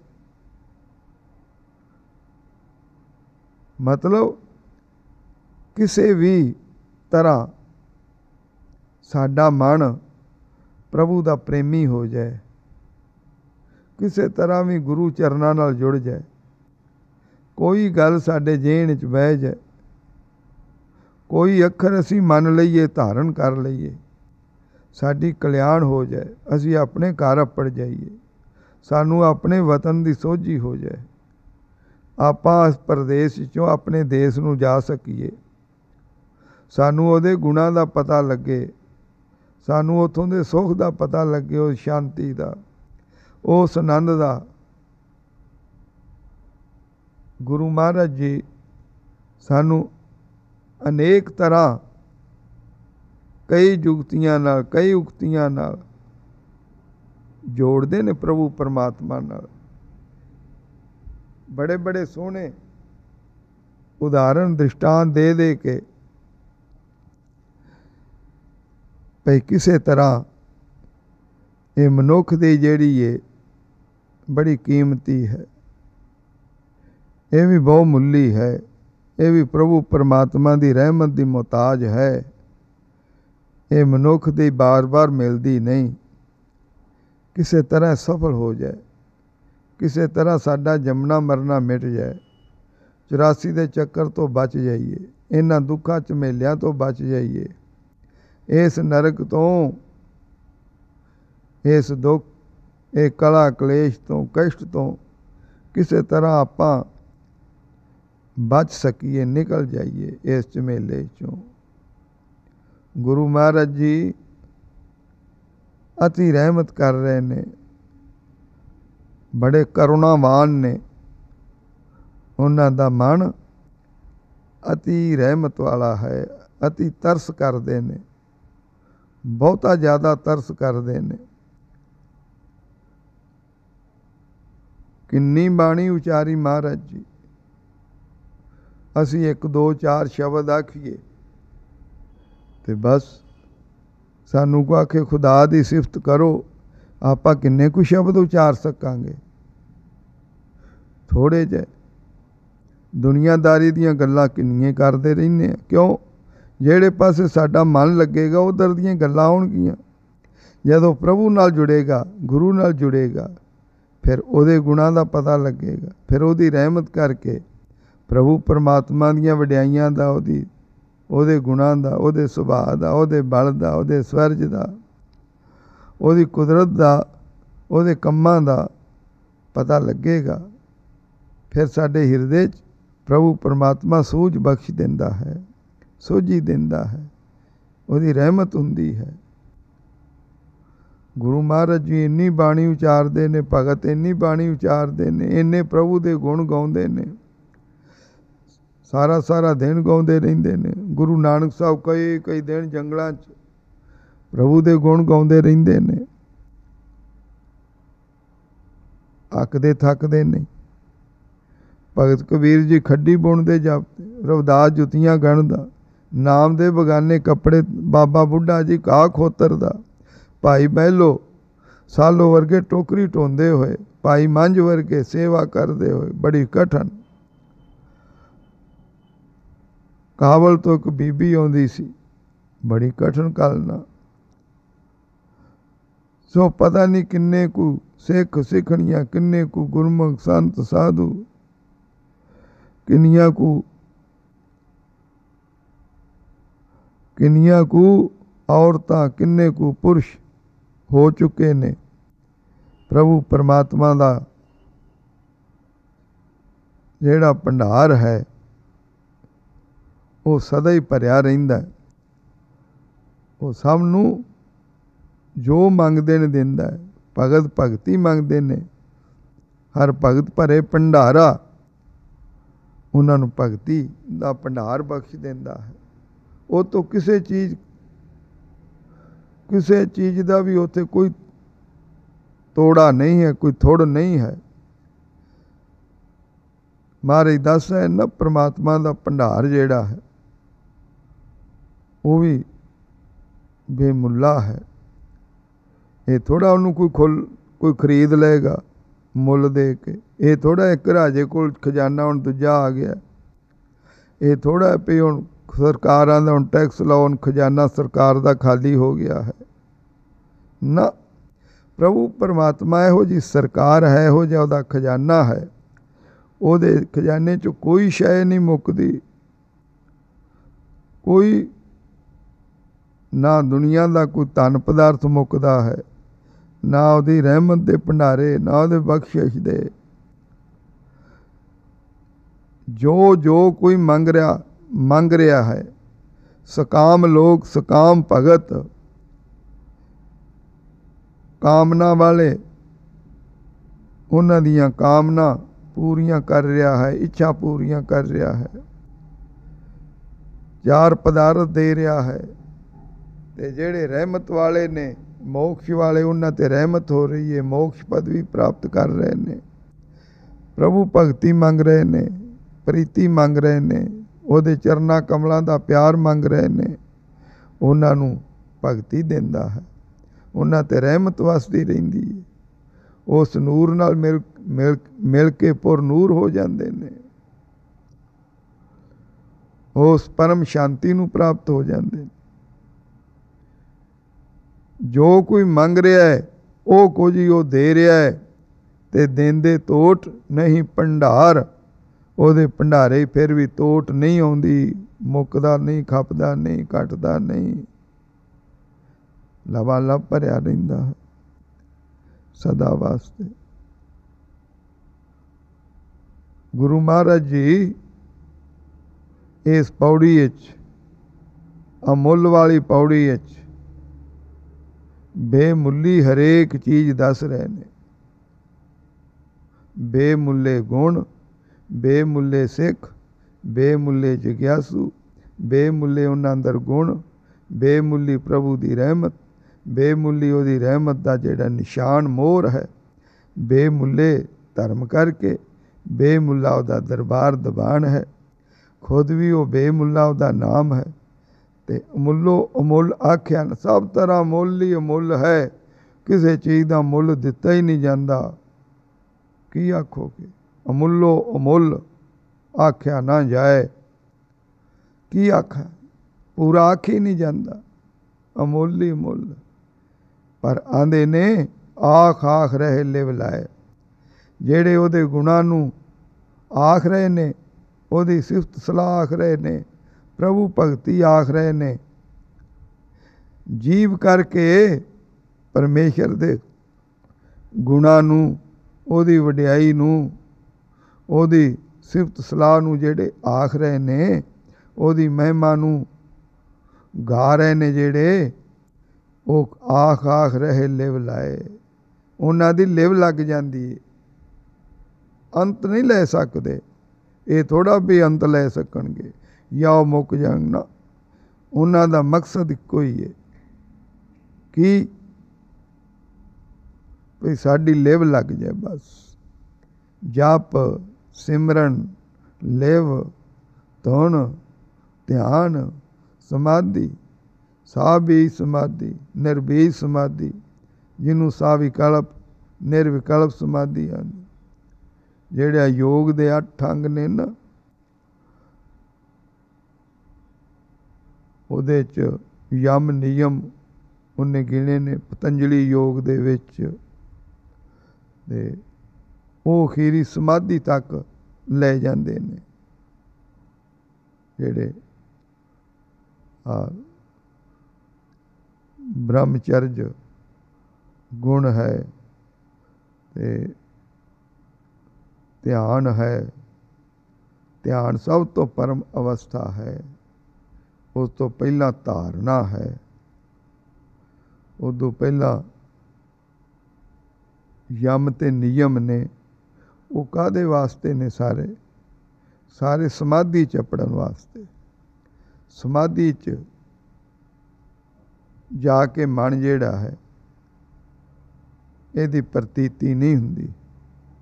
ਮਤਲਬ ਕਿਸੇ ਵੀ ਤਰ੍ਹਾਂ ਸਾਡਾ ਮਨ ਪ੍ਰਭੂ ਦਾ ਪ੍ਰੇਮੀ ਹੋ ਜਾਏ ਕਿਸੇ ਤਰ੍ਹਾਂ ਵੀ ਗੁਰੂ ਚਰਨਾਂ ਨਾਲ ਜੁੜ ਜਾਏ ਕੋਈ ਗੱਲ ਸਾਡੇ ਜੇਹਣ 'ਚ ਬਹਿ ਜਾਏ ਕੋਈ ਅੱਖਰ ਅਸੀਂ ਮੰਨ ਲਈਏ ਧਾਰਨ ਕਰ ਲਈਏ ਸਾਡੀ ਕਲਿਆਣ ਹੋ ਜਾਏ ਅਸੀਂ ਆਪਣੇ ਘਰ ਅਪੜ ਜਾਈਏ ਸਾਨੂੰ ਆਪਣੇ ਵਤਨ ਦੀ ਸੋਝੀ ਹੋ ਜਾਏ ਆਪਾਂ ਪਰਦੇਸ ਚੋਂ ਆਪਣੇ ਦੇਸ਼ ਨੂੰ ਜਾ ਸਕੀਏ ਸਾਨੂੰ ਉਹਦੇ ਗੁਣਾਂ ਦਾ ਪਤਾ ਲੱਗੇ ਸਾਨੂੰ ਉਥੋਂ ਦੇ ਸੁੱਖ ਦਾ ਪਤਾ ਲੱਗੇ ਉਹ ਸ਼ਾਂਤੀ ਦਾ ਉਸ ਆਨੰਦ ਦਾ ਗੁਰੂ ਮਹਾਰਾਜ ਜੀ ਸਾਨੂੰ ਅਨੇਕ ਤਰ੍ਹਾਂ ਕਈ ਜੁਗਤੀਆਂ ਨਾਲ ਕਈ ਉਕਤੀਆਂ ਨਾਲ ਜੋੜਦੇ ਨੇ ਪ੍ਰਭੂ ਪਰਮਾਤਮਾ ਨਾਲ ਬੜੇ ਬੜੇ ਸੋਹਣੇ ਉਦਾਹਰਣ ਦ੍ਰਿਸ਼ਟਾਂਤ ਦੇ ਦੇ ਕੇ ਭਈ ਕਿਸੇ ਤਰ੍ਹਾਂ ਇਹ ਮਨੁੱਖ ਦੀ ਜਿਹੜੀ ਏ ਬੜੀ ਕੀਮਤੀ ਹੈ ਇਹ ਵੀ ਬਹੁ ਮੁੱਲੀ ਹੈ ਇਹ ਵੀ ਪ੍ਰਭੂ ਪਰਮਾਤਮਾ ਦੀ ਰਹਿਮਤ ਦੀ ਮੁਤਾਜ ਹੈ ਇਹ ਮਨੁੱਖ ਦੀ ਬਾਰ-ਬਾਰ ਮਿਲਦੀ ਨਹੀਂ ਕਿਸੇ ਤਰ੍ਹਾਂ ਸਫਲ ਹੋ ਜਾਏ ਕਿਸੇ ਤਰ੍ਹਾਂ ਸਾਡਾ ਜਮਨਾ ਮਰਨਾ ਮਿਟ ਜਾਏ 84 ਦੇ ਚੱਕਰ ਤੋਂ ਬਚ ਜਾਈਏ ਇਹਨਾਂ ਦੁੱਖਾਂ ਝਮੇਲਿਆਂ ਤੋਂ ਬਚ ਜਾਈਏ ਇਸ ਨਰਕ ਤੋਂ ਇਸ ਦੁੱਖ ਇਹ ਕਲਾ ਕਲੇਸ਼ ਤੋਂ ਕਸ਼ਟ ਤੋਂ ਕਿਸੇ ਤਰ੍ਹਾਂ ਆਪਾਂ ਬਚ ਸਕੀਏ ਨਿਕਲ ਜਾਈਏ ਇਸ ਝਮੇਲੇ ਚੋਂ ਗੁਰੂ ਮਹਾਰਾਜ ਜੀ অতি ਰਹਿਮਤ ਕਰ ਰਹੇ ਨੇ ਬੜੇ ਕਰੁਣਾਵਾਨ ਨੇ ਉਹਨਾਂ ਦਾ ਮਨ অতি ਰਹਿਮਤ ਵਾਲਾ ਹੈ অতি ਤਰਸ ਕਰਦੇ ਨੇ ਬਹੁਤਾ ਜ਼ਿਆਦਾ ਤਰਸ ਕਰਦੇ ਨੇ ਕਿੰਨੀ ਬਾਣੀ ਉਚਾਰੀ ਮਹਾਰਾਜ ਜੀ ਅਸੀਂ ਇੱਕ ਦੋ ਚਾਰ ਸ਼ਬਦ ਆਖੀਏ ਤੇ ਬਸ ਸਾਨੂੰ ਕੋ ਆਖੇ ਖੁਦਾ ਦੀ ਸਿਫਤ ਕਰੋ ਆਪਾਂ ਕਿੰਨੇ ਕੁ ਸ਼ਬਦ ਉਚਾਰ ਸਕਾਂਗੇ ਥੋੜੇ ਜੇ ਦੁਨੀਆਦਾਰੀ ਦੀਆਂ ਗੱਲਾਂ ਕਿੰਨੀਆਂ ਕਰਦੇ ਰਹਿੰਦੇ ਆ ਕਿਉਂ ਜਿਹੜੇ ਪਾਸੇ ਸਾਡਾ ਮਨ ਲੱਗੇਗਾ ਉਧਰ ਦੀਆਂ ਗੱਲਾਂ ਆਉਣਗੀਆਂ ਜਦੋਂ ਪ੍ਰਭੂ ਨਾਲ ਜੁੜੇਗਾ ਗੁਰੂ ਨਾਲ ਜੁੜੇਗਾ ਫਿਰ ਉਹਦੇ ਗੁਣਾਂ ਦਾ ਪਤਾ ਲੱਗੇਗਾ ਫਿਰ ਉਹਦੀ ਰਹਿਮਤ ਕਰਕੇ ਪ੍ਰਭੂ ਪਰਮਾਤਮਾ ਦੀਆਂ ਵਡਿਆਈਆਂ ਦਾ ਉਹਦੀ ਉਹਦੇ ਗੁਣਾਂ ਦਾ ਉਹਦੇ ਸੁਭਾਅ ਦਾ ਉਹਦੇ ਬਲ ਦਾ ਉਹਦੇ ਸਵਰਜ ਦਾ ਉਹਦੀ ਕੁਦਰਤ ਦਾ ਉਹਦੇ ਕੰਮਾਂ ਦਾ ਪਤਾ ਲੱਗੇਗਾ ਫਿਰ ਸਾਡੇ ਹਿਰਦੇ 'ਚ ਪ੍ਰਭੂ ਪਰਮਾਤਮਾ ਸੂਝ ਬਖਸ਼ ਦਿੰਦਾ ਹੈ ਸੋਝੀ ਦਿੰਦਾ ਹੈ ਉਹਦੀ ਰਹਿਮਤ ਹੁੰਦੀ ਹੈ ਗੁਰੂ ਮਹਾਰਾਜ ਜੀ ਇੰਨੀ ਬਾਣੀ ਉਚਾਰਦੇ ਨੇ ਭਗਤ ਇੰਨੀ ਬਾਣੀ ਉਚਾਰਦੇ ਨੇ ਇੰਨੇ ਪ੍ਰਭੂ ਦੇ ਗੁਣ ਗਾਉਂਦੇ ਨੇ ਸਾਰਾ ਸਾਰਾ ਦਿਨ ਗਾਉਂਦੇ ਰਹਿੰਦੇ ਨੇ ਗੁਰੂ ਨਾਨਕ ਸਾਹਿਬ ਕਈ ਕਈ ਦਿਨ ਜੰਗਲਾਂ 'ਚ ਪ੍ਰਭੂ ਦੇ ਗੁਣ ਗਾਉਂਦੇ ਰਹਿੰਦੇ ਨੇ ਅੱਕਦੇ ਥੱਕਦੇ ਨਹੀਂ ਭਗਤ ਕਬੀਰ ਜੀ ਖੱਡੀ ਬੁਣਦੇ ਜਾਪਦੇ ਰਵਦਾਸ ਜੁੱਤੀਆਂ ਗਣਦਾ ਨਾਮ ਦੇ ਬਗਾਨੇ ਕੱਪੜੇ ਬਾਬਾ ਬੁੱਢਾ ਜੀ ਕਾ ਖੋਤਰ ਦਾ ਭਾਈ ਮਹਿਲੋ ਸਾਲੋ ਵਰਗੇ ਟੋਕਰੀ ਟੋਂਦੇ ਹੋਏ ਭਾਈ ਮੰਜ ਵਰਗੇ ਸੇਵਾ ਕਰਦੇ ਹੋਏ ਬੜੀ ਕਠਨ ਕਾਵਲ ਤੋਂ ਇੱਕ ਬੀਬੀ ਆਉਂਦੀ ਸੀ ਬੜੀ ਕਠਨ ਕਲਨਾ ਸੋ ਪਤਾ ਨਹੀਂ ਕਿੰਨੇ ਕੁ ਸਿੱਖ ਸਿੱਖਣੀਆਂ ਕਿੰਨੇ ਕੁ ਗੁਰਮੁਖ ਸੰਤ ਸਾਧੂ ਕਿੰਨੀਆਂ ਕੁ ਕਿੰਨੀਆਂ ਕੁ ਔਰਤਾਂ ਕਿੰਨੇ ਕੁ ਪੁਰਸ਼ ਹੋ ਚੁੱਕੇ ਨੇ ਪ੍ਰਭੂ ਪਰਮਾਤਮਾ ਦਾ ਜਿਹੜਾ ਭੰਡਾਰ ਹੈ ਉਹ ਸਦਾ ਹੀ ਭਰਿਆ ਰਹਿੰਦਾ ਉਹ ਸਭ ਨੂੰ ਜੋ ਮੰਗਦੇ ਨੇ ਦਿੰਦਾ ਭਗਤ ਭਗਤੀ ਮੰਗਦੇ ਨੇ ਹਰ ਭਗਤ ਭਰੇ ਭੰਡਾਰਾ ਉਹਨਾਂ ਨੂੰ ਭਗਤੀ ਦਾ ਭੰਡਾਰ ਬਖਸ਼ ਦਿੰਦਾ ਹੈ ਉਹ ਤੋਂ ਕਿਸੇ ਚੀਜ਼ ਕਿਸੇ ਚੀਜ਼ ਦਾ ਵੀ ਉੱਥੇ ਕੋਈ ਤੋੜਾ ਨਹੀਂ ਹੈ ਕੋਈ ਥੋੜ ਨਹੀਂ ਹੈ ਮਾਰੇ ਦੱਸ ਹੈ ਨਾ ਪ੍ਰਮਾਤਮਾ ਦਾ ਭੰਡਾਰ ਜਿਹੜਾ ਹੈ ਉਹ ਵੀ ਬੇਮੁੱਲਾ ਹੈ ਇਹ ਥੋੜਾ ਉਹਨੂੰ ਕੋਈ ਖੋਲ ਕੋਈ ਖਰੀਦ ਲਏਗਾ ਮੁੱਲ ਦੇ ਕੇ ਇਹ ਥੋੜਾ ਇੱਕ ਰਾਜੇ ਕੋਲ ਖਜ਼ਾਨਾ ਹੁਣ ਦੂਜਾ ਆ ਗਿਆ ਇਹ ਥੋੜਾ ਪਈ ਹੁਣ ਸਰਕਾਰਾਂ ਦਾ ਹੁਣ ਟੈਕਸ ਲਾਉਣ ਖਜ਼ਾਨਾ ਸਰਕਾਰ ਦਾ ਖਾਲੀ ਹੋ ਗਿਆ ਹੈ ਨਾ ਪ੍ਰਭੂ ਪਰਮਾਤਮਾ ਇਹੋ ਜੀ ਸਰਕਾਰ ਹੈ ਇਹੋ ਜਿਹਾ ਉਹਦਾ ਖਜ਼ਾਨਾ ਹੈ ਉਹਦੇ ਖਜ਼ਾਨੇ 'ਚ ਕੋਈ ਸ਼ੈ ਨਹੀਂ ਮੁੱਕਦੀ ਕੋਈ ਨਾ ਦੁਨੀਆ ਦਾ ਕੋਈ ਧਨ ਪਦਾਰਥ ਮੁੱਕਦਾ ਹੈ ਨਾ ਉਹਦੀ ਰਹਿਮਤ ਦੇ ਭੰਡਾਰੇ ਨਾ ਉਹਦੇ ਬਖਸ਼ਿਸ਼ ਦੇ ਜੋ ਜੋ ਕੋਈ ਮੰਗ ਰਿਹਾ ਮੰਗ ਰਿਹਾ ਹੈ ਸਕਾਮ ਲੋਕ ਸਕਾਮ ਭਗਤ ਕਾਮਨਾ ਵਾਲੇ ਉਹਨਾਂ ਦੀਆਂ ਕਾਮਨਾ ਪੂਰੀਆਂ ਕਰ ਰਿਹਾ ਹੈ ਇੱਛਾ ਪੂਰੀਆਂ ਕਰ ਰਿਹਾ ਹੈ ਚਾਰ ਪਦਾਰਥ ਦੇ ਰਿਹਾ ਹੈ ਤੇ ਜਿਹੜੇ ਰਹਿਮਤ ਵਾਲੇ ਨੇ ਮੋਕਸ਼ ਵਾਲੇ ਉਹਨਾਂ ਤੇ ਰਹਿਮਤ ਹੋ ਰਹੀ ਹੈ ਮੋਕਸ਼ ਪਦਵੀ ਪ੍ਰਾਪਤ ਕਰ ਰਹੇ ਨੇ ਪ੍ਰਭੂ ਭਗਤੀ ਮੰਗ ਰਹੇ ਨੇ ਪ੍ਰੀਤੀ ਮੰਗ ਰਹੇ ਨੇ ਉਹਦੇ ਚਰਨਾ ਕਮਲਾਂ ਦਾ ਪਿਆਰ ਮੰਗ ਰਹੇ ਨੇ ਉਹਨਾਂ ਨੂੰ ਭਗਤੀ ਦਿੰਦਾ ਹੈ ਉਹਨਾਂ ਤੇ ਰਹਿਮਤ ਵਸਦੀ ਰਹਿੰਦੀ ਹੈ ਉਸ ਨੂਰ ਨਾਲ ਮਿਲ ਮਿਲ ਕੇ ਪੁਰ ਨੂਰ ਹੋ ਜਾਂਦੇ ਨੇ ਉਸ ਪਰਮ ਸ਼ਾਂਤੀ ਨੂੰ ਪ੍ਰਾਪਤ ਹੋ ਜਾਂਦੇ ਨੇ ਜੋ ਕੋਈ ਮੰਗ ਰਿਹਾ ਹੈ ਉਹ ਕੁਝ ਉਹ ਦੇ ਰਿਹਾ ਹੈ ਤੇ ਦੇਂਦੇ ਤੋਟ ਨਹੀਂ ਭੰਡਾਰ ਉਹਦੇ ਭੰਡਾਰੇ ਫਿਰ ਵੀ ਟੋਟ ਨਹੀਂ ਆਉਂਦੀ ਮੁੱਕਦਾ ਨਹੀਂ ਖਪਦਾ ਨਹੀਂ ਘਟਦਾ ਨਹੀਂ ਲਵਾ ਲਵ ਭਰਿਆ ਰਹਿੰਦਾ ਸਦਾ ਵਾਸਤੇ ਗੁਰੂ ਮਹਾਰਾਜ ਜੀ ਇਸ ਪੌੜੀ ਵਿੱਚ ਅਮੁੱਲ ਵਾਲੀ ਪੌੜੀ ਵਿੱਚ ਬੇਮੁੱਲੀ ਹਰੇਕ ਚੀਜ਼ ਦੱਸ ਰਹੇ ਨੇ ਬੇਮੁੱਲੇ ਗੁਣ ਬੇਮੁੱਲੇ ਸਿੱਖ ਬੇਮੁੱਲੇ ਜਗਿਆਸੂ ਬੇਮੁੱਲੇ ਉਹਨਾਂ ਅੰਦਰ ਗੁਣ ਬੇਮੁੱਲੀ ਪ੍ਰਭੂ ਦੀ ਰਹਿਮਤ ਬੇਮੁੱਲੀ ਉਹਦੀ ਰਹਿਮਤ ਦਾ ਜਿਹੜਾ ਨਿਸ਼ਾਨ ਮੋਹਰ ਹੈ ਬੇਮੁੱਲੇ ਧਰਮ ਕਰਕੇ ਬੇਮੁੱਲਾ ਉਹਦਾ ਦਰਬਾਰ ਦਬਾਨ ਹੈ ਖੁਦ ਵੀ ਉਹ ਬੇਮੁੱਲਾ ਉਹਦਾ ਨਾਮ ਹੈ ਤੇ ਅਮੁੱਲੋ ਅਮੁੱਲ ਆਖਿਆ ਸਭ ਤਰ੍ਹਾਂ ਮੁੱਲੀ ਅਮੁੱਲ ਹੈ ਕਿਸੇ ਚੀਜ਼ ਦਾ ਮੁੱਲ ਦਿੱਤਾ ਹੀ ਨਹੀਂ ਜਾਂਦਾ ਕੀ ਆਖੋਗੇ ਅਮੁੱਲੋ ਅਮੁੱਲ ਆਖਿਆ ਨਾ ਜਾਏ ਕੀ ਆਖਾ ਪੂਰਾ ਆਖ ਹੀ ਨਹੀਂ ਜਾਂਦਾ ਅਮੁੱਲੀ ਮੁੱਲ ਪਰ ਆਂਦੇ ਨੇ ਆਖ ਆਖ ਰਹੇ ਲਿਵ ਲਾਏ ਜਿਹੜੇ ਉਹਦੇ ਗੁਣਾ ਨੂੰ ਆਖ ਰਹੇ ਨੇ ਉਹਦੀ ਸਿਫਤ ਸਲਾਹ ਆਖ ਰਹੇ ਨੇ ਪ੍ਰਭੂ ਭਗਤੀ ਆਖ ਰਹੇ ਨੇ ਜੀਵ ਕਰਕੇ ਪਰਮੇਸ਼ਰ ਦੇ ਗੁਣਾ ਨੂੰ ਉਹਦੀ ਵਡਿਆਈ ਨੂੰ ਉਹਦੀ ਸਿਫਤ ਸਲਾਹ ਨੂੰ ਜਿਹੜੇ ਆਖ ਰਹੇ ਨੇ ਉਹਦੀ ਮਹਿਮਾ ਨੂੰ ਗਾ ਰਹੇ ਨੇ ਜਿਹੜੇ ਉਹ ਆਖ ਆਖ ਰਹੇ ਲਿਵ ਲਾਏ ਉਹਨਾਂ ਦੀ ਲਿਵ ਲੱਗ ਜਾਂਦੀ ਏ ਅੰਤ ਨਹੀਂ ਲੈ ਸਕਦੇ ਇਹ ਥੋੜਾ ਵੀ ਅੰਤ ਲੈ ਸਕਣਗੇ ਜਾਂ ਉਹ ਮੁੱਕ ਜਾਣ ਨਾ ਉਹਨਾਂ ਦਾ ਮਕਸਦ ਇੱਕੋ ਹੀ ਹੈ ਕਿ ਵੀ ਸਾਡੀ ਲਿਵ ਲੱਗ ਜਾਏ ਬਸ ਜਪ ਸਿਮਰਨ ਲੇਵ ਧੁਨ ਧਿਆਨ ਸਮਾਧੀ ਸਾਭੀ ਸਮਾਧੀ ਨਿਰਭੀ ਸਮਾਧੀ ਜਿਹਨੂੰ ਸਾਵਿਕਲਪ ਨਿਰਵਿਕਲਪ ਸਮਾਧੀ ਆਂਦੀ ਜਿਹੜਾ ਯੋਗ ਦੇ ਅੱਠ ਅੰਗ ਨੇ ਨਾ ਉਹਦੇ ਚ ਯਮ ਨਿਯਮ ਉਹਨੇ ਗਿਣੇ ਨੇ ਪਤੰਜਲੀ ਯੋਗ ਦੇ ਵਿੱਚ ਤੇ ਉਹ ਖੀਰੀ ਸਮਾਧੀ ਤੱਕ ਲੈ ਜਾਂਦੇ ਨੇ ਜਿਹੜੇ ਆ ਬ੍ਰਹਮਚਰਜ ਗੁਣ ਹੈ ਤੇ ਧਿਆਨ ਹੈ ਧਿਆਨ ਸਭ ਤੋਂ ਪਰਮ ਅਵਸਥਾ ਹੈ ਉਸ ਤੋਂ ਪਹਿਲਾਂ ਧਾਰਨਾ ਹੈ ਉਦੋਂ ਪਹਿਲਾਂ ਯਮ ਤੇ ਨਿਯਮ ਨੇ ਉਹ ਕਾਦੇ ਵਾਸਤੇ ਨੇ ਸਾਰੇ ਸਾਰੇ ਸਮਾਧੀ ਚ ਪੜਨ ਵਾਸਤੇ ਸਮਾਧੀ ਚ ਜਾ ਕੇ ਮਨ ਜਿਹੜਾ ਹੈ ਇਹਦੀ ਪ੍ਰਤੀਤੀ ਨਹੀਂ ਹੁੰਦੀ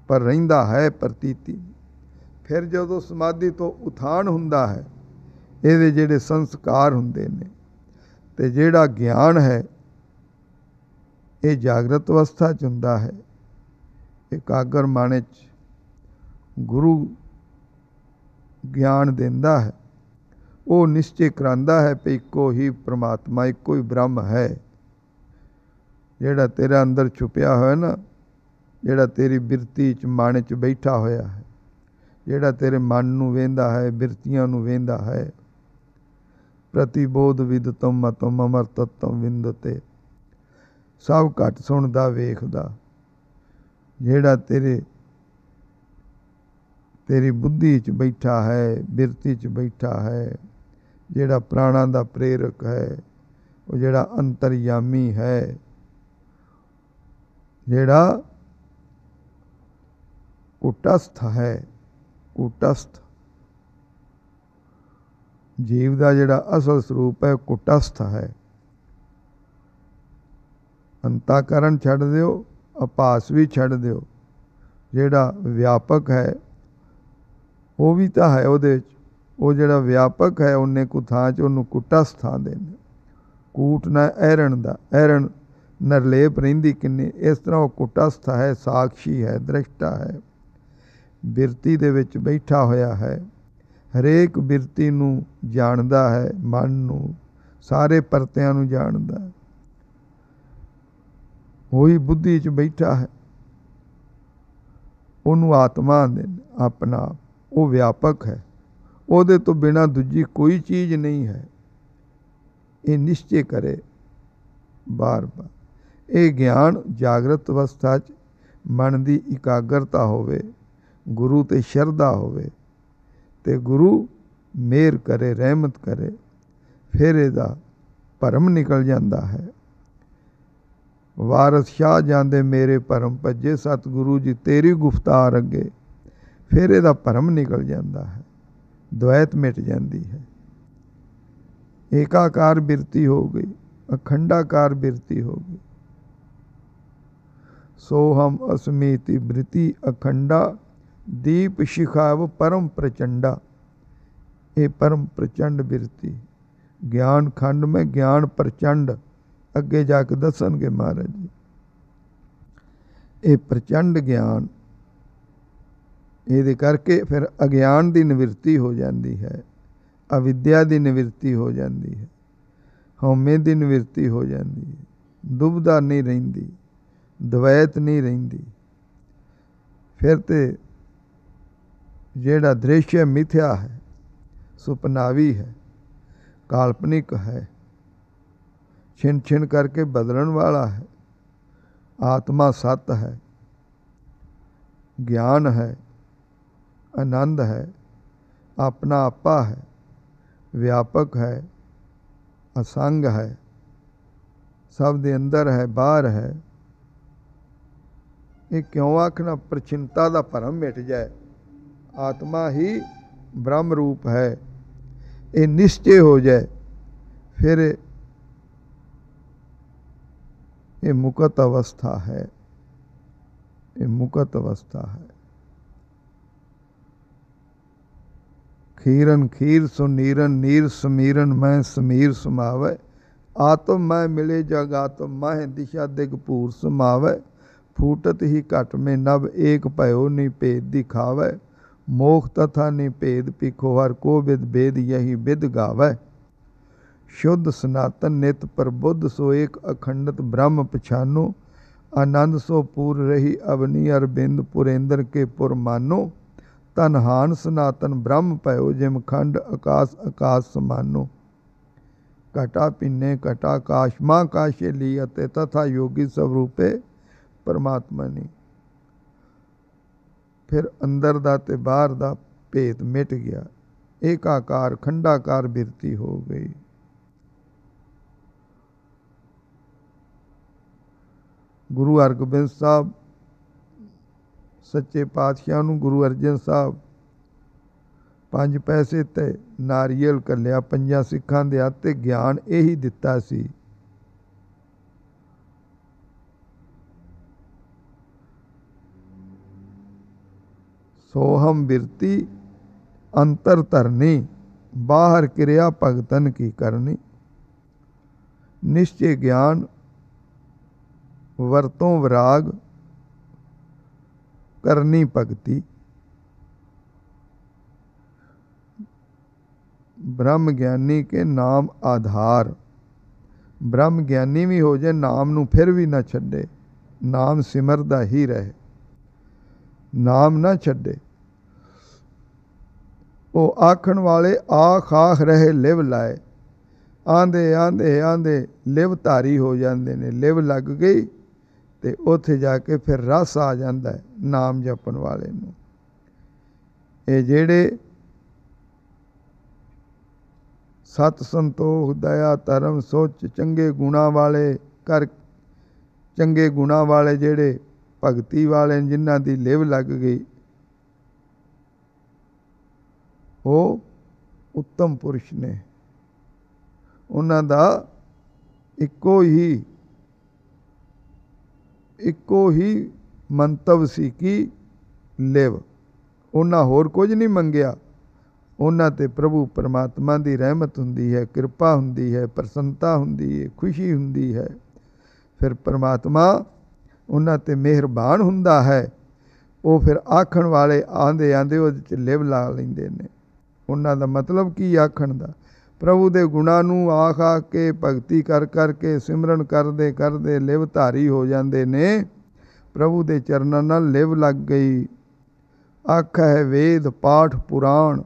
ਪਰ ਰਹਿੰਦਾ ਹੈ ਪ੍ਰਤੀਤੀ ਫਿਰ ਜਦੋਂ ਸਮਾਧੀ ਤੋਂ ਉਥਾਨ ਹੁੰਦਾ ਹੈ ਇਹਦੇ ਜਿਹੜੇ ਸੰਸਕਾਰ ਹੁੰਦੇ ਨੇ ਤੇ ਜਿਹੜਾ ਗਿਆਨ ਹੈ ਇਹ ਜਾਗਰਤ ਅਵਸਥਾ ਚ ਹੁੰਦਾ ਹੈ ਇਕਾਗਰ ਮਨ ਚ ਗੁਰੂ ਗਿਆਨ ਦਿੰਦਾ ਹੈ ਉਹ ਨਿਸ਼ਚੈ ਕਰਾਂਦਾ ਹੈ ਕਿ ਇੱਕੋ ਹੀ ਪ੍ਰਮਾਤਮਾ ਇੱਕੋ ਹੀ ਬ੍ਰਹਮ ਹੈ ਜਿਹੜਾ ਤੇਰੇ ਅੰਦਰ ਛੁਪਿਆ ਹੋਇਆ ਨਾ ਜਿਹੜਾ ਤੇਰੀ ਬਿਰਤੀ ਚ ਮਨ ਚ ਬੈਠਾ ਹੋਇਆ ਹੈ ਜਿਹੜਾ ਤੇਰੇ ਮਨ ਨੂੰ ਵੇਂਦਾ ਹੈ ਬਿਰਤੀਆਂ ਨੂੰ ਵੇਂਦਾ ਹੈ ਪ੍ਰਤੀਬੋਧ ਵਿਦਤਮ ਮਤਮ ਤਤਮ ਵਿੰਦਤੇ ਸਭ ਘਟ ਸੁਣਦਾ ਵੇਖਦਾ ਜਿਹੜਾ ਤੇਰੇ ਤੇਰੀ ਬੁੱਧੀ 'ਚ ਬੈਠਾ ਹੈ ਬਿਰਤੀ 'ਚ ਬੈਠਾ ਹੈ ਜਿਹੜਾ ਪ੍ਰਾਣਾ ਦਾ ਪ੍ਰੇਰਕ ਹੈ ਉਹ ਜਿਹੜਾ ਅੰਤਰਯਾਮੀ ਹੈ ਜਿਹੜਾ ਕੁਟਸਥ ਹੈ ਕੁਟਸਥ ਜੀਵ ਦਾ ਜਿਹੜਾ ਅਸਲ ਸਰੂਪ ਹੈ ਕੁਟਸਥ ਹੈ ਅੰਤਾਕਰਨ ਛੱਡ ਦਿਓ ਅਪਾਸ ਵੀ ਛੱਡ ਦਿਓ ਜਿਹੜਾ ਵਿਆਪਕ ਹੈ ਉਹ ਵੀ ਤਾਂ ਹੈ ਉਹਦੇ ਵਿੱਚ ਉਹ ਜਿਹੜਾ ਵਿਆਪਕ ਹੈ ਉਹਨੇ ਕੋ ਥਾਂ ਚ ਉਹਨੂੰ ਕੁੱਟਾ ਸਥਾਨ ਦੇਣਾ ਕੂਟ ਨਾ ਐਰਣ ਦਾ ਐਰਣ ਨਰਲੇਪ ਰਹਿੰਦੀ ਕਿੰਨੇ ਇਸ ਤਰ੍ਹਾਂ ਉਹ ਕੁੱਟਾ ਸਥਾ ਹੈ ਸਾਖੀ ਹੈ ਦ੍ਰਿਸ਼ਟਾ ਹੈ ਬਿਰਤੀ ਦੇ ਵਿੱਚ ਬੈਠਾ ਹੋਇਆ ਹੈ ਹਰੇਕ ਬਿਰਤੀ ਨੂੰ ਜਾਣਦਾ ਹੈ ਮਨ ਨੂੰ ਸਾਰੇ ਪਰਤਿਆਂ ਨੂੰ ਜਾਣਦਾ ਹੈ ਉਹੀ ਬੁੱਧੀ 'ਚ ਬੈਠਾ ਹੈ ਉਹਨੂੰ ਆਤਮਾ ਦੇ ਆਪਣਾ ਉਹ ਵਿਆਪਕ ਹੈ ਉਹਦੇ ਤੋਂ ਬਿਨਾ ਦੂਜੀ ਕੋਈ ਚੀਜ਼ ਨਹੀਂ ਹੈ ਇਹ ਨਿਸ਼ਚੈ ਕਰੇ ਬਾਰ-ਬਾਰ ਇਹ ਗਿਆਨ ਜਾਗਰਤ ਅਵਸਥਾ 'ਚ ਮਨ ਦੀ ਇਕਾਗਰਤਾ ਹੋਵੇ ਗੁਰੂ ਤੇ ਸ਼ਰਧਾ ਹੋਵੇ ਤੇ ਗੁਰੂ ਮਿਹਰ ਕਰੇ ਰਹਿਮਤ ਕਰੇ ਫਿਰ ਇਹਦਾ ਭਰਮ ਨਿਕਲ ਜਾਂਦਾ ਹੈ ਵਾਰਸ ਸ਼ਾਹ ਜਾਂਦੇ ਮੇਰੇ ਭਰਮ ਭੱਜੇ ਸਤਿਗੁਰੂ ਜੀ ਤੇਰੀ ਗੁਫਤਾਰ ਅੱਗੇ ਫਿਰ ਇਹਦਾ ਭਰਮ ਨਿਕਲ ਜਾਂਦਾ ਹੈ ਦ્વੈਤ ਮਿਟ ਜਾਂਦੀ ਹੈ ਏਕਾਕਾਰ ਬਿਰਤੀ ਹੋ ਗਈ ਅਖੰਡਾਕਾਰ ਬਿਰਤੀ ਹੋ ਗਈ ਸੋ ਹਮ ਅਸਮੀਤੀ ਬ੍ਰਿਤੀ ਅਖੰਡਾ ਦੀਪ ਸ਼ਿਖਾਵ ਪਰਮ ਪ੍ਰਚੰਡਾ ਇਹ ਪਰਮ ਪ੍ਰਚੰਡ ਬਿਰਤੀ ਗਿਆਨ ਖੰਡ ਮੈਂ ਗਿਆਨ ਪ੍ਰਚੰਡ ਅੱਗੇ ਜਾ ਕੇ ਦੱਸਣਗੇ ਮਹਾਰਾਜ ਜੀ ਇਹ ਪ੍ਰਚੰਡ ਗਿਆਨ ਇਹਦੇ ਕਰਕੇ ਫਿਰ ਅਗਿਆਨ ਦੀ ਨਿਵਰਤੀ ਹੋ ਜਾਂਦੀ ਹੈ ਅਵਿਦਿਆ ਦੀ ਨਿਵਰਤੀ ਹੋ ਜਾਂਦੀ ਹੈ ਹਉਮੈ ਦੀ ਨਿਵਰਤੀ ਹੋ ਜਾਂਦੀ ਹੈ ਦੁਬਧਾ ਨਹੀਂ ਰਹਿੰਦੀ ਦਵੈਤ ਨਹੀਂ ਰਹਿੰਦੀ ਫਿਰ ਤੇ ਜਿਹੜਾ ਦ੍ਰਿਸ਼ ਮਿਥਿਆ ਹੈ ਸੁਪਨਾਵੀ ਹੈ ਕਾਲਪਨਿਕ ਹੈ ਛਿਣ ਛਿਣ ਕਰਕੇ ਬਦਲਣ ਵਾਲਾ ਹੈ ਆਤਮਾ ਸਤ ਹੈ ਗਿਆਨ ਹੈ आनंद है अपना आपा है व्यापक है असंग है सब दे अंदर है बाहर है ये क्यों आखना प्रचिनता का भरम मिट जाए आत्मा ही ब्रह्म रूप है ये निश्चय हो जाए फिर ये मुकत अवस्था है ये मुकत अवस्था है खीरन खीर सुनीरन नीर सुमीरन मैं समीर सुमावे आत्म मैं मिले जग आत्म मह दिशा दिगपूर सुमावे फूटत ही घट में नव एक भयो भेद दिखावे मोख तथा नि भेद पिखो हर को विद भेद यही विद गावै शुद्ध सनातन नित प्रबुद्ध सो एक अखंडत ब्रह्म पछानो आनंद सो पूर रही अवनी अरबिंद पुरेंद्र के पुर मानो ਤਨ ਹਾਨ ਸਨਾਤਨ ਬ੍ਰਹਮ ਭਇਓ ਜਿਮ ਖੰਡ ਆਕਾਸ ਆਕਾਸ ਸਮਾਨੋ ਘਟਾ ਪਿੰਨੇ ਘਟਾ ਕਾਸ਼ਮਾ ਕਾਸ਼ੇ ਲੀ ਅਤੇ ਤਥਾ ਯੋਗੀ ਸਵਰੂਪੇ ਪਰਮਾਤਮਾ ਨੇ ਫਿਰ ਅੰਦਰ ਦਾ ਤੇ ਬਾਹਰ ਦਾ ਭੇਦ ਮਿਟ ਗਿਆ ਏਕਾਕਾਰ ਖੰਡਾਕਾਰ ਬਿਰਤੀ ਹੋ ਗਈ ਗੁਰੂ ਅਰਗੋਬਿੰਦ ਸਾਹਿਬ ਸੱਚੇ ਪਾਤਸ਼ਾਹ ਨੂੰ ਗੁਰੂ ਅਰਜਨ ਸਾਹਿਬ ਪੰਜ ਪੈਸੇ ਤੇ ਨਾਰੀਅਲ ਕੱਲਿਆ ਪੰਜਾਂ ਸਿੱਖਾਂ ਦੇ ਹੱਥੇ ਤੇ ਗਿਆਨ ਇਹੀ ਦਿੱਤਾ ਸੀ ਸੋਹਮ ਬਿਰਤੀ ਅੰਤਰ ਧਰਨੀ ਬਾਹਰ ਕਿਰਿਆ ਭਗਤਨ ਕੀ ਕਰਨੀ ਨਿਸ਼ਚੇ ਗਿਆਨ ਵਰਤੋਂ ਵਿਰਾਗ ਕਰਨੀ ਭਗਤੀ ਬ੍ਰਹਮ ਗਿਆਨੀ ਕੇ ਨਾਮ ਆਧਾਰ ਬ੍ਰਹਮ ਗਿਆਨੀ ਵੀ ਹੋ ਜਾਏ ਨਾਮ ਨੂੰ ਫਿਰ ਵੀ ਨਾ ਛੱਡੇ ਨਾਮ ਸਿਮਰਦਾ ਹੀ ਰਹੇ ਨਾਮ ਨਾ ਛੱਡੇ ਉਹ ਆਖਣ ਵਾਲੇ ਆਖ ਆਖ ਰਹੇ ਲਿਵ ਲਾਏ ਆਂਦੇ ਆਂਦੇ ਆਂਦੇ ਲਿਵ ਧਾਰੀ ਹੋ ਜਾਂਦੇ ਨੇ ਲਿਵ ਲੱਗ ਗਈ ਤੇ ਉੱਥੇ ਜਾ ਕੇ ਫਿਰ ਰਸ ਆ ਜਾਂਦਾ ਹੈ ਨਾਮ ਜਪਣ ਵਾਲੇ ਨੂੰ ਇਹ ਜਿਹੜੇ ਸਤ ਸੰਤੋਖ ਦਇਆ ਧਰਮ ਸੋਚ ਚੰਗੇ ਗੁਣਾ ਵਾਲੇ ਕਰ ਚੰਗੇ ਗੁਣਾ ਵਾਲੇ ਜਿਹੜੇ ਭਗਤੀ ਵਾਲੇ ਜਿਨ੍ਹਾਂ ਦੀ ਲੇਵ ਲੱਗ ਗਈ ਉਹ ਉੱਤਮ ਪੁਰਸ਼ ਨੇ ਉਹਨਾਂ ਦਾ ਇੱਕੋ ਹੀ ਇੱਕੋ ਹੀ ਮੰਤਵ ਸੀ ਕਿ ਲਿਵ ਉਹਨਾਂ ਹੋਰ ਕੁਝ ਨਹੀਂ ਮੰਗਿਆ ਉਹਨਾਂ ਤੇ ਪ੍ਰਭੂ ਪਰਮਾਤਮਾ ਦੀ ਰਹਿਮਤ ਹੁੰਦੀ ਹੈ ਕਿਰਪਾ ਹੁੰਦੀ ਹੈ ਪ੍ਰਸੰਤਾ ਹੁੰਦੀ ਹੈ ਖੁਸ਼ੀ ਹੁੰਦੀ ਹੈ ਫਿਰ ਪਰਮਾਤਮਾ ਉਹਨਾਂ ਤੇ ਮਿਹਰਬਾਨ ਹੁੰਦਾ ਹੈ ਉਹ ਫਿਰ ਆਖਣ ਵਾਲੇ ਆਂਦੇ ਆਂਦੇ ਉਹਦੇ ਚ ਲਿਵ ਲਾ ਲੈਂਦੇ ਨੇ ਉਹਨਾਂ ਦਾ ਮਤਲਬ ਕੀ ਆਖਣ ਦਾ ਪ੍ਰਭੂ ਦੇ ਗੁਣਾਂ ਨੂੰ ਆਖ ਆ ਕੇ ਭਗਤੀ ਕਰ ਕਰਕੇ ਸਿਮਰਨ ਕਰਦੇ ਕਰਦੇ ਲਿਵ ਧਾਰੀ ਹੋ ਜਾਂਦੇ ਨੇ ਪ੍ਰਭੂ ਦੇ ਚਰਨਾਂ ਨਾਲ ਲਿਵ ਲੱਗ ਗਈ ਆਖ ਹੈ ਵੇਦ ਪਾਠ ਪੁਰਾਣ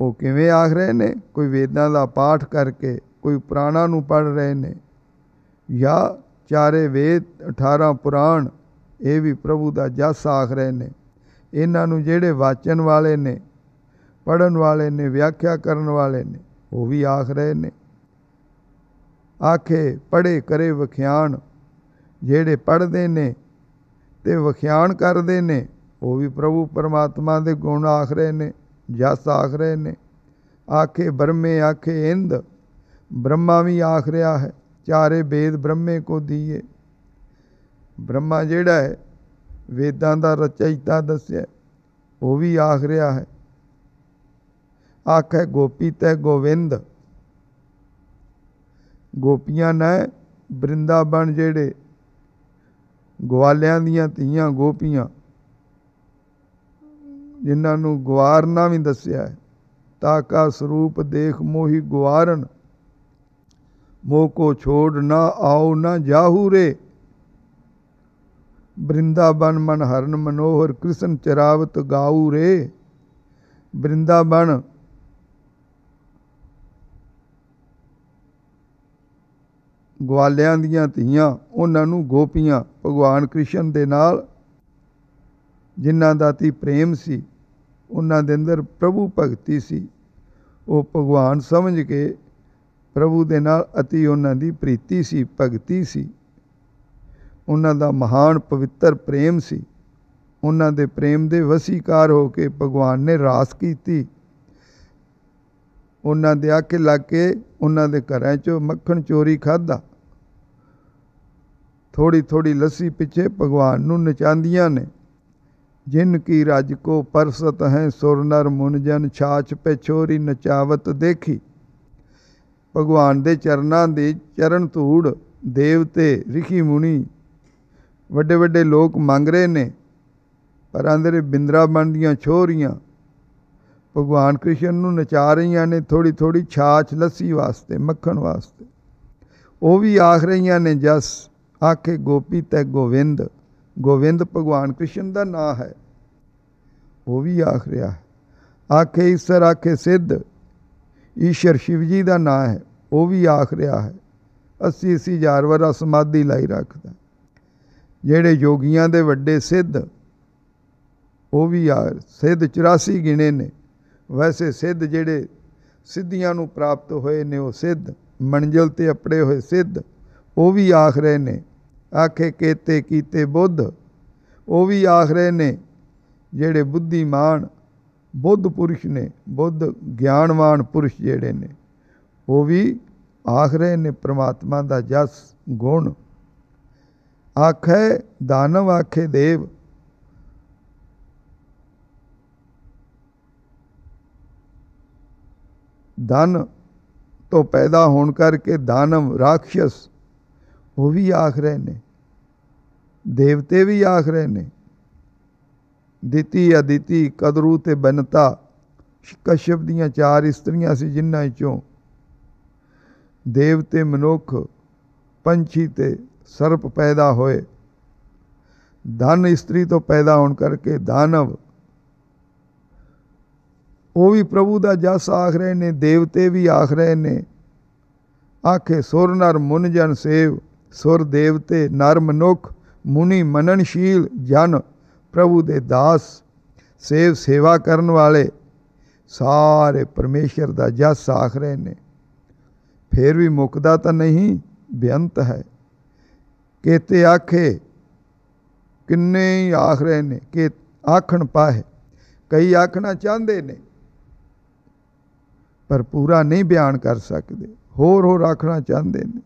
ਉਹ ਕਿਵੇਂ ਆਖ ਰਹੇ ਨੇ ਕੋਈ ਵੇਦਾਂ ਦਾ ਪਾਠ ਕਰਕੇ ਕੋਈ ਪੁਰਾਣਾ ਨੂੰ ਪੜ ਰਹੇ ਨੇ ਜਾਂ ਚਾਰੇ ਵੇਦ 18 ਪੁਰਾਣ ਇਹ ਵੀ ਪ੍ਰਭੂ ਦਾ ਜਸ ਆਖ ਰਹੇ ਨੇ ਇਹਨਾਂ ਨੂੰ ਜਿਹੜੇ ਵਾਚਨ ਵਾਲੇ ਨੇ ਪੜਨ ਵਾਲੇ ਨੇ ਵਿਆਖਿਆ ਕਰਨ ਵਾਲੇ ਨੇ ਉਹ ਵੀ ਆਖ ਰਹੇ ਨੇ ਆਖੇ ਪੜੇ ਕਰੇ ਵਿਖਿਆਨ ਜਿਹੜੇ ਪੜਦੇ ਨੇ ਤੇ ਵਿਖਿਆਨ ਕਰਦੇ ਨੇ ਉਹ ਵੀ ਪ੍ਰਭੂ ਪਰਮਾਤਮਾ ਦੇ ਗੁਣ ਆਖ ਰਹੇ ਨੇ ਜਸ ਆਖ ਰਹੇ ਨੇ ਆਖੇ ਬ੍ਰਹਮੇ ਆਖੇ ਇੰਦ ਬ੍ਰਹਮਾ ਵੀ ਆਖ ਰਿਹਾ ਹੈ ਚਾਰੇ ਵੇਦ ਬ੍ਰਹਮੇ ਕੋ ਦੀਏ ਬ੍ਰਹਮਾ ਜਿਹੜਾ ਹੈ ਵੇਦਾਂ ਦਾ ਰਚਇਤਾ ਦੱਸਿਆ ਉਹ ਵੀ ਆਖ ਰਿਹਾ ਹੈ ਆਖੇ ਗੋਪੀ ਤੇ ਗੋਵਿੰਦ ਗੋਪੀਆਂ ਨੇ ਬ੍ਰਿੰਦਾਬਨ ਜਿਹੜੇ ਗਵਾਲਿਆਂ ਦੀਆਂ ਧੀਆਂ ਗੋਪੀਆਂ ਜਿਨ੍ਹਾਂ ਨੂੰ ਗਵਾਰਨਾ ਵੀ ਦੱਸਿਆ ਹੈ ਕਾ ਸਰੂਪ ਦੇਖ ਮੋਹੀ ਗਵਾਰਨ ਮੋਹ ਕੋ ਛੋੜ ਨਾ ਆਉ ਨਾ ਜਾਹੂ ਰੇ ਬ੍ਰਿੰਦਾਬਨ ਮਨ ਹਰਨ ਮਨੋਹਰ ਕ੍ਰਿਸ਼ਨ ਚਰਾਵਤ ਗਾਉ ਰੇ ਬ੍ਰਿੰਦਾਬਨ ਗਵਾਲਿਆਂ ਦੀਆਂ ਧੀਆਂ ਉਹਨਾਂ ਨੂੰ ਗੋਪੀਆਂ ਭਗਵਾਨ ਕ੍ਰਿਸ਼ਨ ਦੇ ਨਾਲ ਜਿਨ੍ਹਾਂ ਦਾ ਤੀ ਪ੍ਰੇਮ ਸੀ ਉਹਨਾਂ ਦੇ ਅੰਦਰ ਪ੍ਰਭੂ ਭਗਤੀ ਸੀ ਉਹ ਭਗਵਾਨ ਸਮਝ ਕੇ ਪ੍ਰਭੂ ਦੇ ਨਾਲ ਅਤੀ ਉਹਨਾਂ ਦੀ ਪ੍ਰੀਤੀ ਸੀ ਭਗਤੀ ਸੀ ਉਹਨਾਂ ਦਾ ਮਹਾਨ ਪਵਿੱਤਰ ਪ੍ਰੇਮ ਸੀ ਉਹਨਾਂ ਦੇ ਪ੍ਰੇਮ ਦੇ ਵਸੀਕਾਰ ਹੋ ਕੇ ਭਗਵਾਨ ਨੇ ਰਾਸ ਕੀਤੀ ਉਹਨਾਂ ਦੇ ਆਖੇ ਲੱਗ ਕੇ ਉਹਨਾਂ ਦੇ ਘਰਾਂ 'ਚੋਂ ਮੱਖਣ ਚੋਰੀ ਖਾਦਾ ਥੋੜੀ ਥੋੜੀ ਲੱਸੀ ਪਿੱਛੇ ਭਗਵਾਨ ਨੂੰ ਨਚਾਂਦੀਆਂ ਨੇ ਜਿਨ ਕੀ ਰਜ ਕੋ ਪਰਸਤ ਹੈ ਸੁਰ ਨਰ ਮੁਨ ਜਨ ਛਾਚ ਪੇ ਛੋਰੀ ਨਚਾਵਤ ਦੇਖੀ ਭਗਵਾਨ ਦੇ ਚਰਨਾਂ ਦੇ ਚਰਨ ਧੂੜ ਦੇਵਤੇ ਰਿਖੀ ਮੁਨੀ ਵੱਡੇ ਵੱਡੇ ਲੋਕ ਮੰਗ ਰਹੇ ਨੇ ਪਰ ਅੰਦਰ ਬਿੰਦਰਾ ਦੀਆਂ ਛੋਰੀਆਂ ਭਗਵਾਨ ਕ੍ਰਿਸ਼ਨ ਨੂੰ ਨਚਾ ਰਹੀਆਂ ਨੇ ਥੋੜੀ ਥੋੜੀ ਛਾਛ ਲੱਸੀ ਵਾਸਤੇ ਮੱਖਣ ਵਾਸਤੇ ਉਹ ਵੀ ਆਖ ਰਹੀਆਂ ਨੇ ਜਸ ਆਖੇ ਗੋਪੀ ਤੈ ਗੋਵਿੰਦ ਗੋਵਿੰਦ ਭਗਵਾਨ ਕ੍ਰਿਸ਼ਨ ਦਾ ਨਾਂ ਹੈ ਉਹ ਵੀ ਆਖ ਰਿਹਾ ਆਖੇ ਈਸ਼ਰ ਆਖੇ ਸਿੱਧ ਈਸ਼ਰ ਸ਼ਿਵ ਜੀ ਦਾ ਨਾਂ ਹੈ ਉਹ ਵੀ ਆਖ ਰਿਹਾ ਹੈ ਅਸੀਂ ਅਸੀਂ ਹਜ਼ਾਰ ਵਾਰਾ ਅਸਮਾਦੀ ਲਈ ਰੱਖਦਾ ਜਿਹੜੇ ਯੋਗੀਆਂ ਦੇ ਵੱਡੇ ਸਿੱਧ ਉਹ ਵੀ ਆ ਸਿੱਧ 84 ਗਿਣੇ ਨੇ ਵੈਸੇ ਸਿੱਧ ਜਿਹੜੇ ਸਿੱਧੀਆਂ ਨੂੰ ਪ੍ਰਾਪਤ ਹੋਏ ਨੇ ਉਹ ਸਿੱਧ ਮੰਜ਼ਲ ਤੇ ਅਪੜੇ ਹੋਏ ਸਿੱਧ ਉਹ ਵੀ ਆਖ ਰਹੇ ਨੇ ਆਖੇ ਕੇਤੇ ਕੀਤੇ ਬੁੱਧ ਉਹ ਵੀ ਆਖ ਰਹੇ ਨੇ ਜਿਹੜੇ ਬੁੱਧੀਮਾਨ ਬੁੱਧ ਪੁਰਸ਼ ਨੇ ਬੁੱਧ ਗਿਆਨਵਾਨ ਪੁਰਸ਼ ਜਿਹੜੇ ਨੇ ਉਹ ਵੀ ਆਖ ਰਹੇ ਨੇ ਪ੍ਰਮਾਤਮਾ ਦਾ ਜਸ ਗੁਣ ਆਖੇ ਦਾਨਵ ਆਖੇ ਦੇਵ ਧਨ ਤੋਂ ਪੈਦਾ ਹੋਣ ਕਰਕੇ ਦਾਨਵ ਰਾਖਸ਼ਸ ਉਹ ਵੀ ਆਖ ਰਹੇ ਨੇ ਦੇਵਤੇ ਵੀ ਆਖ ਰਹੇ ਨੇ ਦਿੱਤੀ ਅਦਿਤੀ ਕਦਰੂ ਤੇ ਬਨਤਾ ਕਸ਼ਪ ਦੀਆਂ ਚਾਰ ਇਸਤਰੀਆਂ ਸੀ ਜਿਨ੍ਹਾਂ ਵਿੱਚੋਂ ਦੇਵਤੇ ਮਨੁੱਖ ਪੰਛੀ ਤੇ ਸਰਪ ਪੈਦਾ ਹੋਏ ਧਨ ਇਸਤਰੀ ਤੋਂ ਪੈਦਾ ਹੋਣ ਕਰਕੇ ਦਾਨਵ ਉਹ ਵੀ ਪ੍ਰਭੂ ਦਾ ਜਸ ਆਖ ਰਹੇ ਨੇ ਦੇਵਤੇ ਵੀ ਆਖ ਰਹੇ ਨੇ ਆਖੇ ਸੁਰ ਨਰ ਮੁਨ ਜਨ ਸੇਵ ਸੁਰ ਦੇਵਤੇ ਨਰ ਮਨੁਖ ਮੁਨੀ ਮਨਨਸ਼ੀਲ ਜਨ ਪ੍ਰਭੂ ਦੇ ਦਾਸ ਸੇਵ ਸੇਵਾ ਕਰਨ ਵਾਲੇ ਸਾਰੇ ਪਰਮੇਸ਼ਰ ਦਾ ਜਸ ਆਖ ਰਹੇ ਨੇ ਫੇਰ ਵੀ ਮੁਕਦਾ ਤਾਂ ਨਹੀਂ ਬੇਅੰਤ ਹੈ ਕਿਤੇ ਆਖੇ ਕਿੰਨੇ ਹੀ ਆਖ ਰਹੇ ਨੇ ਕਿ ਆਖਣ ਪਾਹੇ ਕਈ ਆਖਣਾ ਚਾਹੁੰਦੇ ਨੇ ਪਰ ਪੂਰਾ ਨਹੀਂ ਬਿਆਨ ਕਰ ਸਕਦੇ ਹੋਰ ਹੋ ਰੱਖਣਾ ਚਾਹੁੰਦੇ ਨੇ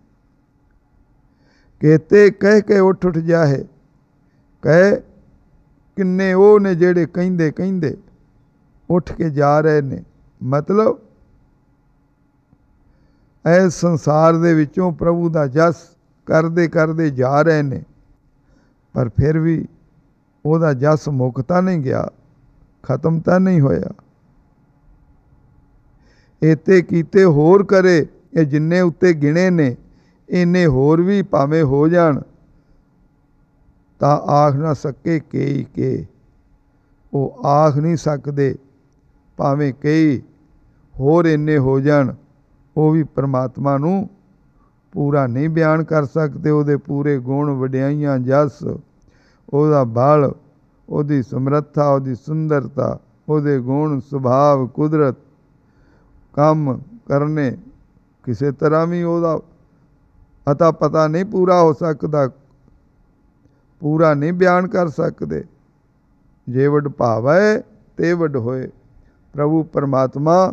ਕਹਤੇ ਕਹਿ ਕੇ ਉੱਠ ਉੱਠ ਜਾਏ ਕਹੇ ਕਿੰਨੇ ਉਹ ਨੇ ਜਿਹੜੇ ਕਹਿੰਦੇ ਕਹਿੰਦੇ ਉੱਠ ਕੇ ਜਾ ਰਹੇ ਨੇ ਮਤਲਬ ਐ ਸੰਸਾਰ ਦੇ ਵਿੱਚੋਂ ਪ੍ਰਭੂ ਦਾ ਜਸ ਕਰਦੇ ਕਰਦੇ ਜਾ ਰਹੇ ਨੇ ਪਰ ਫਿਰ ਵੀ ਉਹਦਾ ਜਸ ਮੁਕਤਾ ਨਹੀਂ ਗਿਆ ਖਤਮ ਤਾਂ ਨਹੀਂ ਹੋਇਆ ਇਤੇ ਕੀਤੇ ਹੋਰ ਕਰੇ ਇਹ ਜਿੰਨੇ ਉੱਤੇ ਗਿਣੇ ਨੇ ਇੰਨੇ ਹੋਰ ਵੀ ਭਾਵੇਂ ਹੋ ਜਾਣ ਤਾਂ ਆਖ ਨਾ ਸਕੇ ਕਈ ਕੇ ਉਹ ਆਖ ਨਹੀਂ ਸਕਦੇ ਭਾਵੇਂ ਕਈ ਹੋਰ ਇੰਨੇ ਹੋ ਜਾਣ ਉਹ ਵੀ ਪਰਮਾਤਮਾ ਨੂੰ ਪੂਰਾ ਨਹੀਂ ਬਿਆਨ ਕਰ ਸਕਦੇ ਉਹਦੇ ਪੂਰੇ ਗੁਣ ਵਡਿਆਈਆਂ ਜਸ ਉਹਦਾ ਬਲ ਉਹਦੀ ਸਮਰੱਥਾ ਉਹਦੀ ਸੁੰਦਰਤਾ ਉਹਦੇ ਗੁਣ ਸੁਭਾਵ ਕੁਦਰਤ ਕੰਮ ਕਰਨੇ ਕਿਸੇ ਤਰ੍ਹਾਂ ਵੀ ਉਹਦਾ ਅਤਾ ਪਤਾ ਨਹੀਂ ਪੂਰਾ ਹੋ ਸਕਦਾ ਪੂਰਾ ਨਹੀਂ ਬਿਆਨ ਕਰ ਸਕਦੇ ਜੇ ਵਡ ਭਾਵੈ ਤੇ ਵਡ ਹੋਏ ਪ੍ਰਭੂ ਪਰਮਾਤਮਾ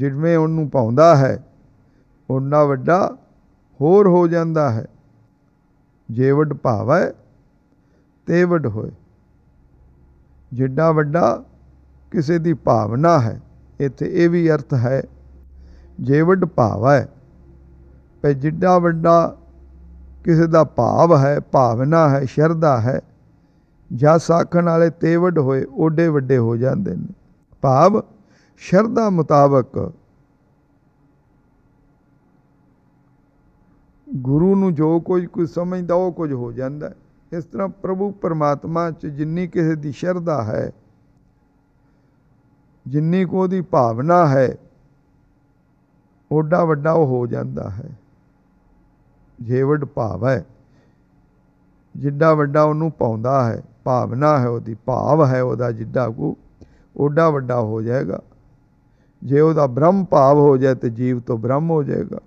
ਜਿਵੇਂ ਉਹਨੂੰ ਪਾਉਂਦਾ ਹੈ ਉਹਨਾਂ ਵੱਡਾ ਹੋਰ ਹੋ ਜਾਂਦਾ ਹੈ ਜੇ ਵਡ ਭਾਵੈ ਤੇ ਵਡ ਹੋਏ ਜਿੱਡਾ ਵੱਡਾ ਕਿਸੇ ਦੀ ਭਾਵਨਾ ਹੈ ਇੱਥੇ ਇਹ ਵੀ ਅਰਥ ਹੈ ਜੇ ਵੱਡ ਭਾਵ ਹੈ ਭਈ ਜਿੱਡਾ ਵੱਡਾ ਕਿਸੇ ਦਾ ਭਾਵ ਹੈ ਭਾਵਨਾ ਹੈ ਸ਼ਰਧਾ ਹੈ ਜਾਂ ਸਾਖਣ ਵਾਲੇ ਵੱਡ ਹੋਏ ਓਡੇ ਵੱਡੇ ਹੋ ਜਾਂਦੇ ਨੇ ਭਾਵ ਸ਼ਰਧਾ ਮੁਤਾਬਕ ਗੁਰੂ ਨੂੰ ਜੋ ਕੁਝ ਸਮਝਦਾ ਉਹ ਕੁਝ ਹੋ ਜਾਂਦਾ ਇਸ ਤਰ੍ਹਾਂ ਪ੍ਰਭੂ ਪਰਮਾਤਮਾ 'ਚ ਜਿੰਨੀ ਕਿਸੇ ਦੀ ਸ਼ਰਧਾ ਹੈ ਜਿੰਨੀ ਕੋ ਉਹਦੀ ਭਾਵਨਾ ਹੈ ਓਡਾ ਵੱਡਾ ਉਹ ਹੋ ਜਾਂਦਾ ਹੈ ਜੇਵੜ ਭਾਵ ਹੈ ਜਿੱਡਾ ਵੱਡਾ ਉਹਨੂੰ ਪਾਉਂਦਾ ਹੈ ਭਾਵਨਾ ਹੈ ਉਹਦੀ ਭਾਵ ਹੈ ਉਹਦਾ ਜਿੱਡਾ ਕੋ ਓਡਾ ਵੱਡਾ ਹੋ ਜਾਏਗਾ ਜੇ ਉਹਦਾ ਬ੍ਰਹਮ ਭਾਵ ਹੋ ਜਾਏ ਤੇ ਜੀਵ ਤੋਂ ਬ੍ਰਹਮ ਹੋ ਜਾਏਗਾ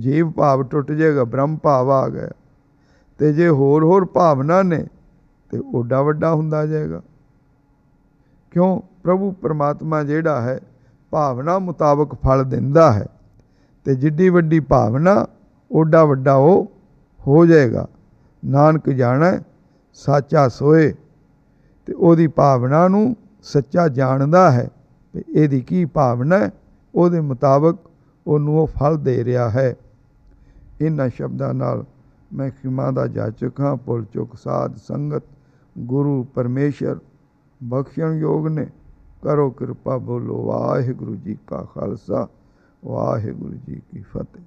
ਜੀਵ ਭਾਵ ਟੁੱਟ ਜਾਏਗਾ ਬ੍ਰਹਮ ਭਾਵ ਆ ਗਿਆ ਤੇ ਜੇ ਹੋਰ ਹੋਰ ਭਾਵਨਾ ਨੇ ਤੇ ਓਡਾ ਵੱਡਾ ਹੁੰਦਾ ਜਾਏਗਾ ਕਿਉਂ ਪ੍ਰਭੂ ਪਰਮਾਤਮਾ ਜਿਹੜਾ ਹੈ ਭਾਵਨਾ ਮੁਤਾਬਕ ਫਲ ਦਿੰਦਾ ਹੈ ਤੇ ਜਿੱਡੀ ਵੱਡੀ ਭਾਵਨਾ ਓਡਾ ਵੱਡਾ ਉਹ ਹੋ ਜਾਏਗਾ ਨਾਨਕ ਜਾਣੈ ਸਾਚਾ ਸੋਏ ਤੇ ਉਹਦੀ ਭਾਵਨਾ ਨੂੰ ਸੱਚਾ ਜਾਣਦਾ ਹੈ ਤੇ ਇਹਦੀ ਕੀ ਭਾਵਨਾ ਉਹਦੇ ਮੁਤਾਬਕ ਉਹਨੂੰ ਉਹ ਫਲ ਦੇ ਰਿਹਾ ਹੈ ਇਹਨਾਂ ਸ਼ਬਦਾਂ ਨਾਲ ਮੈਂ ਖਿਮਾ ਦਾ ਜਾਚਕ ਹਾਂ ਪੁਲ ਚੁਕ ਸਾਧ ਸੰਗਤ ਗੁਰੂ ਪਰਮੇਸ਼ਰ ਬਖਸ਼ਣ ਯੋਗ ਨੇ ਕਰੋ ਕਿਰਪਾ ਬੋਲੋ ਵਾਹਿਗੁਰੂ ਜੀ ਕਾ ਖਾਲਸਾ ਵਾਹਿਗੁਰੂ ਜੀ ਕੀ ਫਤਿਹ